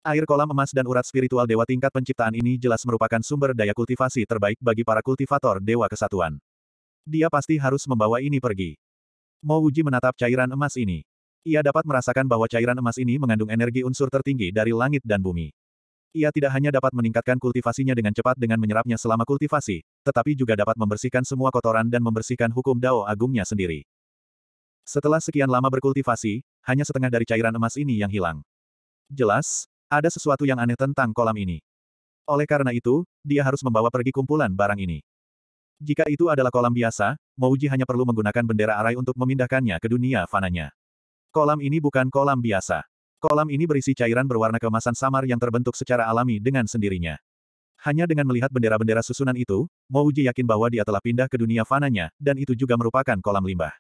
Air kolam emas dan urat spiritual dewa tingkat penciptaan ini jelas merupakan sumber daya kultivasi terbaik bagi para kultivator dewa kesatuan. Dia pasti harus membawa ini pergi. Mo menatap cairan emas ini. Ia dapat merasakan bahwa cairan emas ini mengandung energi unsur tertinggi dari langit dan bumi. Ia tidak hanya dapat meningkatkan kultivasinya dengan cepat dengan menyerapnya selama kultivasi, tetapi juga dapat membersihkan semua kotoran dan membersihkan hukum dao agungnya sendiri. Setelah sekian lama berkultivasi, hanya setengah dari cairan emas ini yang hilang. Jelas, ada sesuatu yang aneh tentang kolam ini. Oleh karena itu, dia harus membawa pergi kumpulan barang ini. Jika itu adalah kolam biasa, Mouji hanya perlu menggunakan bendera arai untuk memindahkannya ke dunia fananya. Kolam ini bukan kolam biasa. Kolam ini berisi cairan berwarna kemasan samar yang terbentuk secara alami dengan sendirinya. Hanya dengan melihat bendera-bendera susunan itu, Mouji yakin bahwa dia telah pindah ke dunia fananya, dan itu juga merupakan kolam limbah.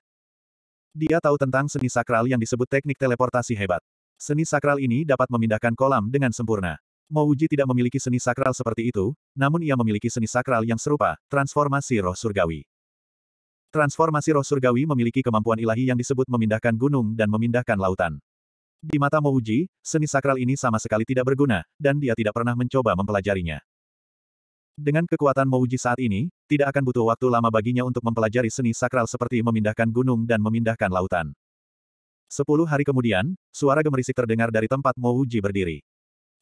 Dia tahu tentang seni sakral yang disebut teknik teleportasi hebat. Seni sakral ini dapat memindahkan kolam dengan sempurna. Mouji tidak memiliki seni sakral seperti itu, namun ia memiliki seni sakral yang serupa, transformasi roh surgawi. Transformasi roh surgawi memiliki kemampuan ilahi yang disebut memindahkan gunung dan memindahkan lautan. Di mata Mouji, seni sakral ini sama sekali tidak berguna, dan dia tidak pernah mencoba mempelajarinya. Dengan kekuatan Mouji saat ini, tidak akan butuh waktu lama baginya untuk mempelajari seni sakral seperti memindahkan gunung dan memindahkan lautan. Sepuluh hari kemudian, suara gemerisik terdengar dari tempat Mouji berdiri.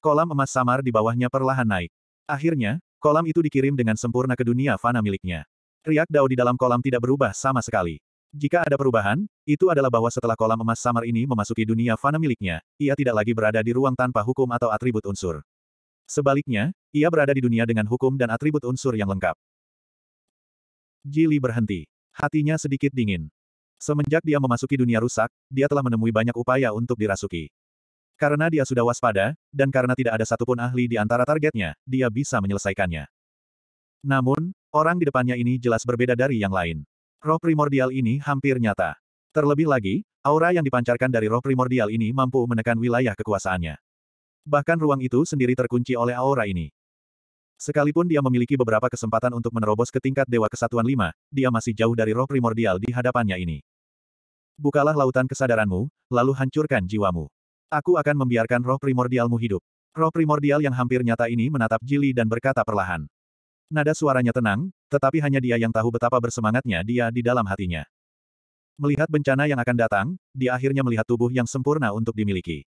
Kolam emas samar di bawahnya perlahan naik. Akhirnya, kolam itu dikirim dengan sempurna ke dunia fana miliknya. Riak Dao di dalam kolam tidak berubah sama sekali. Jika ada perubahan, itu adalah bahwa setelah kolam emas samar ini memasuki dunia fana miliknya, ia tidak lagi berada di ruang tanpa hukum atau atribut unsur. Sebaliknya, ia berada di dunia dengan hukum dan atribut unsur yang lengkap. Jili berhenti. Hatinya sedikit dingin. Semenjak dia memasuki dunia rusak, dia telah menemui banyak upaya untuk dirasuki. Karena dia sudah waspada, dan karena tidak ada satupun ahli di antara targetnya, dia bisa menyelesaikannya. Namun, Orang di depannya ini jelas berbeda dari yang lain. Roh primordial ini hampir nyata. Terlebih lagi, aura yang dipancarkan dari roh primordial ini mampu menekan wilayah kekuasaannya. Bahkan ruang itu sendiri terkunci oleh aura ini. Sekalipun dia memiliki beberapa kesempatan untuk menerobos ke tingkat Dewa Kesatuan Lima, dia masih jauh dari roh primordial di hadapannya ini. Bukalah lautan kesadaranmu, lalu hancurkan jiwamu. Aku akan membiarkan roh primordialmu hidup. Roh primordial yang hampir nyata ini menatap Jili dan berkata perlahan. Nada suaranya tenang, tetapi hanya dia yang tahu betapa bersemangatnya dia di dalam hatinya. Melihat bencana yang akan datang, dia akhirnya melihat tubuh yang sempurna untuk dimiliki.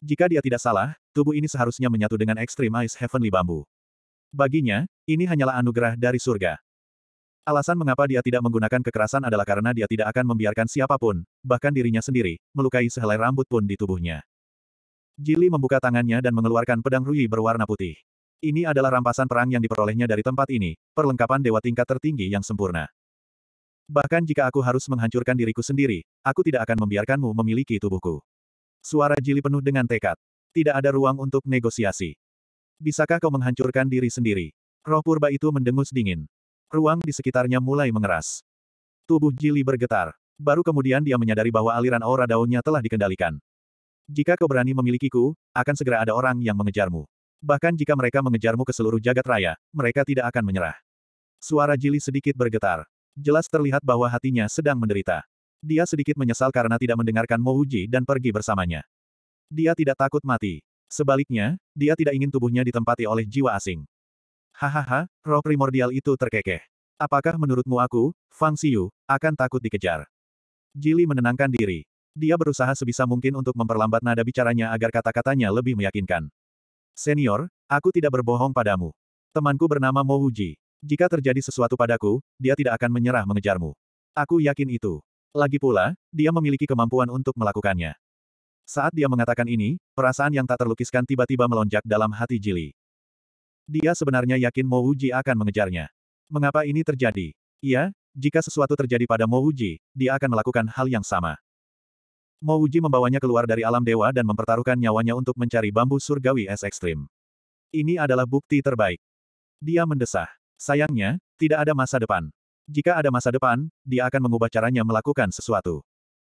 Jika dia tidak salah, tubuh ini seharusnya menyatu dengan Extreme Ice Heavenly Bambu. Baginya, ini hanyalah anugerah dari surga. Alasan mengapa dia tidak menggunakan kekerasan adalah karena dia tidak akan membiarkan siapapun, bahkan dirinya sendiri, melukai sehelai rambut pun di tubuhnya. Jili membuka tangannya dan mengeluarkan pedang Rui berwarna putih. Ini adalah rampasan perang yang diperolehnya dari tempat ini, perlengkapan dewa tingkat tertinggi yang sempurna. Bahkan jika aku harus menghancurkan diriku sendiri, aku tidak akan membiarkanmu memiliki tubuhku. Suara Jili penuh dengan tekad. Tidak ada ruang untuk negosiasi. Bisakah kau menghancurkan diri sendiri? Roh purba itu mendengus dingin. Ruang di sekitarnya mulai mengeras. Tubuh Jili bergetar. Baru kemudian dia menyadari bahwa aliran aura daunnya telah dikendalikan. Jika kau berani memilikiku, akan segera ada orang yang mengejarmu. Bahkan jika mereka mengejarmu ke seluruh jagat raya, mereka tidak akan menyerah. Suara Jili sedikit bergetar. Jelas terlihat bahwa hatinya sedang menderita. Dia sedikit menyesal karena tidak mendengarkan Mo Uji dan pergi bersamanya. Dia tidak takut mati. Sebaliknya, dia tidak ingin tubuhnya ditempati oleh jiwa asing. Hahaha, roh primordial itu terkekeh. Apakah menurutmu aku, Fang Xiu, akan takut dikejar? Jili menenangkan diri. Dia berusaha sebisa mungkin untuk memperlambat nada bicaranya agar kata-katanya lebih meyakinkan. Senior, aku tidak berbohong padamu. Temanku bernama Mo Wuji. Jika terjadi sesuatu padaku, dia tidak akan menyerah mengejarmu. Aku yakin itu. Lagi pula, dia memiliki kemampuan untuk melakukannya. Saat dia mengatakan ini, perasaan yang tak terlukiskan tiba-tiba melonjak dalam hati Jili. Dia sebenarnya yakin Mo Wuji akan mengejarnya. Mengapa ini terjadi? Iya, jika sesuatu terjadi pada Mo Wuji, dia akan melakukan hal yang sama. Mo Uji membawanya keluar dari alam dewa dan mempertaruhkan nyawanya untuk mencari bambu surgawi es ekstrim. Ini adalah bukti terbaik. Dia mendesah. Sayangnya, tidak ada masa depan. Jika ada masa depan, dia akan mengubah caranya melakukan sesuatu.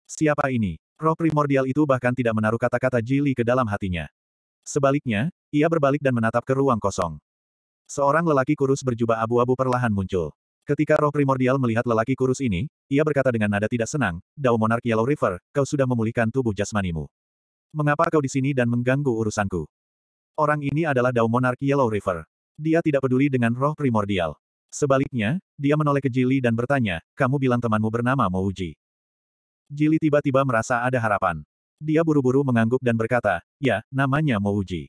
Siapa ini? Roh primordial itu bahkan tidak menaruh kata-kata jili ke dalam hatinya. Sebaliknya, ia berbalik dan menatap ke ruang kosong. Seorang lelaki kurus berjubah abu-abu perlahan muncul. Ketika roh primordial melihat lelaki kurus ini, ia berkata dengan nada tidak senang, Dao Monarch Yellow River, kau sudah memulihkan tubuh jasmanimu. Mengapa kau di sini dan mengganggu urusanku? Orang ini adalah Dao Monarch Yellow River. Dia tidak peduli dengan roh primordial. Sebaliknya, dia menoleh ke Jili dan bertanya, kamu bilang temanmu bernama Mouji. Jili tiba-tiba merasa ada harapan. Dia buru-buru mengangguk dan berkata, ya, namanya Mouji.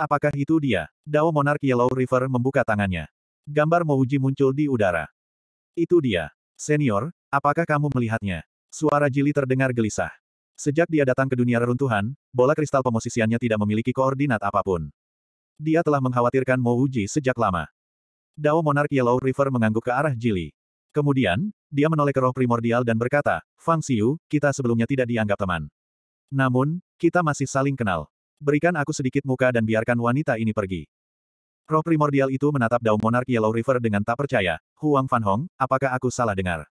Apakah itu dia? Dao Monarch Yellow River membuka tangannya. Gambar Mouji muncul di udara. Itu dia. Senior, apakah kamu melihatnya? Suara Jili terdengar gelisah. Sejak dia datang ke dunia reruntuhan, bola kristal pemosisiannya tidak memiliki koordinat apapun. Dia telah mengkhawatirkan Mouji sejak lama. Dao Monarch Yellow River mengangguk ke arah Jili. Kemudian, dia menoleh ke roh primordial dan berkata, Fang Xiu, kita sebelumnya tidak dianggap teman. Namun, kita masih saling kenal. Berikan aku sedikit muka dan biarkan wanita ini pergi. Roh primordial itu menatap Dao Monarch Yellow River dengan tak percaya. Huang Fan Hong, apakah aku salah dengar?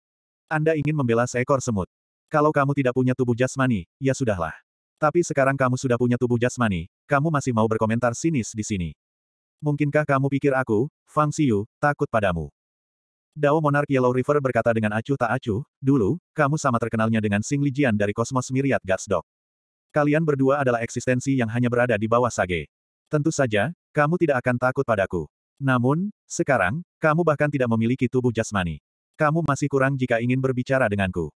Anda ingin membela seekor semut. Kalau kamu tidak punya tubuh jasmani, ya sudahlah. Tapi sekarang kamu sudah punya tubuh jasmani, kamu masih mau berkomentar sinis di sini. Mungkinkah kamu pikir aku, Fang Xiu, takut padamu? Dao Monarch Yellow River berkata dengan acuh tak acuh, dulu, kamu sama terkenalnya dengan Sing Lijian dari Kosmos Myriad Gatsdok. Kalian berdua adalah eksistensi yang hanya berada di bawah sage. Tentu saja, kamu tidak akan takut padaku. Namun, sekarang, kamu bahkan tidak memiliki tubuh jasmani. Kamu masih kurang jika ingin berbicara denganku.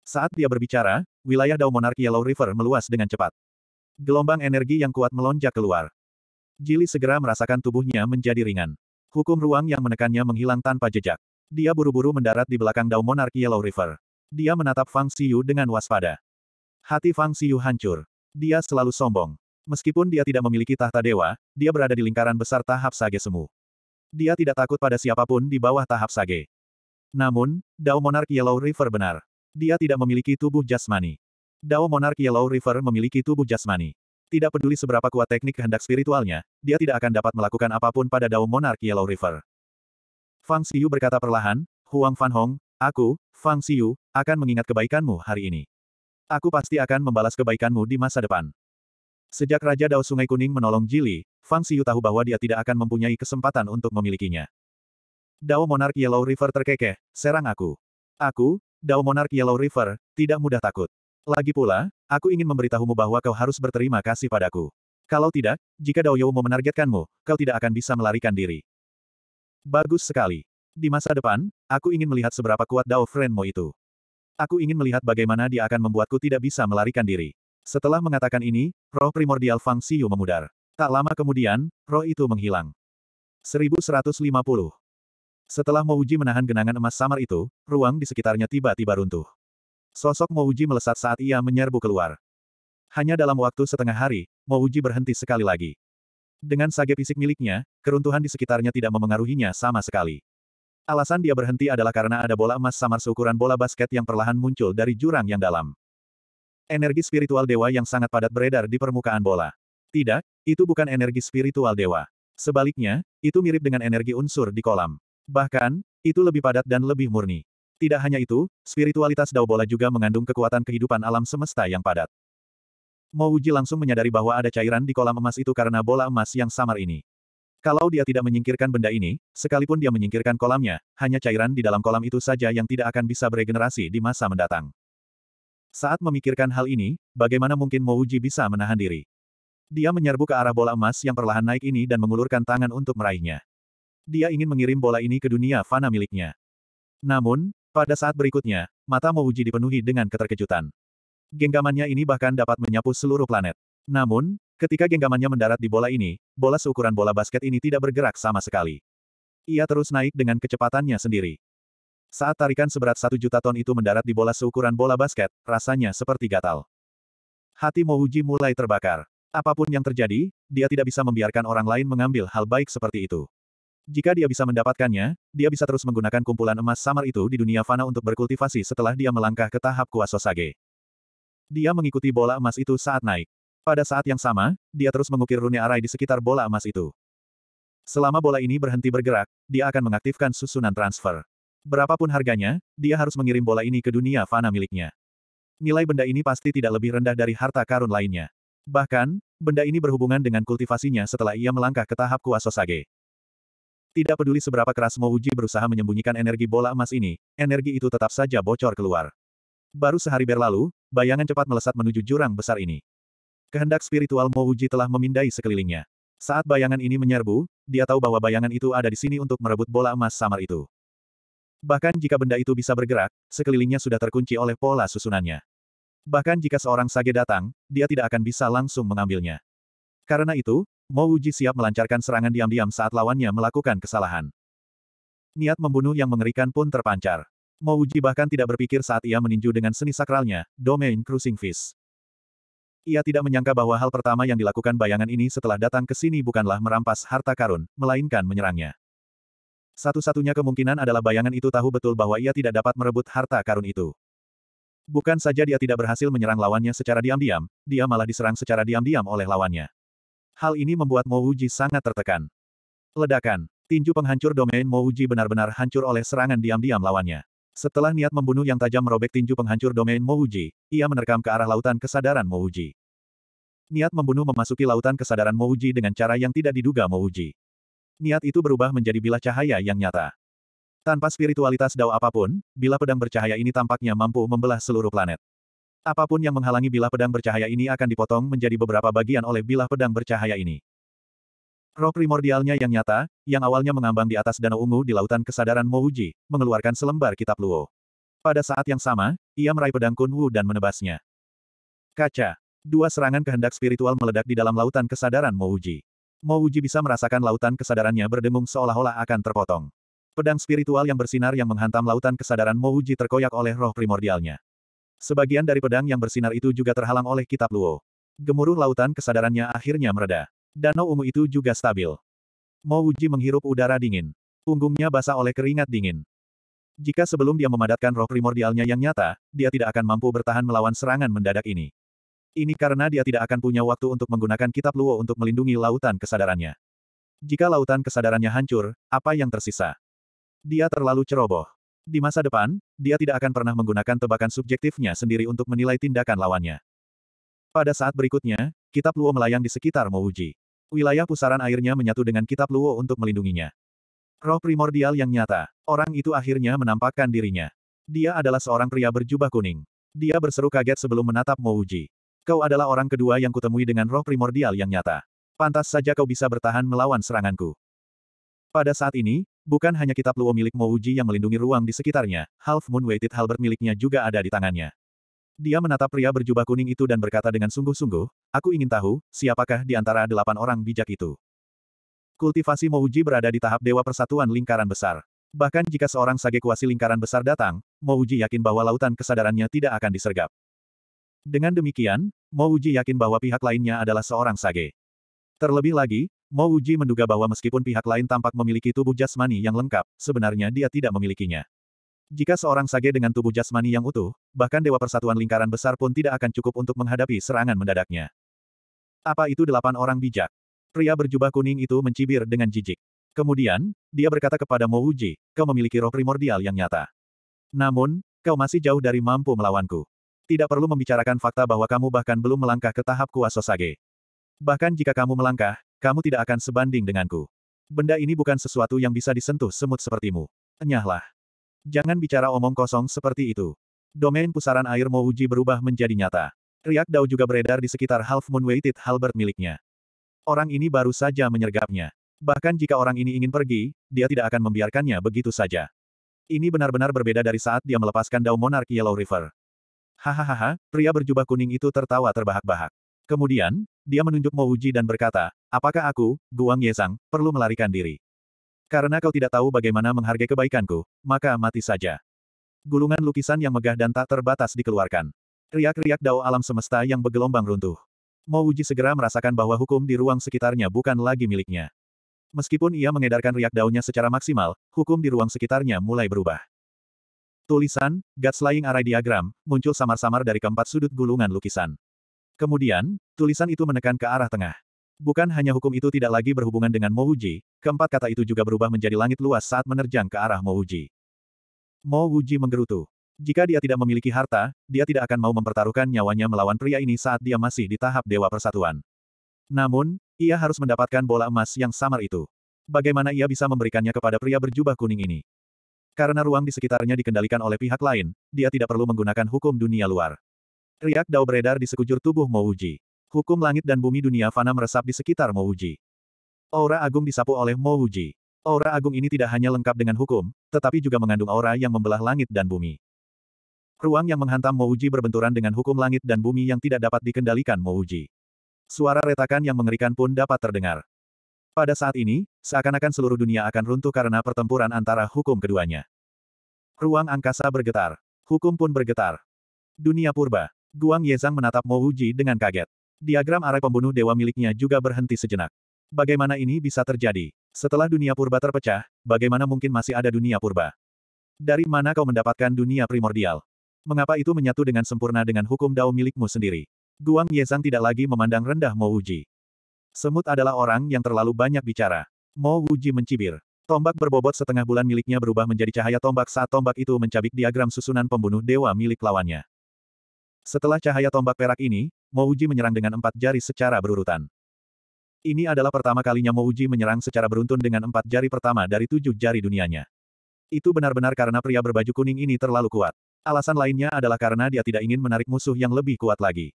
Saat dia berbicara, wilayah Dao monarki Yellow River meluas dengan cepat. Gelombang energi yang kuat melonjak keluar. Jili segera merasakan tubuhnya menjadi ringan. Hukum ruang yang menekannya menghilang tanpa jejak. Dia buru-buru mendarat di belakang Dao monarki Yellow River. Dia menatap Fang Siyu dengan waspada. Hati Fang Siyu hancur. Dia selalu sombong. Meskipun dia tidak memiliki tahta dewa, dia berada di lingkaran besar tahap sage semu. Dia tidak takut pada siapapun di bawah tahap sage. Namun, Dao Monarch Yellow River benar. Dia tidak memiliki tubuh jasmani. Dao Monarch Yellow River memiliki tubuh jasmani. Tidak peduli seberapa kuat teknik kehendak spiritualnya, dia tidak akan dapat melakukan apapun pada Dao Monarch Yellow River. Fang Xiu berkata perlahan, Huang Fan Hong, aku, Fang Xiu, akan mengingat kebaikanmu hari ini. Aku pasti akan membalas kebaikanmu di masa depan. Sejak Raja Dao Sungai Kuning menolong Jili, Fang Siyu tahu bahwa dia tidak akan mempunyai kesempatan untuk memilikinya. Dao Monarch Yellow River terkekeh, serang aku. Aku, Dao Monarch Yellow River, tidak mudah takut. Lagi pula, aku ingin memberitahumu bahwa kau harus berterima kasih padaku. Kalau tidak, jika Dao Yao menargetkanmu, kau tidak akan bisa melarikan diri. Bagus sekali. Di masa depan, aku ingin melihat seberapa kuat Dao Friendmu itu. Aku ingin melihat bagaimana dia akan membuatku tidak bisa melarikan diri. Setelah mengatakan ini, roh primordial Fang Xiu memudar. Tak lama kemudian, roh itu menghilang. 1150. Setelah Mouji menahan genangan emas samar itu, ruang di sekitarnya tiba-tiba runtuh. Sosok Mouji melesat saat ia menyerbu keluar. Hanya dalam waktu setengah hari, Mouji berhenti sekali lagi. Dengan sage fisik miliknya, keruntuhan di sekitarnya tidak memengaruhinya sama sekali. Alasan dia berhenti adalah karena ada bola emas samar seukuran bola basket yang perlahan muncul dari jurang yang dalam. Energi spiritual dewa yang sangat padat beredar di permukaan bola. Tidak, itu bukan energi spiritual dewa. Sebaliknya, itu mirip dengan energi unsur di kolam. Bahkan, itu lebih padat dan lebih murni. Tidak hanya itu, spiritualitas dao bola juga mengandung kekuatan kehidupan alam semesta yang padat. Mouji langsung menyadari bahwa ada cairan di kolam emas itu karena bola emas yang samar ini. Kalau dia tidak menyingkirkan benda ini, sekalipun dia menyingkirkan kolamnya, hanya cairan di dalam kolam itu saja yang tidak akan bisa beregenerasi di masa mendatang. Saat memikirkan hal ini, bagaimana mungkin Mouji bisa menahan diri? Dia menyerbu ke arah bola emas yang perlahan naik ini dan mengulurkan tangan untuk meraihnya. Dia ingin mengirim bola ini ke dunia fana miliknya. Namun, pada saat berikutnya, mata Mouji dipenuhi dengan keterkejutan. Genggamannya ini bahkan dapat menyapu seluruh planet. Namun, ketika genggamannya mendarat di bola ini, bola seukuran bola basket ini tidak bergerak sama sekali. Ia terus naik dengan kecepatannya sendiri. Saat tarikan seberat satu juta ton itu mendarat di bola seukuran bola basket, rasanya seperti gatal. Hati Mouji mulai terbakar. Apapun yang terjadi, dia tidak bisa membiarkan orang lain mengambil hal baik seperti itu. Jika dia bisa mendapatkannya, dia bisa terus menggunakan kumpulan emas samar itu di dunia fana untuk berkultivasi setelah dia melangkah ke tahap kuasa Sage. Dia mengikuti bola emas itu saat naik. Pada saat yang sama, dia terus mengukir rune arai di sekitar bola emas itu. Selama bola ini berhenti bergerak, dia akan mengaktifkan susunan transfer. Berapapun harganya, dia harus mengirim bola ini ke dunia fana miliknya. Nilai benda ini pasti tidak lebih rendah dari harta karun lainnya. Bahkan, benda ini berhubungan dengan kultivasinya setelah ia melangkah ke tahap kuasa Sage. Tidak peduli seberapa keras Mo Uji berusaha menyembunyikan energi bola emas ini, energi itu tetap saja bocor keluar. Baru sehari berlalu, bayangan cepat melesat menuju jurang besar ini. Kehendak spiritual Mo Uji telah memindai sekelilingnya. Saat bayangan ini menyerbu, dia tahu bahwa bayangan itu ada di sini untuk merebut bola emas samar itu. Bahkan jika benda itu bisa bergerak, sekelilingnya sudah terkunci oleh pola susunannya. Bahkan jika seorang sage datang, dia tidak akan bisa langsung mengambilnya. Karena itu, Mo Uji siap melancarkan serangan diam-diam saat lawannya melakukan kesalahan. Niat membunuh yang mengerikan pun terpancar. Mo Uji bahkan tidak berpikir saat ia meninju dengan seni sakralnya, Domain Cruising Fish. Ia tidak menyangka bahwa hal pertama yang dilakukan bayangan ini setelah datang ke sini bukanlah merampas harta karun, melainkan menyerangnya. Satu-satunya kemungkinan adalah bayangan itu tahu betul bahwa ia tidak dapat merebut harta karun itu. Bukan saja dia tidak berhasil menyerang lawannya secara diam-diam, dia malah diserang secara diam-diam oleh lawannya. Hal ini membuat Mo Uji sangat tertekan. Ledakan, tinju penghancur domain Mo Uji benar-benar hancur oleh serangan diam-diam lawannya. Setelah niat membunuh yang tajam merobek tinju penghancur domain Mo Uji, ia menerkam ke arah lautan kesadaran Mo Uji. Niat membunuh memasuki lautan kesadaran Mo Uji dengan cara yang tidak diduga Mo Uji niat itu berubah menjadi bilah cahaya yang nyata. Tanpa spiritualitas dao apapun, bilah pedang bercahaya ini tampaknya mampu membelah seluruh planet. Apapun yang menghalangi bilah pedang bercahaya ini akan dipotong menjadi beberapa bagian oleh bilah pedang bercahaya ini. Roh primordialnya yang nyata, yang awalnya mengambang di atas danau ungu di lautan kesadaran Mouji, mengeluarkan selembar kitab Luo. Pada saat yang sama, ia meraih pedang Kunwu dan menebasnya. Kaca. Dua serangan kehendak spiritual meledak di dalam lautan kesadaran Mouji. Mo Uji bisa merasakan lautan kesadarannya berdengung seolah-olah akan terpotong. Pedang spiritual yang bersinar yang menghantam lautan kesadaran Mo Uji terkoyak oleh roh primordialnya. Sebagian dari pedang yang bersinar itu juga terhalang oleh kitab Luo. Gemuruh lautan kesadarannya akhirnya mereda. Danau ungu itu juga stabil. Mo Uji menghirup udara dingin. Punggungnya basah oleh keringat dingin. Jika sebelum dia memadatkan roh primordialnya yang nyata, dia tidak akan mampu bertahan melawan serangan mendadak ini. Ini karena dia tidak akan punya waktu untuk menggunakan kitab Luo untuk melindungi lautan kesadarannya. Jika lautan kesadarannya hancur, apa yang tersisa? Dia terlalu ceroboh. Di masa depan, dia tidak akan pernah menggunakan tebakan subjektifnya sendiri untuk menilai tindakan lawannya. Pada saat berikutnya, kitab Luo melayang di sekitar Mouji. Wilayah pusaran airnya menyatu dengan kitab Luo untuk melindunginya. Roh primordial yang nyata, orang itu akhirnya menampakkan dirinya. Dia adalah seorang pria berjubah kuning. Dia berseru kaget sebelum menatap Mouji. Kau adalah orang kedua yang kutemui dengan roh primordial yang nyata. Pantas saja kau bisa bertahan melawan seranganku. Pada saat ini, bukan hanya kitab Luo milik Mouji yang melindungi ruang di sekitarnya, Half Moon Weighted Halbert miliknya juga ada di tangannya. Dia menatap pria berjubah kuning itu dan berkata dengan sungguh-sungguh, aku ingin tahu, siapakah di antara delapan orang bijak itu. Kultivasi Mouji berada di tahap Dewa Persatuan Lingkaran Besar. Bahkan jika seorang sage kuasi lingkaran besar datang, Mouji yakin bahwa lautan kesadarannya tidak akan disergap. Dengan demikian, Mo Uji yakin bahwa pihak lainnya adalah seorang sage. Terlebih lagi, Mo Uji menduga bahwa meskipun pihak lain tampak memiliki tubuh jasmani yang lengkap, sebenarnya dia tidak memilikinya. Jika seorang sage dengan tubuh jasmani yang utuh, bahkan Dewa Persatuan Lingkaran Besar pun tidak akan cukup untuk menghadapi serangan mendadaknya. Apa itu delapan orang bijak? Pria berjubah kuning itu mencibir dengan jijik. Kemudian, dia berkata kepada Mo Uji, kau memiliki roh primordial yang nyata. Namun, kau masih jauh dari mampu melawanku. Tidak perlu membicarakan fakta bahwa kamu bahkan belum melangkah ke tahap kuasa sage. Bahkan jika kamu melangkah, kamu tidak akan sebanding denganku. Benda ini bukan sesuatu yang bisa disentuh semut sepertimu. Enyahlah. Jangan bicara omong kosong seperti itu. Domain pusaran air Mouji berubah menjadi nyata. Riak Dao juga beredar di sekitar Half Moon Weighted Halberd miliknya. Orang ini baru saja menyergapnya. Bahkan jika orang ini ingin pergi, dia tidak akan membiarkannya begitu saja. Ini benar-benar berbeda dari saat dia melepaskan Dao Monarch Yellow River. Hahaha, pria berjubah kuning itu tertawa terbahak-bahak. Kemudian, dia menunjuk Mo Uji dan berkata, apakah aku, Guang Yesang, perlu melarikan diri? Karena kau tidak tahu bagaimana menghargai kebaikanku, maka mati saja. Gulungan lukisan yang megah dan tak terbatas dikeluarkan. Riak-riak dao alam semesta yang bergelombang runtuh. Mo Uji segera merasakan bahwa hukum di ruang sekitarnya bukan lagi miliknya. Meskipun ia mengedarkan riak daunnya secara maksimal, hukum di ruang sekitarnya mulai berubah. Tulisan, Slaying Array Diagram, muncul samar-samar dari keempat sudut gulungan lukisan. Kemudian, tulisan itu menekan ke arah tengah. Bukan hanya hukum itu tidak lagi berhubungan dengan Mouji, keempat kata itu juga berubah menjadi langit luas saat menerjang ke arah Mouji. Mouji menggerutu. Jika dia tidak memiliki harta, dia tidak akan mau mempertaruhkan nyawanya melawan pria ini saat dia masih di tahap Dewa Persatuan. Namun, ia harus mendapatkan bola emas yang samar itu. Bagaimana ia bisa memberikannya kepada pria berjubah kuning ini? Karena ruang di sekitarnya dikendalikan oleh pihak lain, dia tidak perlu menggunakan hukum dunia luar. Riak Dao beredar di sekujur tubuh Mouji. Hukum langit dan bumi dunia fana meresap di sekitar Mouji. Aura agung disapu oleh Mouji. Aura agung ini tidak hanya lengkap dengan hukum, tetapi juga mengandung aura yang membelah langit dan bumi. Ruang yang menghantam Mouji berbenturan dengan hukum langit dan bumi yang tidak dapat dikendalikan Mouji. Suara retakan yang mengerikan pun dapat terdengar. Pada saat ini, seakan-akan seluruh dunia akan runtuh karena pertempuran antara hukum keduanya. Ruang angkasa bergetar. Hukum pun bergetar. Dunia purba. Guang Yezang menatap Mo Wuji dengan kaget. Diagram arah pembunuh dewa miliknya juga berhenti sejenak. Bagaimana ini bisa terjadi? Setelah dunia purba terpecah, bagaimana mungkin masih ada dunia purba? Dari mana kau mendapatkan dunia primordial? Mengapa itu menyatu dengan sempurna dengan hukum dao milikmu sendiri? Guang Yezang tidak lagi memandang rendah Mo Wuji. Semut adalah orang yang terlalu banyak bicara. Mo Wuji mencibir. Tombak berbobot setengah bulan miliknya berubah menjadi cahaya tombak saat tombak itu mencabik diagram susunan pembunuh dewa milik lawannya. Setelah cahaya tombak perak ini, Mo Wuji menyerang dengan empat jari secara berurutan. Ini adalah pertama kalinya Mo Wuji menyerang secara beruntun dengan empat jari pertama dari tujuh jari dunianya. Itu benar-benar karena pria berbaju kuning ini terlalu kuat. Alasan lainnya adalah karena dia tidak ingin menarik musuh yang lebih kuat lagi.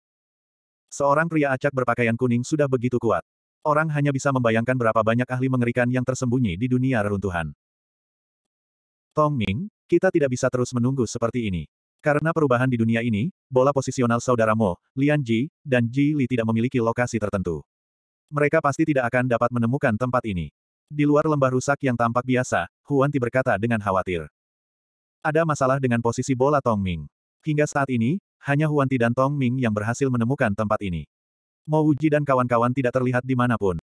Seorang pria acak berpakaian kuning sudah begitu kuat. Orang hanya bisa membayangkan berapa banyak ahli mengerikan yang tersembunyi di dunia reruntuhan. Tong Ming, kita tidak bisa terus menunggu seperti ini. Karena perubahan di dunia ini, bola posisional saudara Mo, Lian Ji, dan Ji Li tidak memiliki lokasi tertentu. Mereka pasti tidak akan dapat menemukan tempat ini. Di luar lembah rusak yang tampak biasa, Huan Ti berkata dengan khawatir. Ada masalah dengan posisi bola Tong Ming. Hingga saat ini, hanya Huanti dan Tong Ming yang berhasil menemukan tempat ini. Mo Uji dan kawan-kawan tidak terlihat di manapun.